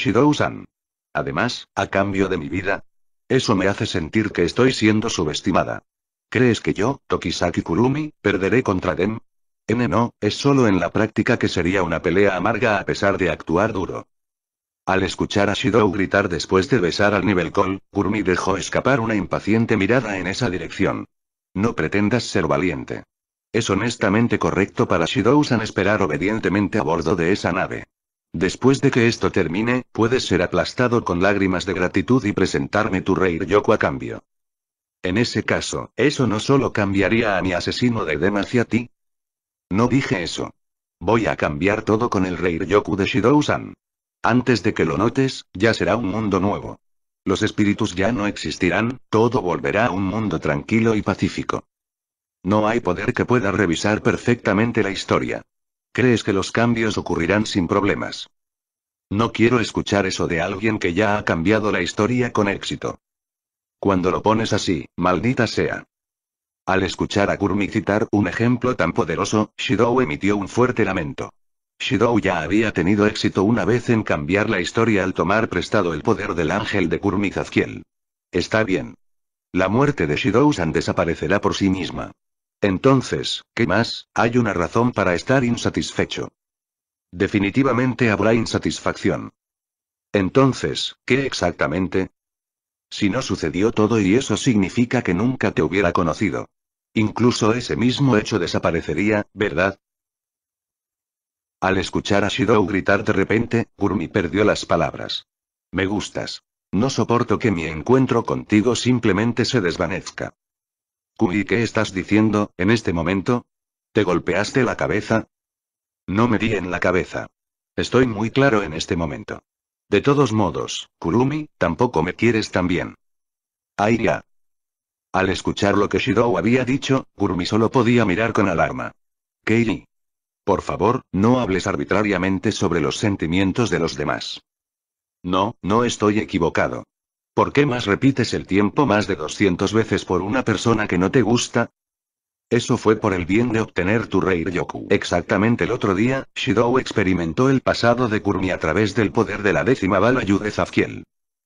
Además, a cambio de mi vida, eso me hace sentir que estoy siendo subestimada. ¿Crees que yo, Tokisaki Kurumi, perderé contra Dem? N no, es solo en la práctica que sería una pelea amarga a pesar de actuar duro. Al escuchar a Shidou gritar después de besar al nivel Col, Kurumi dejó escapar una impaciente mirada en esa dirección. No pretendas ser valiente. Es honestamente correcto para Shidou-san esperar obedientemente a bordo de esa nave. Después de que esto termine, puedes ser aplastado con lágrimas de gratitud y presentarme tu rey Ryoko a cambio. En ese caso, eso no solo cambiaría a mi asesino de Dem hacia ti. No dije eso. Voy a cambiar todo con el rey Ryoku de Shidousan. Antes de que lo notes, ya será un mundo nuevo. Los espíritus ya no existirán, todo volverá a un mundo tranquilo y pacífico. No hay poder que pueda revisar perfectamente la historia. Crees que los cambios ocurrirán sin problemas. No quiero escuchar eso de alguien que ya ha cambiado la historia con éxito. Cuando lo pones así, maldita sea. Al escuchar a Kurmi citar un ejemplo tan poderoso, Shidou emitió un fuerte lamento. Shidou ya había tenido éxito una vez en cambiar la historia al tomar prestado el poder del ángel de Kurumi Está bien. La muerte de Shidou-san desaparecerá por sí misma. Entonces, ¿qué más? Hay una razón para estar insatisfecho. Definitivamente habrá insatisfacción. Entonces, ¿qué exactamente? Si no sucedió todo y eso significa que nunca te hubiera conocido. Incluso ese mismo hecho desaparecería, ¿verdad? Al escuchar a Shidou gritar de repente, Gurmi perdió las palabras. Me gustas. No soporto que mi encuentro contigo simplemente se desvanezca. ¿Kurumi ¿qué estás diciendo, en este momento? ¿Te golpeaste la cabeza? No me di en la cabeza. Estoy muy claro en este momento. De todos modos, Kurumi, tampoco me quieres tan bien. ya. Al escuchar lo que Shirou había dicho, Kurumi solo podía mirar con alarma. Keiri. Por favor, no hables arbitrariamente sobre los sentimientos de los demás. No, no estoy equivocado. ¿Por qué más repites el tiempo más de 200 veces por una persona que no te gusta? Eso fue por el bien de obtener tu rey Yoku. Exactamente el otro día, Shidou experimentó el pasado de Kurmi a través del poder de la décima bala Yu de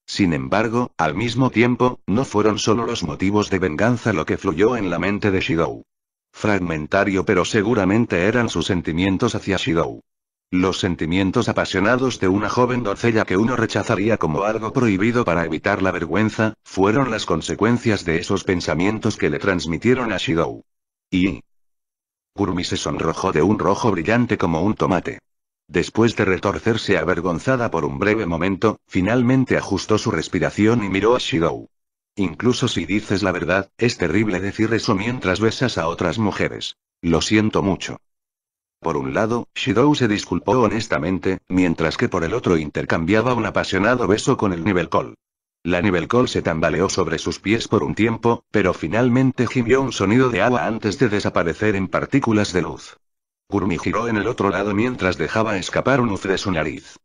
Sin embargo, al mismo tiempo, no fueron solo los motivos de venganza lo que fluyó en la mente de Shidou. Fragmentario pero seguramente eran sus sentimientos hacia Shidou. Los sentimientos apasionados de una joven doncella que uno rechazaría como algo prohibido para evitar la vergüenza, fueron las consecuencias de esos pensamientos que le transmitieron a Shidou. Y... Gurmi se sonrojó de un rojo brillante como un tomate. Después de retorcerse avergonzada por un breve momento, finalmente ajustó su respiración y miró a Shidou. Incluso si dices la verdad, es terrible decir eso mientras besas a otras mujeres. Lo siento mucho. Por un lado, Shidou se disculpó honestamente, mientras que por el otro intercambiaba un apasionado beso con el Nivelcol. La Nivelcol se tambaleó sobre sus pies por un tiempo, pero finalmente gimió un sonido de agua antes de desaparecer en partículas de luz. Kurumi giró en el otro lado mientras dejaba escapar un uf de su nariz.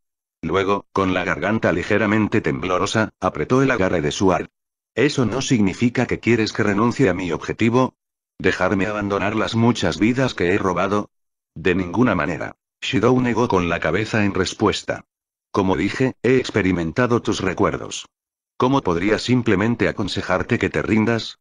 Luego, con la garganta ligeramente temblorosa, apretó el agarre de su ar. ¿Eso no significa que quieres que renuncie a mi objetivo? ¿Dejarme abandonar las muchas vidas que he robado? De ninguna manera. Shidou negó con la cabeza en respuesta. Como dije, he experimentado tus recuerdos. ¿Cómo podría simplemente aconsejarte que te rindas?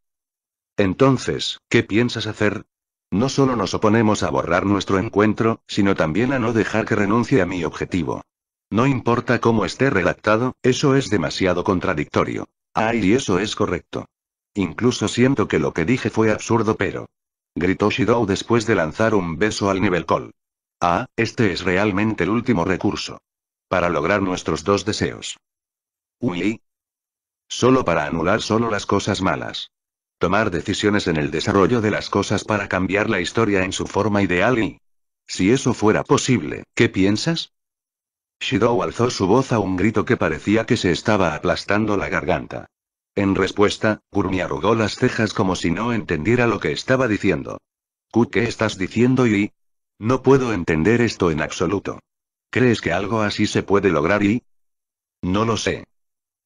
Entonces, ¿qué piensas hacer? No solo nos oponemos a borrar nuestro encuentro, sino también a no dejar que renuncie a mi objetivo. No importa cómo esté redactado, eso es demasiado contradictorio. Ay, ah, y eso es correcto. Incluso siento que lo que dije fue absurdo, pero gritó Shidou después de lanzar un beso al nivel Col. Ah, este es realmente el último recurso. Para lograr nuestros dos deseos. ¿Uy? Solo para anular solo las cosas malas. Tomar decisiones en el desarrollo de las cosas para cambiar la historia en su forma ideal y... Si eso fuera posible, ¿qué piensas? Shidou alzó su voz a un grito que parecía que se estaba aplastando la garganta. En respuesta, Gurmi arrugó las cejas como si no entendiera lo que estaba diciendo. ¿Qué estás diciendo y? No puedo entender esto en absoluto. ¿Crees que algo así se puede lograr y? No lo sé.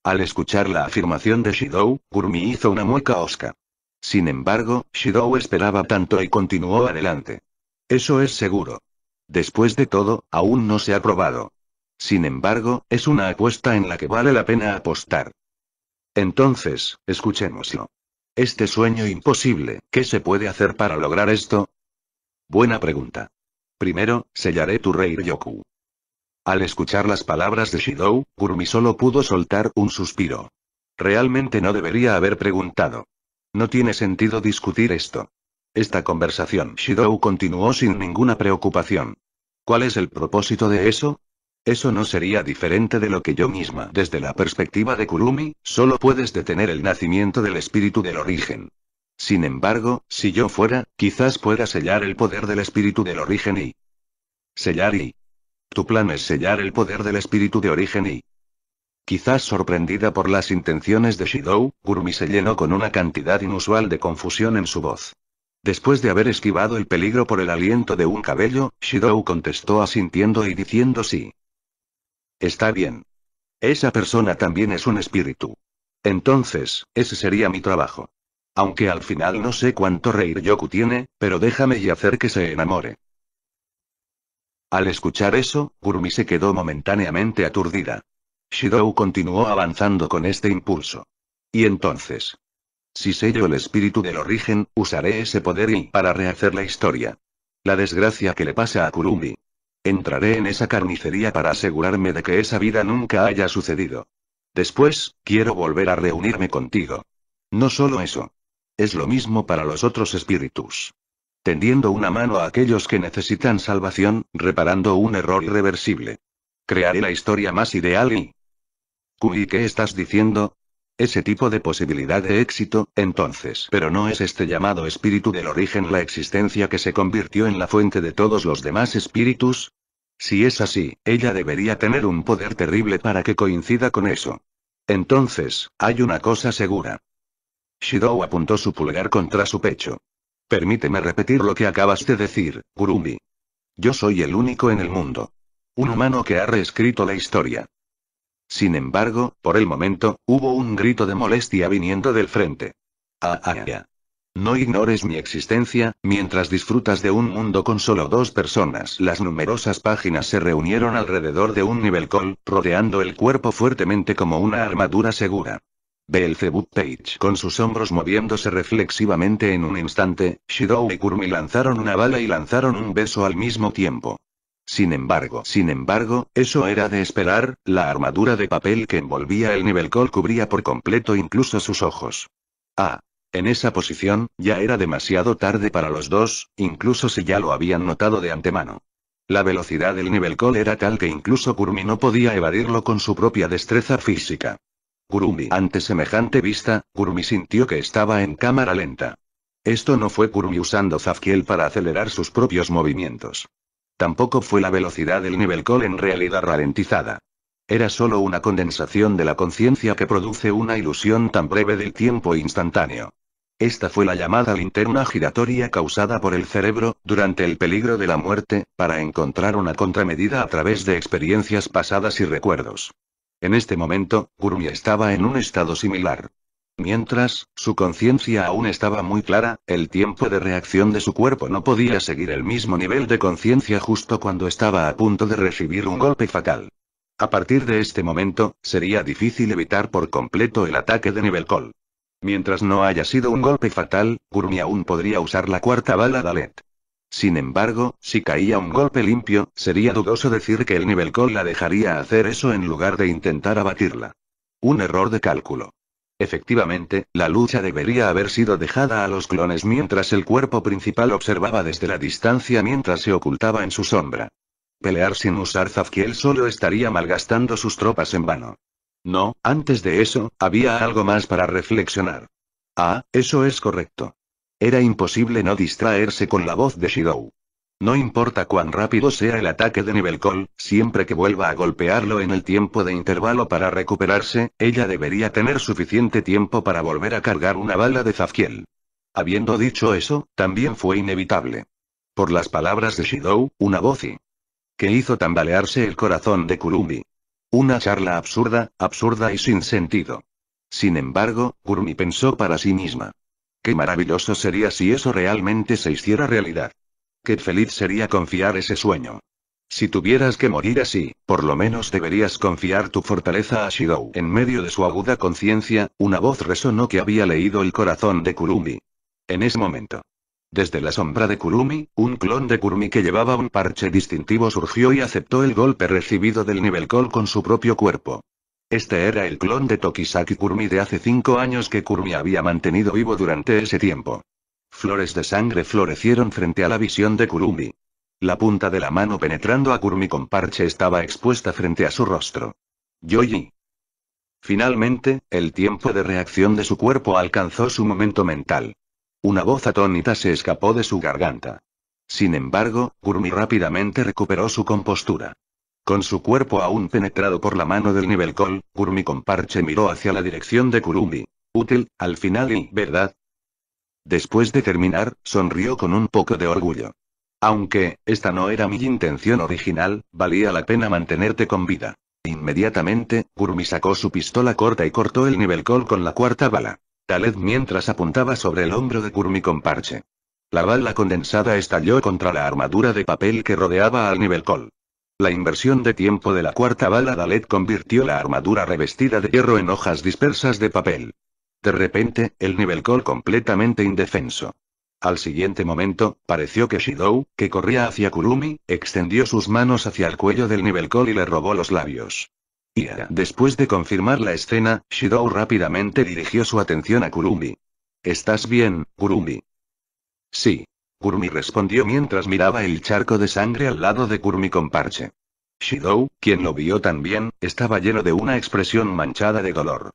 Al escuchar la afirmación de Shidou, Gurmi hizo una mueca osca. Sin embargo, Shidou esperaba tanto y continuó adelante. Eso es seguro. Después de todo, aún no se ha probado. Sin embargo, es una apuesta en la que vale la pena apostar. Entonces, escuchémoslo. Este sueño imposible, ¿qué se puede hacer para lograr esto? Buena pregunta. Primero, sellaré tu rey Yoku. Al escuchar las palabras de Shidou, Kurumi solo pudo soltar un suspiro. Realmente no debería haber preguntado. No tiene sentido discutir esto. Esta conversación Shidou continuó sin ninguna preocupación. ¿Cuál es el propósito de eso? Eso no sería diferente de lo que yo misma. Desde la perspectiva de Kurumi, solo puedes detener el nacimiento del espíritu del origen. Sin embargo, si yo fuera, quizás pueda sellar el poder del espíritu del origen y... Sellar y... Tu plan es sellar el poder del espíritu de origen y... Quizás sorprendida por las intenciones de Shidou, Kurumi se llenó con una cantidad inusual de confusión en su voz. Después de haber esquivado el peligro por el aliento de un cabello, Shidou contestó asintiendo y diciendo sí. Está bien. Esa persona también es un espíritu. Entonces, ese sería mi trabajo. Aunque al final no sé cuánto reír Yoku tiene, pero déjame y hacer que se enamore. Al escuchar eso, Kurumi se quedó momentáneamente aturdida. Shidou continuó avanzando con este impulso. Y entonces. Si yo el espíritu del origen, usaré ese poder y para rehacer la historia. La desgracia que le pasa a Kurumi, Entraré en esa carnicería para asegurarme de que esa vida nunca haya sucedido. Después, quiero volver a reunirme contigo. No solo eso. Es lo mismo para los otros espíritus. Tendiendo una mano a aquellos que necesitan salvación, reparando un error irreversible. Crearé la historia más ideal y... ¿Y ¿qué estás diciendo? Ese tipo de posibilidad de éxito, entonces. Pero no es este llamado espíritu del origen la existencia que se convirtió en la fuente de todos los demás espíritus. Si es así, ella debería tener un poder terrible para que coincida con eso. Entonces, hay una cosa segura. Shidou apuntó su pulgar contra su pecho. Permíteme repetir lo que acabas de decir, Gurumi. Yo soy el único en el mundo. Un humano que ha reescrito la historia. Sin embargo, por el momento, hubo un grito de molestia viniendo del frente. Ah, ah, No ignores mi existencia, mientras disfrutas de un mundo con solo dos personas. Las numerosas páginas se reunieron alrededor de un nivel col, rodeando el cuerpo fuertemente como una armadura segura. Cebu Page, con sus hombros moviéndose reflexivamente en un instante, Shido y Kurumi lanzaron una bala y lanzaron un beso al mismo tiempo. Sin embargo, sin embargo, eso era de esperar, la armadura de papel que envolvía el nivelcol cubría por completo incluso sus ojos. Ah. En esa posición, ya era demasiado tarde para los dos, incluso si ya lo habían notado de antemano. La velocidad del nivel nivelcol era tal que incluso Kurumi no podía evadirlo con su propia destreza física. Kurumi. Ante semejante vista, Kurumi sintió que estaba en cámara lenta. Esto no fue Kurumi usando Zafkiel para acelerar sus propios movimientos. Tampoco fue la velocidad del nivel col en realidad ralentizada. Era solo una condensación de la conciencia que produce una ilusión tan breve del tiempo instantáneo. Esta fue la llamada linterna giratoria causada por el cerebro, durante el peligro de la muerte, para encontrar una contramedida a través de experiencias pasadas y recuerdos. En este momento, Gurmi estaba en un estado similar. Mientras, su conciencia aún estaba muy clara, el tiempo de reacción de su cuerpo no podía seguir el mismo nivel de conciencia justo cuando estaba a punto de recibir un golpe fatal. A partir de este momento, sería difícil evitar por completo el ataque de Nivel Col. Mientras no haya sido un golpe fatal, Gurmi aún podría usar la cuarta bala Dalet. Sin embargo, si caía un golpe limpio, sería dudoso decir que el Nivel Col la dejaría hacer eso en lugar de intentar abatirla. Un error de cálculo. Efectivamente, la lucha debería haber sido dejada a los clones mientras el cuerpo principal observaba desde la distancia mientras se ocultaba en su sombra. Pelear sin usar Zafkiel solo estaría malgastando sus tropas en vano. No, antes de eso, había algo más para reflexionar. Ah, eso es correcto. Era imposible no distraerse con la voz de Shirou. No importa cuán rápido sea el ataque de Nivelkol, siempre que vuelva a golpearlo en el tiempo de intervalo para recuperarse, ella debería tener suficiente tiempo para volver a cargar una bala de Zafkiel. Habiendo dicho eso, también fue inevitable. Por las palabras de Shidou, una voz y... que hizo tambalearse el corazón de Kurumi. Una charla absurda, absurda y sin sentido. Sin embargo, Kurumi pensó para sí misma. Qué maravilloso sería si eso realmente se hiciera realidad. Qué feliz sería confiar ese sueño. Si tuvieras que morir así, por lo menos deberías confiar tu fortaleza a Shirou. En medio de su aguda conciencia, una voz resonó que había leído el corazón de Kurumi. En ese momento. Desde la sombra de Kurumi, un clon de Kurumi que llevaba un parche distintivo surgió y aceptó el golpe recibido del nivel Col con su propio cuerpo. Este era el clon de Tokisaki Kurumi de hace cinco años que Kurumi había mantenido vivo durante ese tiempo. Flores de sangre florecieron frente a la visión de Kurumi. La punta de la mano penetrando a Kurumi con parche estaba expuesta frente a su rostro. Yoji. Finalmente, el tiempo de reacción de su cuerpo alcanzó su momento mental. Una voz atónita se escapó de su garganta. Sin embargo, Kurumi rápidamente recuperó su compostura. Con su cuerpo aún penetrado por la mano del nivel Col, Kurmi con parche miró hacia la dirección de Kurumi. Útil, al final y, ¿verdad? Después de terminar, sonrió con un poco de orgullo. Aunque, esta no era mi intención original, valía la pena mantenerte con vida. Inmediatamente, Gurmi sacó su pistola corta y cortó el nivelcol con la cuarta bala. Dalet mientras apuntaba sobre el hombro de Kurmi con parche. La bala condensada estalló contra la armadura de papel que rodeaba al nivelcol. La inversión de tiempo de la cuarta bala Dalet convirtió la armadura revestida de hierro en hojas dispersas de papel. De repente, el nivel col completamente indefenso. Al siguiente momento, pareció que Shidou, que corría hacia Kurumi, extendió sus manos hacia el cuello del nivel col y le robó los labios. Y después de confirmar la escena, Shidou rápidamente dirigió su atención a Kurumi. ¿Estás bien, Kurumi? Sí. Kurumi respondió mientras miraba el charco de sangre al lado de Kurumi con parche. Shidou, quien lo vio también, estaba lleno de una expresión manchada de dolor.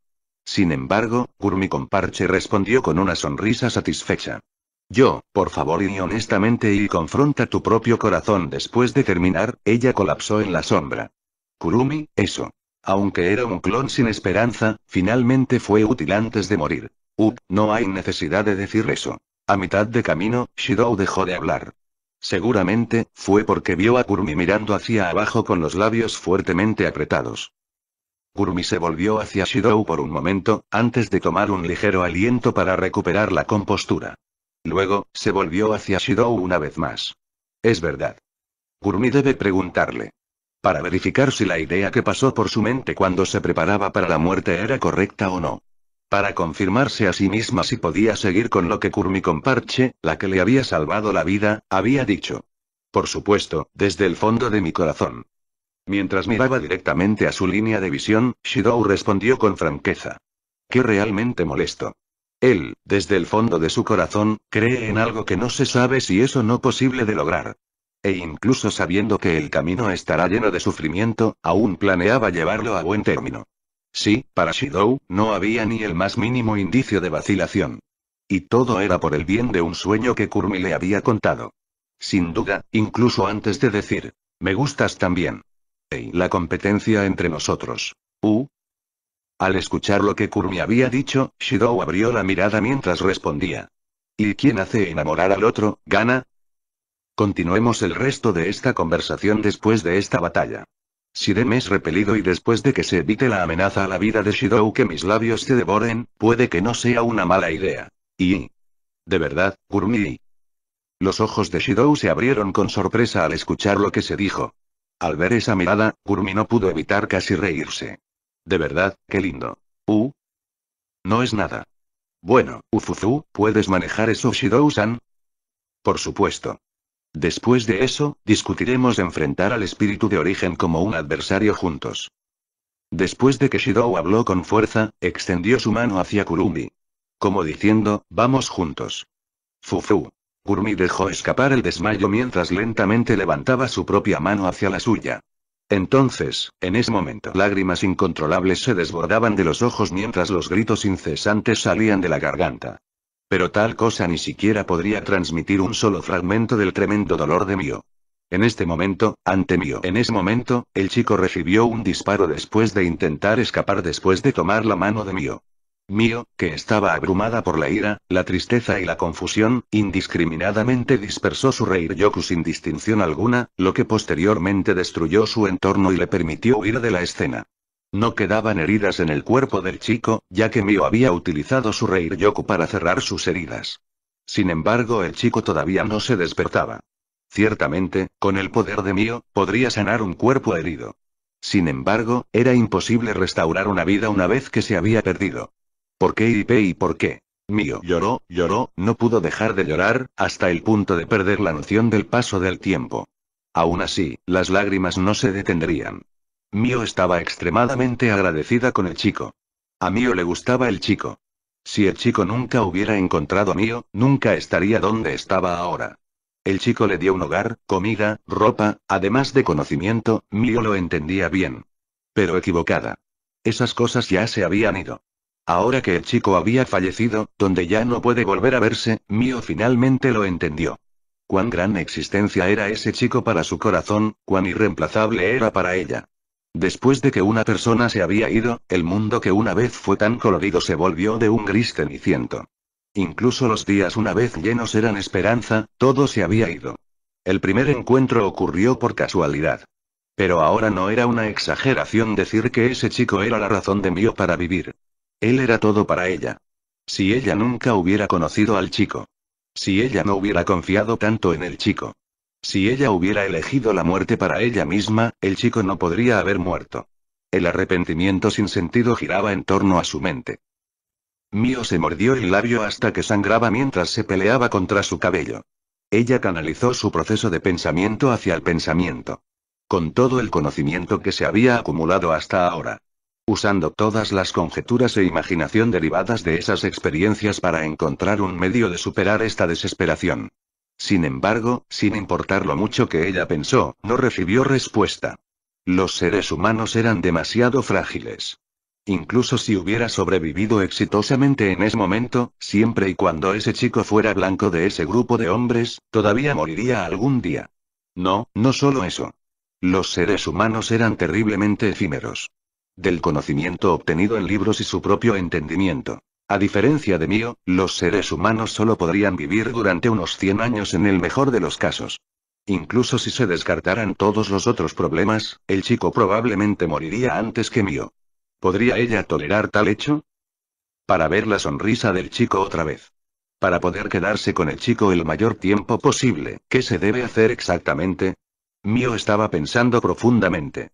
Sin embargo, Kurumi Comparche respondió con una sonrisa satisfecha. Yo, por favor y honestamente y confronta tu propio corazón después de terminar, ella colapsó en la sombra. Kurumi, eso. Aunque era un clon sin esperanza, finalmente fue útil antes de morir. Up, no hay necesidad de decir eso. A mitad de camino, Shidou dejó de hablar. Seguramente, fue porque vio a Kurumi mirando hacia abajo con los labios fuertemente apretados. Kurumi se volvió hacia Shidou por un momento, antes de tomar un ligero aliento para recuperar la compostura. Luego, se volvió hacia Shidou una vez más. Es verdad. Kurumi debe preguntarle. Para verificar si la idea que pasó por su mente cuando se preparaba para la muerte era correcta o no. Para confirmarse a sí misma si podía seguir con lo que Kurmi Comparche, la que le había salvado la vida, había dicho. Por supuesto, desde el fondo de mi corazón. Mientras miraba directamente a su línea de visión, Shidou respondió con franqueza. Qué realmente molesto. Él, desde el fondo de su corazón, cree en algo que no se sabe si o no posible de lograr. E incluso sabiendo que el camino estará lleno de sufrimiento, aún planeaba llevarlo a buen término. Sí, para Shidou, no había ni el más mínimo indicio de vacilación. Y todo era por el bien de un sueño que Kurmi le había contado. Sin duda, incluso antes de decir, me gustas también la competencia entre nosotros. ¿U? Al escuchar lo que Kurumi había dicho, Shidou abrió la mirada mientras respondía. ¿Y quién hace enamorar al otro, gana? Continuemos el resto de esta conversación después de esta batalla. si es repelido y después de que se evite la amenaza a la vida de Shidou que mis labios se devoren, puede que no sea una mala idea. Y... De verdad, Kurumi? Los ojos de Shidou se abrieron con sorpresa al escuchar lo que se dijo. Al ver esa mirada, Kurumi no pudo evitar casi reírse. De verdad, qué lindo. U, No es nada. Bueno, Ufuzu, ¿puedes manejar eso Shidou-san? Por supuesto. Después de eso, discutiremos enfrentar al espíritu de origen como un adversario juntos. Después de que Shidou habló con fuerza, extendió su mano hacia Kurumi. Como diciendo, vamos juntos. Fufu. Gurmi dejó escapar el desmayo mientras lentamente levantaba su propia mano hacia la suya. Entonces, en ese momento, lágrimas incontrolables se desbordaban de los ojos mientras los gritos incesantes salían de la garganta. Pero tal cosa ni siquiera podría transmitir un solo fragmento del tremendo dolor de Mio. En este momento, ante Mio. En ese momento, el chico recibió un disparo después de intentar escapar después de tomar la mano de Mio. Mio, que estaba abrumada por la ira, la tristeza y la confusión, indiscriminadamente dispersó su Yoku sin distinción alguna, lo que posteriormente destruyó su entorno y le permitió huir de la escena. No quedaban heridas en el cuerpo del chico, ya que Mio había utilizado su Yoku para cerrar sus heridas. Sin embargo, el chico todavía no se despertaba. Ciertamente, con el poder de Mio, podría sanar un cuerpo herido. Sin embargo, era imposible restaurar una vida una vez que se había perdido. ¿Por qué IP y por qué? Mío lloró, lloró, no pudo dejar de llorar, hasta el punto de perder la noción del paso del tiempo. Aún así, las lágrimas no se detendrían. Mío estaba extremadamente agradecida con el chico. A Mío le gustaba el chico. Si el chico nunca hubiera encontrado a Mío, nunca estaría donde estaba ahora. El chico le dio un hogar, comida, ropa, además de conocimiento, Mío lo entendía bien. Pero equivocada. Esas cosas ya se habían ido. Ahora que el chico había fallecido, donde ya no puede volver a verse, Mio finalmente lo entendió. Cuán gran existencia era ese chico para su corazón, cuán irreemplazable era para ella. Después de que una persona se había ido, el mundo que una vez fue tan colorido se volvió de un gris ceniciento. Incluso los días una vez llenos eran esperanza, todo se había ido. El primer encuentro ocurrió por casualidad. Pero ahora no era una exageración decir que ese chico era la razón de mío para vivir. Él era todo para ella. Si ella nunca hubiera conocido al chico. Si ella no hubiera confiado tanto en el chico. Si ella hubiera elegido la muerte para ella misma, el chico no podría haber muerto. El arrepentimiento sin sentido giraba en torno a su mente. Mío se mordió el labio hasta que sangraba mientras se peleaba contra su cabello. Ella canalizó su proceso de pensamiento hacia el pensamiento. Con todo el conocimiento que se había acumulado hasta ahora usando todas las conjeturas e imaginación derivadas de esas experiencias para encontrar un medio de superar esta desesperación. Sin embargo, sin importar lo mucho que ella pensó, no recibió respuesta. Los seres humanos eran demasiado frágiles. Incluso si hubiera sobrevivido exitosamente en ese momento, siempre y cuando ese chico fuera blanco de ese grupo de hombres, todavía moriría algún día. No, no solo eso. Los seres humanos eran terriblemente efímeros del conocimiento obtenido en libros y su propio entendimiento. A diferencia de mío, los seres humanos solo podrían vivir durante unos 100 años en el mejor de los casos. Incluso si se descartaran todos los otros problemas, el chico probablemente moriría antes que mío. ¿Podría ella tolerar tal hecho? Para ver la sonrisa del chico otra vez. Para poder quedarse con el chico el mayor tiempo posible, ¿qué se debe hacer exactamente? Mío estaba pensando profundamente.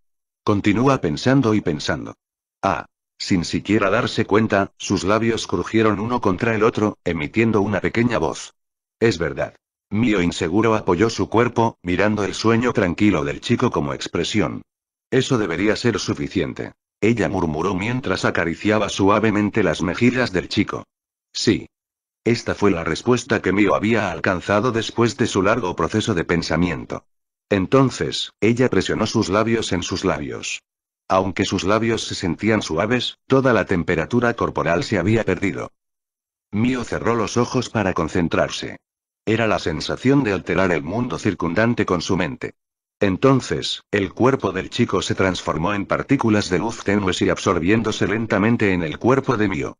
Continúa pensando y pensando. Ah. Sin siquiera darse cuenta, sus labios crujieron uno contra el otro, emitiendo una pequeña voz. Es verdad. Mío inseguro apoyó su cuerpo, mirando el sueño tranquilo del chico como expresión. Eso debería ser suficiente. Ella murmuró mientras acariciaba suavemente las mejillas del chico. Sí. Esta fue la respuesta que Mio había alcanzado después de su largo proceso de pensamiento. Entonces, ella presionó sus labios en sus labios. Aunque sus labios se sentían suaves, toda la temperatura corporal se había perdido. Mio cerró los ojos para concentrarse. Era la sensación de alterar el mundo circundante con su mente. Entonces, el cuerpo del chico se transformó en partículas de luz tenues y absorbiéndose lentamente en el cuerpo de Mio.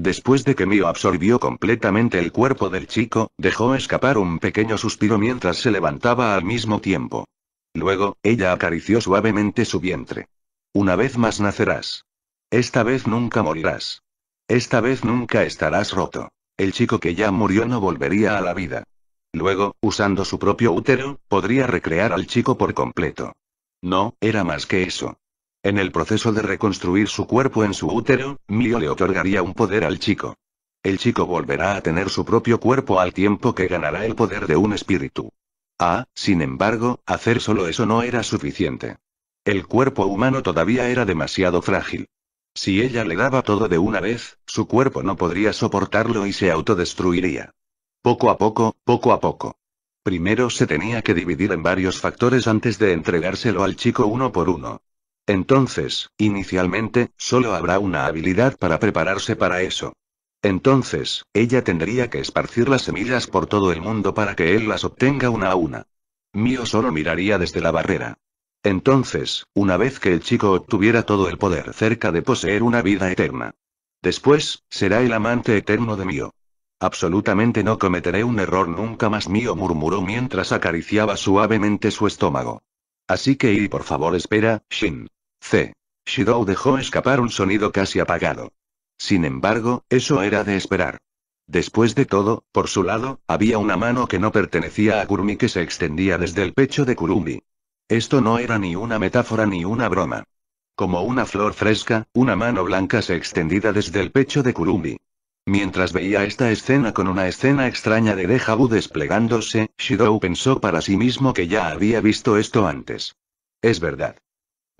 Después de que Mio absorbió completamente el cuerpo del chico, dejó escapar un pequeño suspiro mientras se levantaba al mismo tiempo. Luego, ella acarició suavemente su vientre. Una vez más nacerás. Esta vez nunca morirás. Esta vez nunca estarás roto. El chico que ya murió no volvería a la vida. Luego, usando su propio útero, podría recrear al chico por completo. No, era más que eso. En el proceso de reconstruir su cuerpo en su útero, Mio le otorgaría un poder al chico. El chico volverá a tener su propio cuerpo al tiempo que ganará el poder de un espíritu. Ah, sin embargo, hacer solo eso no era suficiente. El cuerpo humano todavía era demasiado frágil. Si ella le daba todo de una vez, su cuerpo no podría soportarlo y se autodestruiría. Poco a poco, poco a poco. Primero se tenía que dividir en varios factores antes de entregárselo al chico uno por uno. Entonces, inicialmente, solo habrá una habilidad para prepararse para eso. Entonces, ella tendría que esparcir las semillas por todo el mundo para que él las obtenga una a una. Mío solo miraría desde la barrera. Entonces, una vez que el chico obtuviera todo el poder cerca de poseer una vida eterna. Después, será el amante eterno de Mío. Absolutamente no cometeré un error nunca más mío, murmuró mientras acariciaba suavemente su estómago. Así que y por favor espera, Shin. C. Shidou dejó escapar un sonido casi apagado. Sin embargo, eso era de esperar. Después de todo, por su lado, había una mano que no pertenecía a Kurumi que se extendía desde el pecho de Kurumi. Esto no era ni una metáfora ni una broma. Como una flor fresca, una mano blanca se extendida desde el pecho de Kurumi. Mientras veía esta escena con una escena extraña de Deja desplegándose, Shidou pensó para sí mismo que ya había visto esto antes. Es verdad.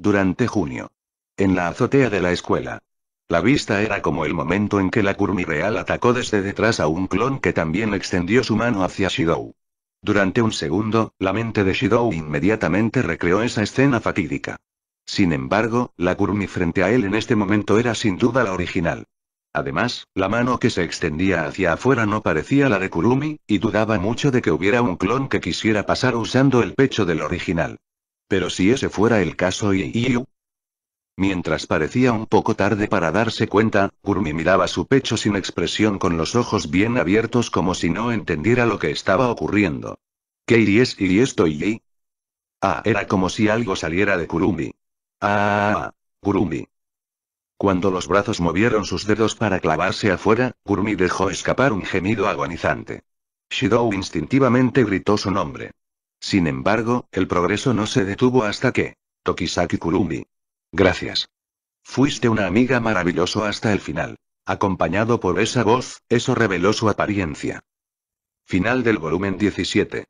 Durante junio. En la azotea de la escuela. La vista era como el momento en que la Kurumi Real atacó desde detrás a un clon que también extendió su mano hacia Shidou. Durante un segundo, la mente de Shidou inmediatamente recreó esa escena fatídica. Sin embargo, la Kurumi frente a él en este momento era sin duda la original. Además, la mano que se extendía hacia afuera no parecía la de Kurumi, y dudaba mucho de que hubiera un clon que quisiera pasar usando el pecho del original. Pero si ese fuera el caso y... Mientras parecía un poco tarde para darse cuenta, Gurmi miraba su pecho sin expresión con los ojos bien abiertos como si no entendiera lo que estaba ocurriendo. ¿Qué es y esto y? Ah, era como si algo saliera de Kurumi. Ah, Kurumi. Cuando los brazos movieron sus dedos para clavarse afuera, Kurumi dejó escapar un gemido agonizante. Shidou instintivamente gritó su nombre. Sin embargo, el progreso no se detuvo hasta que. Tokisaki Kurumi. Gracias. Fuiste una amiga maravilloso hasta el final. Acompañado por esa voz, eso reveló su apariencia. Final del volumen 17.